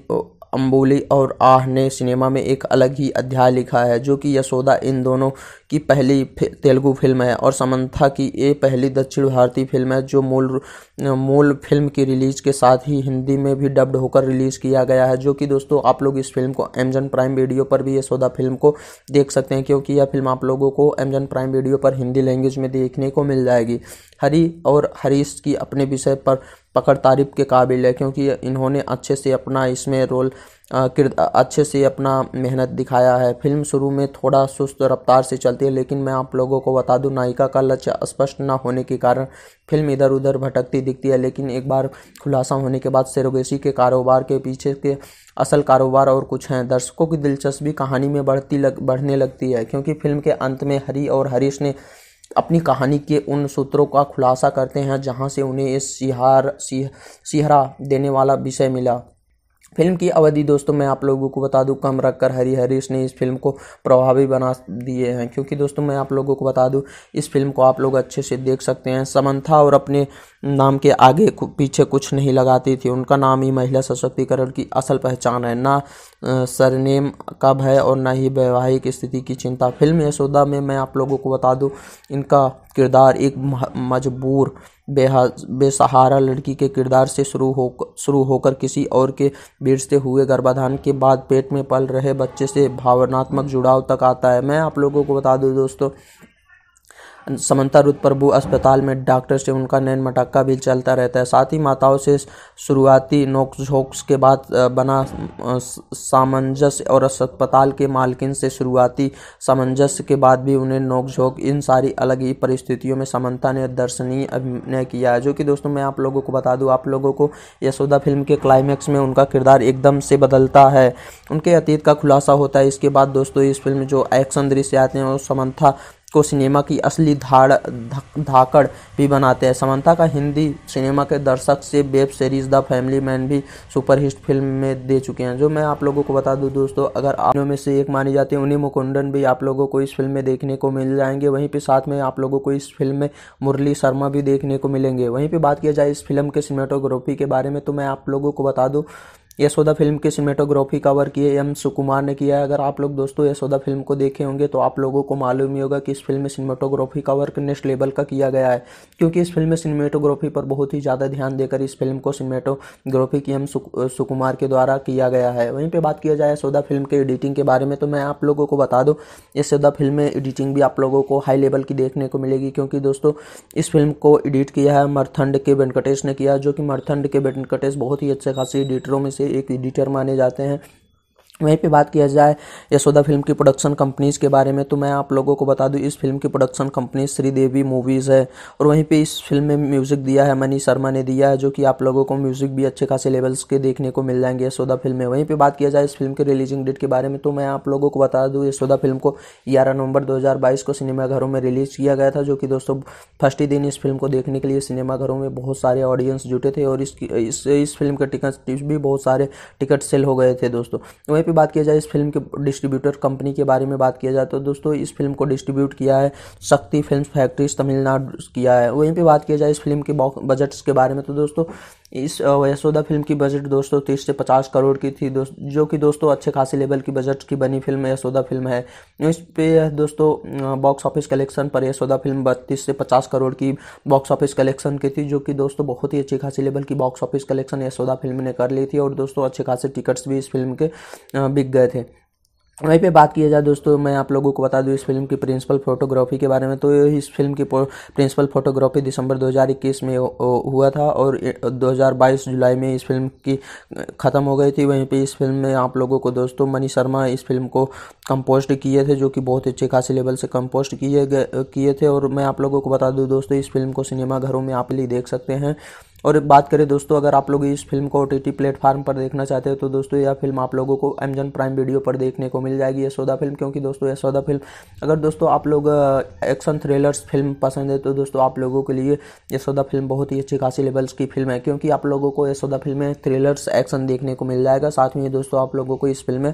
A: अम्बोली और आह ने सिनेमा में एक अलग ही अध्याय लिखा है जो कि यशोदा इन दोनों की पहली तेलुगु फिल्म है और समंथा की ये पहली दक्षिण भारतीय फिल्म है जो मूल मूल फिल्म की रिलीज के साथ ही हिंदी में भी डब्ड होकर रिलीज किया गया है जो कि दोस्तों आप लोग इस फिल्म को एमजन प्राइम वीडियो पर भी यशोदा फिल्म को देख सकते हैं क्योंकि यह फिल्म आप लोगों को एमजन प्राइम वीडियो पर हिंदी लैंग्वेज में देखने को मिल जाएगी हरी और हरीश की अपने विषय पर पकड़ तारीफ के काबिल है क्योंकि इन्होंने अच्छे से अपना इसमें रोल अच्छे से अपना मेहनत दिखाया है फिल्म शुरू में थोड़ा सुस्त रफ्तार से चलती है लेकिन मैं आप लोगों को बता दूं नायिका का लक्ष्य स्पष्ट न होने के कारण फिल्म इधर उधर भटकती दिखती है लेकिन एक बार खुलासा होने के बाद सेरोगेसी के कारोबार के पीछे के असल कारोबार और कुछ हैं दर्शकों की दिलचस्पी कहानी में बढ़ती लग बढ़ने लगती है क्योंकि फिल्म के अंत में हरी और हरीश ने अपनी कहानी के उन सूत्रों का खुलासा करते हैं जहाँ से उन्हें इस सिहार सिहरा देने वाला विषय मिला फिल्म की अवधि दोस्तों मैं आप लोगों को बता दूं कम रखकर हरी हरीश ने इस फिल्म को प्रभावी बना दिए हैं क्योंकि दोस्तों मैं आप लोगों को बता दूं इस फिल्म को आप लोग अच्छे से देख सकते हैं समंथा और अपने नाम के आगे पीछे कुछ नहीं लगाती थी उनका नाम ही महिला सशक्तिकरण की असल पहचान है ना सरनेम का भय और ना ही वैवाहिक स्थिति की चिंता फिल्म यशोदा में मैं आप लोगों को बता दूं इनका किरदार एक मजबूर बेहा बेसहारा लड़की के किरदार से शुरू हो शुरू होकर किसी और के बिरसते हुए गर्भाधान के बाद पेट में पल रहे बच्चे से भावनात्मक जुड़ाव तक आता है मैं आप लोगों को बता दूं दोस्तों समंता रुद प्रभु अस्पताल में डॉक्टर से उनका नैन मटक्का भी चलता रहता है साथ ही माताओं से शुरुआती नोकझोंक के बाद बना सामंजस्य और अस्पताल के मालकिन से शुरुआती सामंजस्य के बाद भी उन्हें नोकझोंक इन सारी अलग ही परिस्थितियों में समंता ने दर्शनीय अभिनय किया है जो कि दोस्तों मैं आप लोगों को बता दूँ आप लोगों को यशोदा फिल्म के क्लाइमैक्स में उनका किरदार एकदम से बदलता है उनके अतीत का खुलासा होता है इसके बाद दोस्तों इस फिल्म में जो एक्शन दृश्य आते हैं वो समंथा को सिनेमा की असली धाड़ धाकड़ भी बनाते हैं समंता का हिंदी सिनेमा के दर्शक से web series the family man भी सुपरहिट फिल्म में दे चुके हैं जो मैं आप लोगों को बता दूं दोस्तों अगर आप में से एक मानी जाती है उन्हें मुकुंदन भी आप लोगों को इस फिल्म में देखने को मिल जाएंगे वहीं पर साथ में आप लोगों को इस फिल्म में मुरली शर्मा भी देखने को मिलेंगे वहीं पर बात किया जाए इस फिल्म के सिनेमाटोग्राफी के बारे में तो मैं आप लोगों को बता दूँ यशोदा फिल्म की सिनेमेटोग्राफी कवर किए एम सुकुमार ने किया है अगर आप लोग दोस्तों यशोदा फिल्म को देखे होंगे तो आप लोगों को मालूम ही होगा कि इस फिल्म में सिनेटोग्राफी कवर नेक्स्ट लेवल का किया गया है क्योंकि इस फिल्म में सिनेमेटोग्राफी पर बहुत ही ज़्यादा ध्यान देकर इस फिल्म को सिनेमेटोग्राफी की एम सुकुमार के द्वारा किया गया है वहीं पर बात किया जाए यशोदा फिल्म के एडिटिंग के बारे में तो मैं आप लोगों को बता दूँ यशोदा फिल्म में एडिटिंग भी आप लोगों को हाई लेवल की देखने को मिलेगी क्योंकि दोस्तों इस फिल्म को एडिट किया है मरथंड के वेंकटेश ने किया जो कि मरथंड के वेंकटेश बहुत ही अच्छे खासी एडिटरों में से से एक एडिटर माने जाते हैं वहीं पे बात किया जाए यशोदा फिल्म की प्रोडक्शन कंपनीज़ के बारे में तो मैं आप लोगों को बता दूं इस फिल्म की प्रोडक्शन कंपनी श्रीदेवी मूवीज़ है और वहीं पे इस फिल्म में म्यूज़िक दिया है मनी शर्मा ने दिया है जो कि आप लोगों को म्यूज़िक भी अच्छे खासे लेवल्स के देखने को मिल जाएंगे यशोदा फिल्म में वहीं पर बात किया जाए इस फिल्म के रिलीजिंग डेट के बारे में तो मैं आप लोगों को बता दूँ यशोदा फिल्म को ग्यारह नवंबर दो को सिनेमाघरों में रिलीज़ किया गया था जो कि दोस्तों फर्स्ट ही दिन इस फिल्म को देखने के लिए सिनेमाघरों में बहुत सारे ऑडियंस जुटे थे और इसकी इस फिल्म के टिकट भी बहुत सारे टिकट सेल हो गए थे दोस्तों वहीं वहीं पे बात किया जाए इस फिल्म के डिस्ट्रीब्यूटर कंपनी के बारे में बात किया जाए तो दोस्तों इस फिल्म को डिस्ट्रीब्यूट किया है शक्ति फिल्म फैक्ट्रीज तमिलनाडु किया है वहीं पर बात किया जाए इस फिल्म के बजट्स के बारे में तो दोस्तों इस यशोदा फिल्म की बजट दोस्तों तीस से पचास करोड़ की थी जो कि दोस्तों अच्छे खासे लेवल की बजट की बनी फिल्म यशोदा फिल्म है इस पे दोस्तों बॉक्स ऑफिस कलेक्शन पर यशोदा फिल्म बत्तीस से पचास करोड़ की बॉक्स ऑफिस कलेक्शन की थी जो कि दोस्तों बहुत ही अच्छी खासी लेवल की box office collection Yashoda film ने कर ली थी और दोस्तों अच्छे खासे टिकट्स भी इस फिल्म के बिक गए थे वहीं पे बात किया जाए दोस्तों मैं आप लोगों को बता दूं इस फिल्म की प्रिंसिपल फोटोग्राफी के बारे में तो इस फिल्म की प्रिंसिपल फोटोग्राफी दिसंबर 2021 में हुआ था और 2022 जुलाई में इस फिल्म की ख़त्म हो गई थी वहीं पे इस फिल्म में आप लोगों को दोस्तों मनी शर्मा इस फिल्म को कंपोस्ट किए थे जो कि बहुत अच्छे खासी लेवल से कंपोस्ट किए गए किए थे और मैं आप लोगों को बता दूँ दोस्तों इस फिल्म को सिनेमाघरों में आप ही देख सकते हैं और बात करें दोस्तों अगर आप लोग इस फिल्म को ओ टी प्लेटफॉर्म पर देखना चाहते हो तो दोस्तों यह फिल्म आप लोगों को अमेजन प्राइम वीडियो पर देखने को मिल जाएगी यशोदा फिल्म क्योंकि दोस्तों यशोदा फिल्म अगर दोस्तों आप लोग एक्शन थ्रिलर्स फिल्म पसंद है तो दोस्तों आप लोगों के लिए यशोदा फिल्म बहुत ही अच्छी खासी लेवल्स की फिल्म है क्योंकि आप लोगों को यशोदा फिल्म में थ्रिलर्स एक्शन देखने को मिल जाएगा साथ में दोस्तों आप लोगों को इस फिल्म में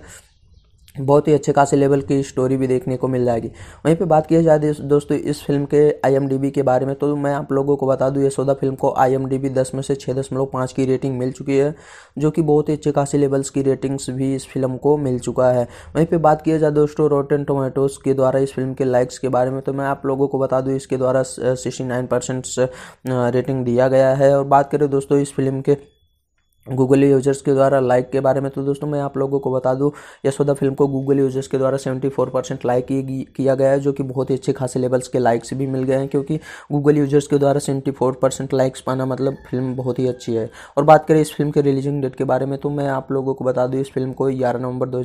A: बहुत ही अच्छे खासे लेवल की स्टोरी भी देखने को मिल जाएगी वहीं पे बात किया जाए दोस्तों इस फिल्म के आईएमडीबी के बारे में तो मैं आप लोगों को बता दूं यशोदा फिल्म को आईएमडीबी 10 में से छः दशमलव पाँच की रेटिंग मिल चुकी है जो कि बहुत ही अच्छे खासे लेवल्स की रेटिंग्स भी इस फिल्म को मिल चुका है वहीं पर बात किया जाए दोस्तों रोटेन टोमेटोज के द्वारा इस फिल्म के लाइक्स के बारे में तो मैं आप लोगों को बता दूँ इसके द्वारा सिक्सटी रेटिंग दिया गया है और बात करें दोस्तों इस फिल्म के गूगल यूजर्स के द्वारा लाइक के बारे में तो दोस्तों मैं आप लोगों को बता दूं यशोदा फिल्म को गूगल यूजर्स के द्वारा 74 परसेंट लाइक किया गया है जो कि बहुत ही अच्छे खासे लेवल्स के लाइक्स भी मिल गए हैं क्योंकि गूगल यूजर्स के द्वारा 74 परसेंट लाइक्स पाना मतलब फिल्म बहुत ही अच्छी है और बात करें इस फिल्म के रिलीजिंग डेट के बारे में तो मैं आप लोगों को बता दूँ इस फिल्म को ग्यारह नवंबर दो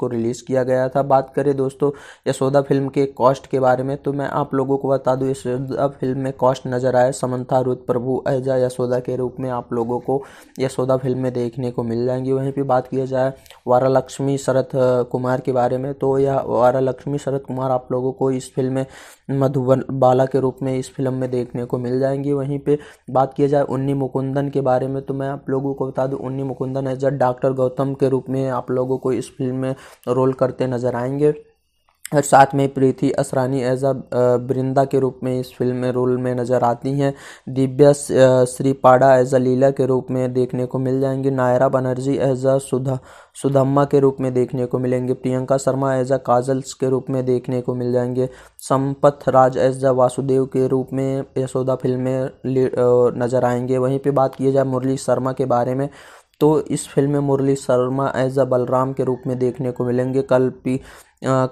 A: को रिलीज़ किया गया था बात करें दोस्तों यशोदा फिल्म के कॉस्ट के बारे में तो मैं आप लोगों को बता दूँ यशोदा फिल्म में कॉस्ट नज़र आए समन्था रुद प्रभु एजा यशोदा के रूप में आप लोगों को यशोदा ज़्यादा फिल्में देखने को मिल जाएंगी वहीं पे बात किया जाए वारा लक्ष्मी शरद कुमार के बारे में तो यह वारा लक्ष्मी शरद कुमार आप लोगों को इस फिल्म में मधुबन बाला के रूप में इस फिल्म में देखने को मिल जाएंगी वहीं पे बात किया जाए उन्नी मुकुंदन के बारे में तो मैं आप लोगों को बता दूँ Unni Mukundan as a doctor Gautam के रूप में आप लोगों को इस फिल्म में रोल करते नज़र आएंगे और साथ में प्रीति असरानी एज अ बृंदा के रूप में इस फिल्म में रोल में नज़र आती हैं दिव्या श्रीपाड़ा एज अ लीला के रूप में देखने को मिल जाएंगी नायरा बनर्जी एज अ सुधा सुधम्मा के रूप में देखने को मिलेंगे Priyanka Sharma as a kajals के रूप में देखने को मिल जाएंगे संपत राज एज अ वासुदेव के रूप में यशोदा फिल्म में नज़र आएंगे वहीं पे बात की जाए मुरली शर्मा के बारे में तो इस फिल्म में मुरली शर्मा एज अ बलराम के रूप में देखने को मिलेंगे कल्पी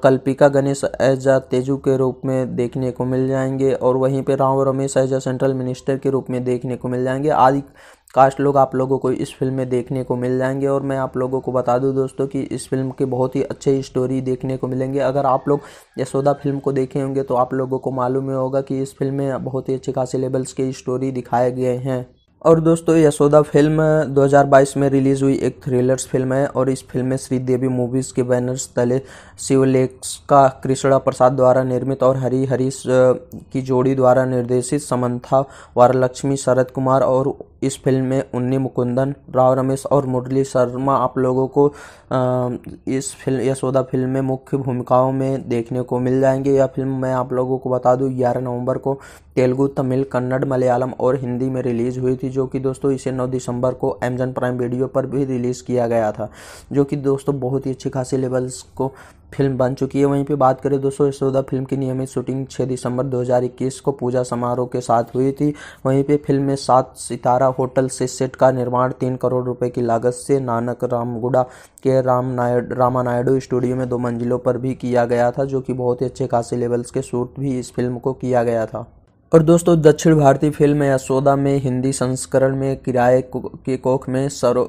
A: कल्पिका गणेश एज अ तेजू के रूप में देखने को मिल जाएंगे और वहीं पे Rao Ramesh as a central minister के रूप में देखने को मिल जाएंगे आदि कास्ट लोग आप लोगों को इस फिल्म में देखने को मिल जाएंगे और मैं आप लोगों को बता दूं दोस्तों कि इस फिल्म के बहुत ही अच्छे स्टोरी देखने को मिलेंगे अगर आप लोग यशोदा फिल्म को देखे होंगे तो आप लोगों को मालूम ही होगा कि इस फिल्म में बहुत ही अच्छे खासी लेवल्स के स्टोरी दिखाए गए हैं और दोस्तों यशोदा फिल्म 2022 में रिलीज़ हुई एक थ्रिलर्स फिल्म है और इस फिल्म में श्रीदेवी मूवीज़ के बैनर्स तले शिवलेक्स का कृष्णा प्रसाद द्वारा निर्मित और हरी हरीश की जोड़ी द्वारा निर्देशित समंथा वारलक्ष्मी शरद कुमार और इस फिल्म में उन्नी मुकुंदन राव रमेश और मुरली शर्मा आप लोगों को इस फिल्म यशोदा फिल्म में मुख्य भूमिकाओं में देखने को मिल जाएंगे यह फिल्म मैं आप लोगों को बता दूँ ग्यारह नवंबर को तेलुगु तमिल कन्नड़ मलयालम और हिंदी में रिलीज़ हुई थी जो कि दोस्तों इसे नौ दिसंबर को अमेजन प्राइम वीडियो पर भी रिलीज़ किया गया था जो कि दोस्तों बहुत ही अच्छी खासी लेवल्स को फिल्म बन चुकी है वहीं पे बात करें दोस्तों यशोदा फिल्म की नियमित शूटिंग 6 दिसंबर 2021 को पूजा समारोह के साथ हुई थी वहीं पे फिल्म में सात सितारा होटल से सेट का निर्माण तीन करोड़ रुपए की लागत से नानक रामगुड़ा के राम नायड रामा नायडू स्टूडियो में दो मंजिलों पर भी किया गया था जो कि बहुत ही अच्छे खासे लेवल्स के शूट भी इस फिल्म को किया गया था और दोस्तों दक्षिण भारतीय फिल्म यशोदा में हिंदी संस्करण में किराए के कोख में सरो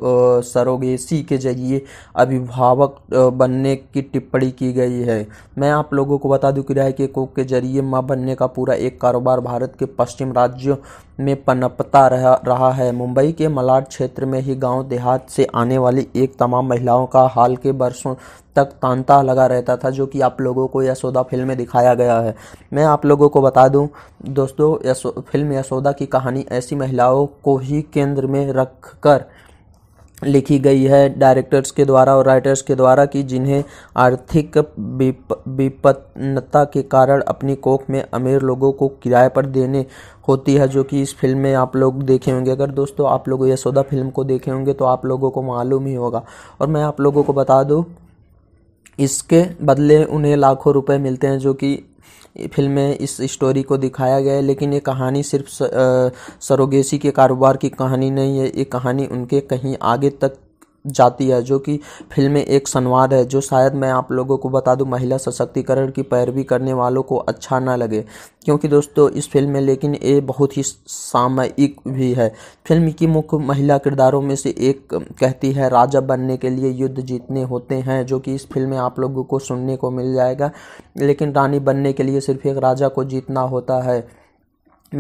A: सरोगेसी के जरिए अभिभावक बनने की टिप्पणी की गई है मैं आप लोगों को बता दूं किराए के कोख के जरिए माँ बनने का पूरा एक कारोबार भारत के पश्चिम राज्यों में पनपता रहा रहा है मुंबई के मलाड क्षेत्र में ही गांव देहात से आने वाली एक तमाम महिलाओं का हाल के बरसों तक तांता लगा रहता था जो कि आप लोगों को यशोदा फिल्म में दिखाया गया है मैं आप लोगों को बता दूं दोस्तों यशो फिल्म यशोदा की कहानी ऐसी महिलाओं को ही केंद्र में रखकर लिखी गई है डायरेक्टर्स के द्वारा और राइटर्स के द्वारा कि जिन्हें आर्थिक विपन्नता के कारण अपनी कोख में अमीर लोगों को किराए पर देने होती है जो कि इस फिल्म में आप लोग देखे होंगे अगर दोस्तों आप लोग यशोदा फिल्म को देखे होंगे तो आप लोगों को मालूम ही होगा और मैं आप लोगों को बता दूँ इसके बदले उन्हें लाखों रुपए मिलते हैं जो कि फिल्म में इस स्टोरी को दिखाया गया है लेकिन ये कहानी सिर्फ सरोगेसी के कारोबार की कहानी नहीं है ये कहानी उनके कहीं आगे तक जाती है जो कि फिल्म में एक संवाद है जो शायद मैं आप लोगों को बता दूं महिला सशक्तिकरण की पैरवी करने वालों को अच्छा ना लगे क्योंकि दोस्तों इस फिल्म में लेकिन ये बहुत ही सामयिक भी है फिल्म की मुख्य महिला किरदारों में से एक कहती है राजा बनने के लिए युद्ध जीतने होते हैं जो कि इस फिल्म में आप लोगों को सुनने को मिल जाएगा लेकिन रानी बनने के लिए सिर्फ एक राजा को जीतना होता है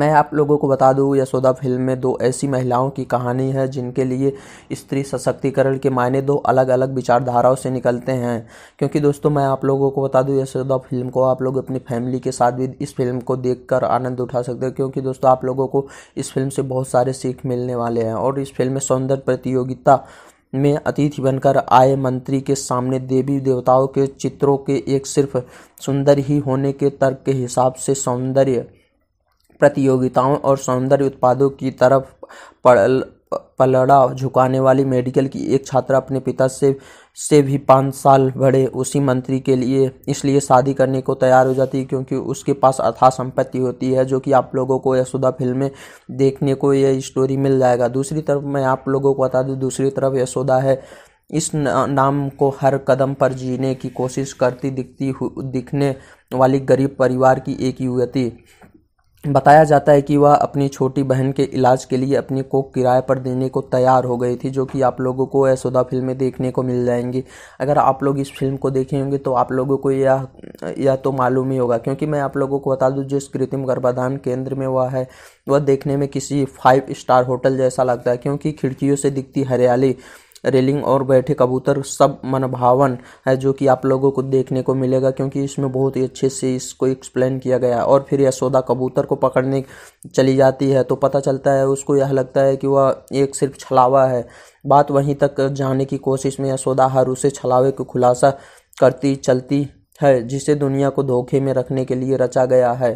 A: मैं आप लोगों को बता दूं यशोदा फिल्म में दो ऐसी महिलाओं की कहानी है जिनके लिए स्त्री सशक्तिकरण के मायने दो अलग अलग विचारधाराओं से निकलते हैं क्योंकि दोस्तों मैं आप लोगों को बता दूं यशोदा फिल्म को आप लोग अपनी फैमिली के साथ भी इस फिल्म को देखकर आनंद उठा सकते हैं क्योंकि दोस्तों आप लोगों को इस फिल्म से बहुत सारे सीख मिलने वाले हैं और इस फिल्म में सौंदर्य प्रतियोगिता में अतिथि बनकर आए मंत्री के सामने देवी देवताओं के चित्रों के एक सिर्फ सुंदर ही होने के तर्क के हिसाब से सौंदर्य प्रतियोगिताओं और सौंदर्य उत्पादों की तरफ पलड़ा झुकाने वाली मेडिकल की एक छात्रा अपने पिता से से भी पाँच साल बड़े उसी मंत्री के लिए इसलिए शादी करने को तैयार हो जाती है क्योंकि उसके पास अथा संपत्ति होती है जो कि आप लोगों को यशोदा फिल्में देखने को यह स्टोरी मिल जाएगा दूसरी तरफ मैं आप लोगों को बता दूँ दूसरी तरफ यशोदा है इस नाम को हर कदम पर जीने की कोशिश करती दिखती दिखने वाली गरीब परिवार की एक युवती बताया जाता है कि वह अपनी छोटी बहन के इलाज के लिए अपनी कोख किराए पर देने को तैयार हो गई थी जो कि आप लोगों को यशोदा फिल्म में देखने को मिल जाएंगी अगर आप लोग इस फिल्म को देखे होंगे तो आप लोगों को यह यह तो मालूम ही होगा क्योंकि मैं आप लोगों को बता दूं जिस कृत्रिम गर्भाधान केंद्र में वह है वह देखने में किसी फाइव स्टार होटल जैसा लगता है क्योंकि खिड़कियों से दिखती हरियाली रेलिंग और बैठे कबूतर सब मनभावन है जो कि आप लोगों को देखने को मिलेगा क्योंकि इसमें बहुत ही अच्छे से इसको एक्सप्लेन किया गया और फिर यशोदा कबूतर को पकड़ने चली जाती है तो पता चलता है उसको यह लगता है कि वह एक सिर्फ छलावा है बात वहीं तक जाने की कोशिश में यशोदा हर उसे छलावे को खुलासा करती चलती है जिसे दुनिया को धोखे में रखने के लिए रचा गया है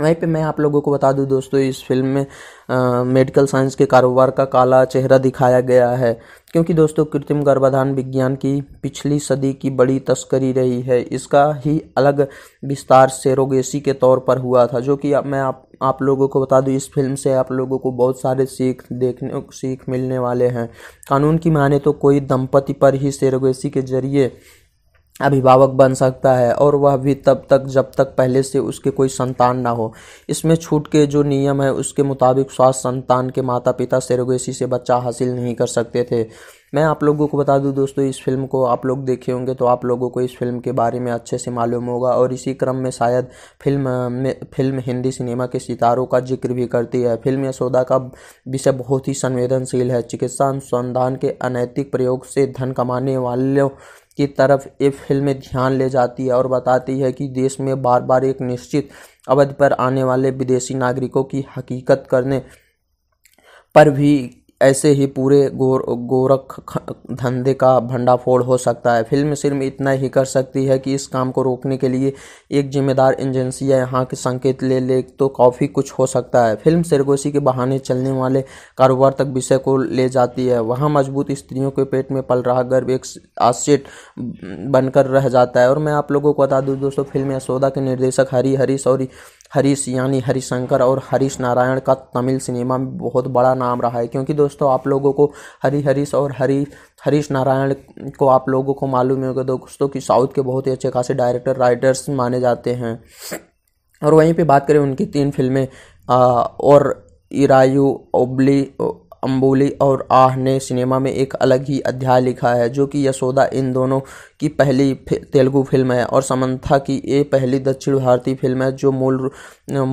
A: वहीं पे मैं आप लोगों को बता दूं दोस्तों इस फिल्म में आ, मेडिकल साइंस के कारोबार का काला चेहरा दिखाया गया है क्योंकि दोस्तों कृत्रिम गर्भाधान विज्ञान की पिछली सदी की बड़ी तस्करी रही है इसका ही अलग विस्तार सेरोगेसी के तौर पर हुआ था जो कि मैं आप आप लोगों को बता दूं इस फिल्म से आप लोगों को बहुत सारे सीख देखने सीख मिलने वाले हैं कानून की माने तो कोई दंपति पर ही सेरोगेसी के जरिए अभिभावक बन सकता है और वह भी तब तक जब तक पहले से उसके कोई संतान ना हो इसमें छूट के जो नियम है उसके मुताबिक स्वास्थ्य संतान के माता पिता सेरोगेसी से बच्चा हासिल नहीं कर सकते थे मैं आप लोगों को बता दूं दोस्तों इस फिल्म को आप लोग देखे होंगे तो आप लोगों को इस फिल्म के बारे में अच्छे से मालूम होगा और इसी क्रम में शायद फिल्म में फिल्म हिंदी सिनेमा के सितारों का जिक्र भी करती है फिल्म यशोदा का विषय बहुत ही संवेदनशील है चिकित्सा अनुसंधान के अनैतिक प्रयोग से धन कमाने वालों की तरफ ये फिल्म ध्यान ले जाती है और बताती है कि देश में बार बार एक निश्चित अवधि पर आने वाले विदेशी नागरिकों की हकीकत करने पर भी ऐसे ही पूरे गोर गोरख धंधे का भंडाफोड़ हो सकता है फिल्म सिर्फ इतना ही कर सकती है कि इस काम को रोकने के लिए एक जिम्मेदार एजेंसी या यहाँ के संकेत ले ले तो काफ़ी कुछ हो सकता है फिल्म सरगोशी के बहाने चलने वाले कारोबार तक विषय को ले जाती है वहाँ मजबूत स्त्रियों के पेट में पल रहा गर्भ एक आसेट बनकर रह जाता है और मैं आप लोगों को बता दूँ दोस्तों फिल्म यशोदा के निर्देशक हरी हरी सौरी हरीश यानी हरिशंकर और हरीश नारायण का तमिल सिनेमा में बहुत बड़ा नाम रहा है क्योंकि दोस्तों आप लोगों को हरी हरीश और हरी हरीश नारायण को आप लोगों को मालूम होगा दोस्तों कि साउथ के बहुत ही अच्छे खासे डायरेक्टर राइटर्स माने जाते हैं और वहीं पे बात करें उनकी तीन फिल्में और इरायू ओबली अम्बोली और आह ने सिनेमा में एक अलग ही अध्याय लिखा है जो कि यशोदा इन दोनों की पहली तेलुगु फिल्म है और समंथा की ये पहली दक्षिण भारतीय फिल्म है जो मूल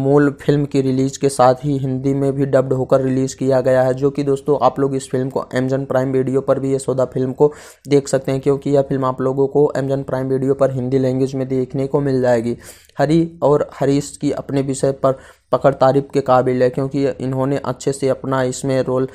A: मूल फिल्म की रिलीज के साथ ही हिंदी में भी डब्ड होकर रिलीज़ किया गया है जो कि दोस्तों आप लोग इस फिल्म को एमजन प्राइम वीडियो पर भी यशोदा फिल्म को देख सकते हैं क्योंकि यह फिल्म आप लोगों को एमजन प्राइम वीडियो पर हिंदी लैंग्वेज में देखने को मिल जाएगी हरी और हरीश की अपने विषय पर पकड़ तारीफ के काबिल है क्योंकि इन्होंने अच्छे से अपना इसमें रोल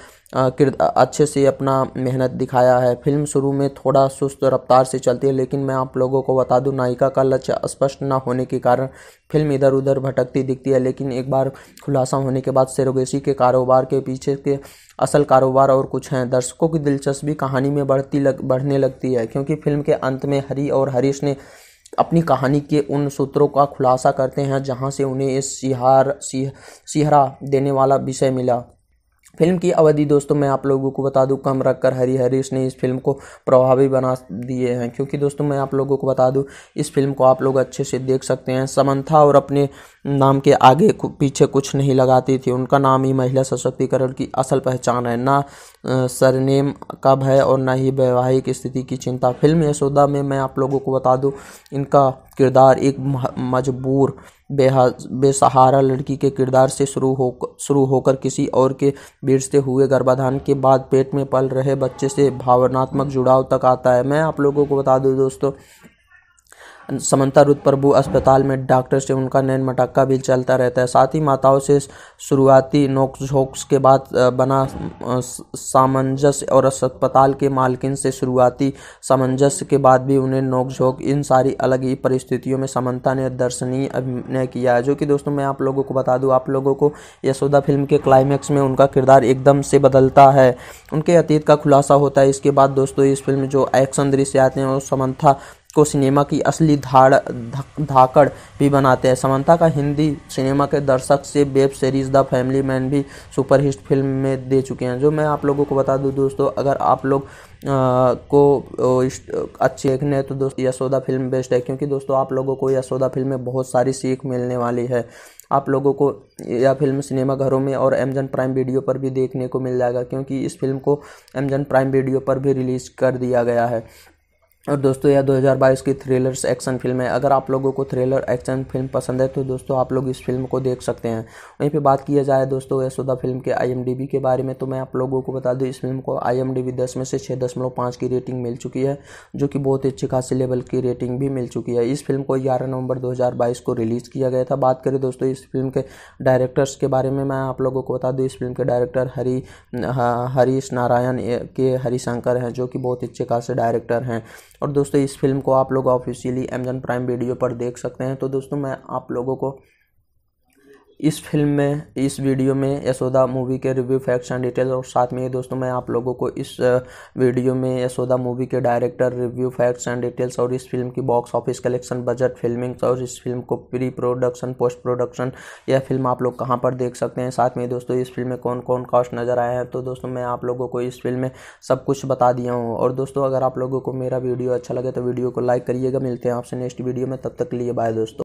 A: किरद अच्छे से अपना मेहनत दिखाया है फिल्म शुरू में थोड़ा सुस्त रफ्तार से चलती है लेकिन मैं आप लोगों को बता दूं नायिका का लक्ष्य स्पष्ट न होने के कारण फिल्म इधर उधर भटकती दिखती है लेकिन एक बार खुलासा होने के बाद सेरोगेसी के कारोबार के पीछे के असल कारोबार और कुछ हैं दर्शकों की दिलचस्पी कहानी में बढ़ती लग बढ़ने लगती है क्योंकि फिल्म के अंत में हरी और हरीश ने अपनी कहानी के उन सूत्रों का खुलासा करते हैं जहां से उन्हें इस सिहार सिहरा देने वाला विषय मिला फिल्म की अवधि दोस्तों मैं आप लोगों को बता दूं कम रखकर हरी हरीश ने इस फिल्म को प्रभावी बना दिए हैं क्योंकि दोस्तों मैं आप लोगों को बता दूं इस फिल्म को आप लोग अच्छे से देख सकते हैं समंथा और अपने नाम के आगे पीछे कुछ नहीं लगाती थी उनका नाम ही महिला सशक्तिकरण की असल पहचान है ना सरनेम का भय और ना ही वैवाहिक स्थिति की चिंता फिल्म यशोदा में मैं आप लोगों को बता दूं इनका किरदार एक मजबूर बेसहारा लड़की के किरदार से शुरू हो शुरू होकर किसी और के बिरसते हुए गर्भाधान के बाद पेट में पल रहे बच्चे से भावनात्मक जुड़ाव तक आता है मैं आप लोगों को बता दूं दोस्तों समंता रुद प्रभु अस्पताल में डॉक्टर से उनका नैन मटक्का भी चलता रहता है साथ ही माताओं से शुरुआती नोकझोंक्स के बाद बना सामंजस्य और अस्पताल के मालकिन से शुरुआती सामंजस्य के बाद भी उन्हें नोकझोंक इन सारी अलग ही परिस्थितियों में समंता ने दर्शनीय अभिनय किया है जो कि दोस्तों मैं आप लोगों को बता दूँ आप लोगों को यशोदा फिल्म के क्लाइमैक्स में उनका किरदार एकदम से बदलता है उनके अतीत का खुलासा होता है इसके बाद दोस्तों इस फिल्म में जो एक्शन दृश्य आते हैं वो समंथा को सिनेमा की असली धाड़ धाकड़ भी बनाते हैं समंता का हिंदी सिनेमा के दर्शक से web series the family man भी सुपरहिट फिल्म में दे चुके हैं जो मैं आप लोगों को बता दूं दोस्तों अगर आप लोग आ, को अच्छे देखने हैं तो दोस्तों यशोदा फिल्म बेस्ट है क्योंकि दोस्तों आप लोगों को यशोदा फिल्म में बहुत सारी सीख मिलने वाली है आप लोगों को यह फिल्म सिनेमा घरों में और अमेजन प्राइम वीडियो पर भी देखने को मिल जाएगा क्योंकि इस फिल्म को अमेजन प्राइम वीडियो पर भी रिलीज़ कर दिया गया है और दोस्तों यह 2022 की थ्रिलर्स एक्शन फिल्म है अगर आप लोगों को थ्रिलर एक्शन फिल्म पसंद है तो दोस्तों आप लोग इस फिल्म को देख सकते हैं वहीं पे बात किया जाए दोस्तों यशोदा फिल्म के आई के बारे में तो मैं आप लोगों को बता दूं इस फिल्म को आई 10 में से छः दशमलव पाँच की रेटिंग मिल चुकी है जो कि बहुत अच्छी खासी लेवल की रेटिंग भी मिल चुकी है इस फिल्म को ग्यारह नवंबर दो को रिलीज़ किया गया था बात करें दोस्तों इस फिल्म के डायरेक्टर्स के बारे में मैं आप लोगों को बता दूँ इस फिल्म के डायरेक्टर हरी हरीश नारायण के हरिशंकर हैं जो कि बहुत अच्छे खासे डायरेक्टर हैं और दोस्तों इस फिल्म को आप लोग ऑफिशियली अमेजन प्राइम वीडियो पर देख सकते हैं तो दोस्तों मैं आप लोगों को इस फिल्म में इस वीडियो में यशोदा मूवी के रिव्यू फैक्ट्स एंड डिटेल्स और साथ में ये दोस्तों मैं आप लोगों को इस वीडियो में यशोदा मूवी के director review facts and details और इस फिल्म की box office collection budget filmings और इस फिल्म को प्री प्रोडक्शन पोस्ट प्रोडक्शन यह फिल्म आप लोग कहाँ पर देख सकते हैं साथ में दोस्तों इस फिल्म में कौन कौन कास्ट नज़र आए हैं तो दोस्तों मैं आप लोगों को इस फिल्म में सब कुछ बता दिया हूँ और दोस्तों अगर आप लोगों को मेरा वीडियो अच्छा लगे तो वीडियो को लाइक करिएगा मिलते हैं आपसे नेक्स्ट वीडियो में तब तक लिए बाय दोस्तों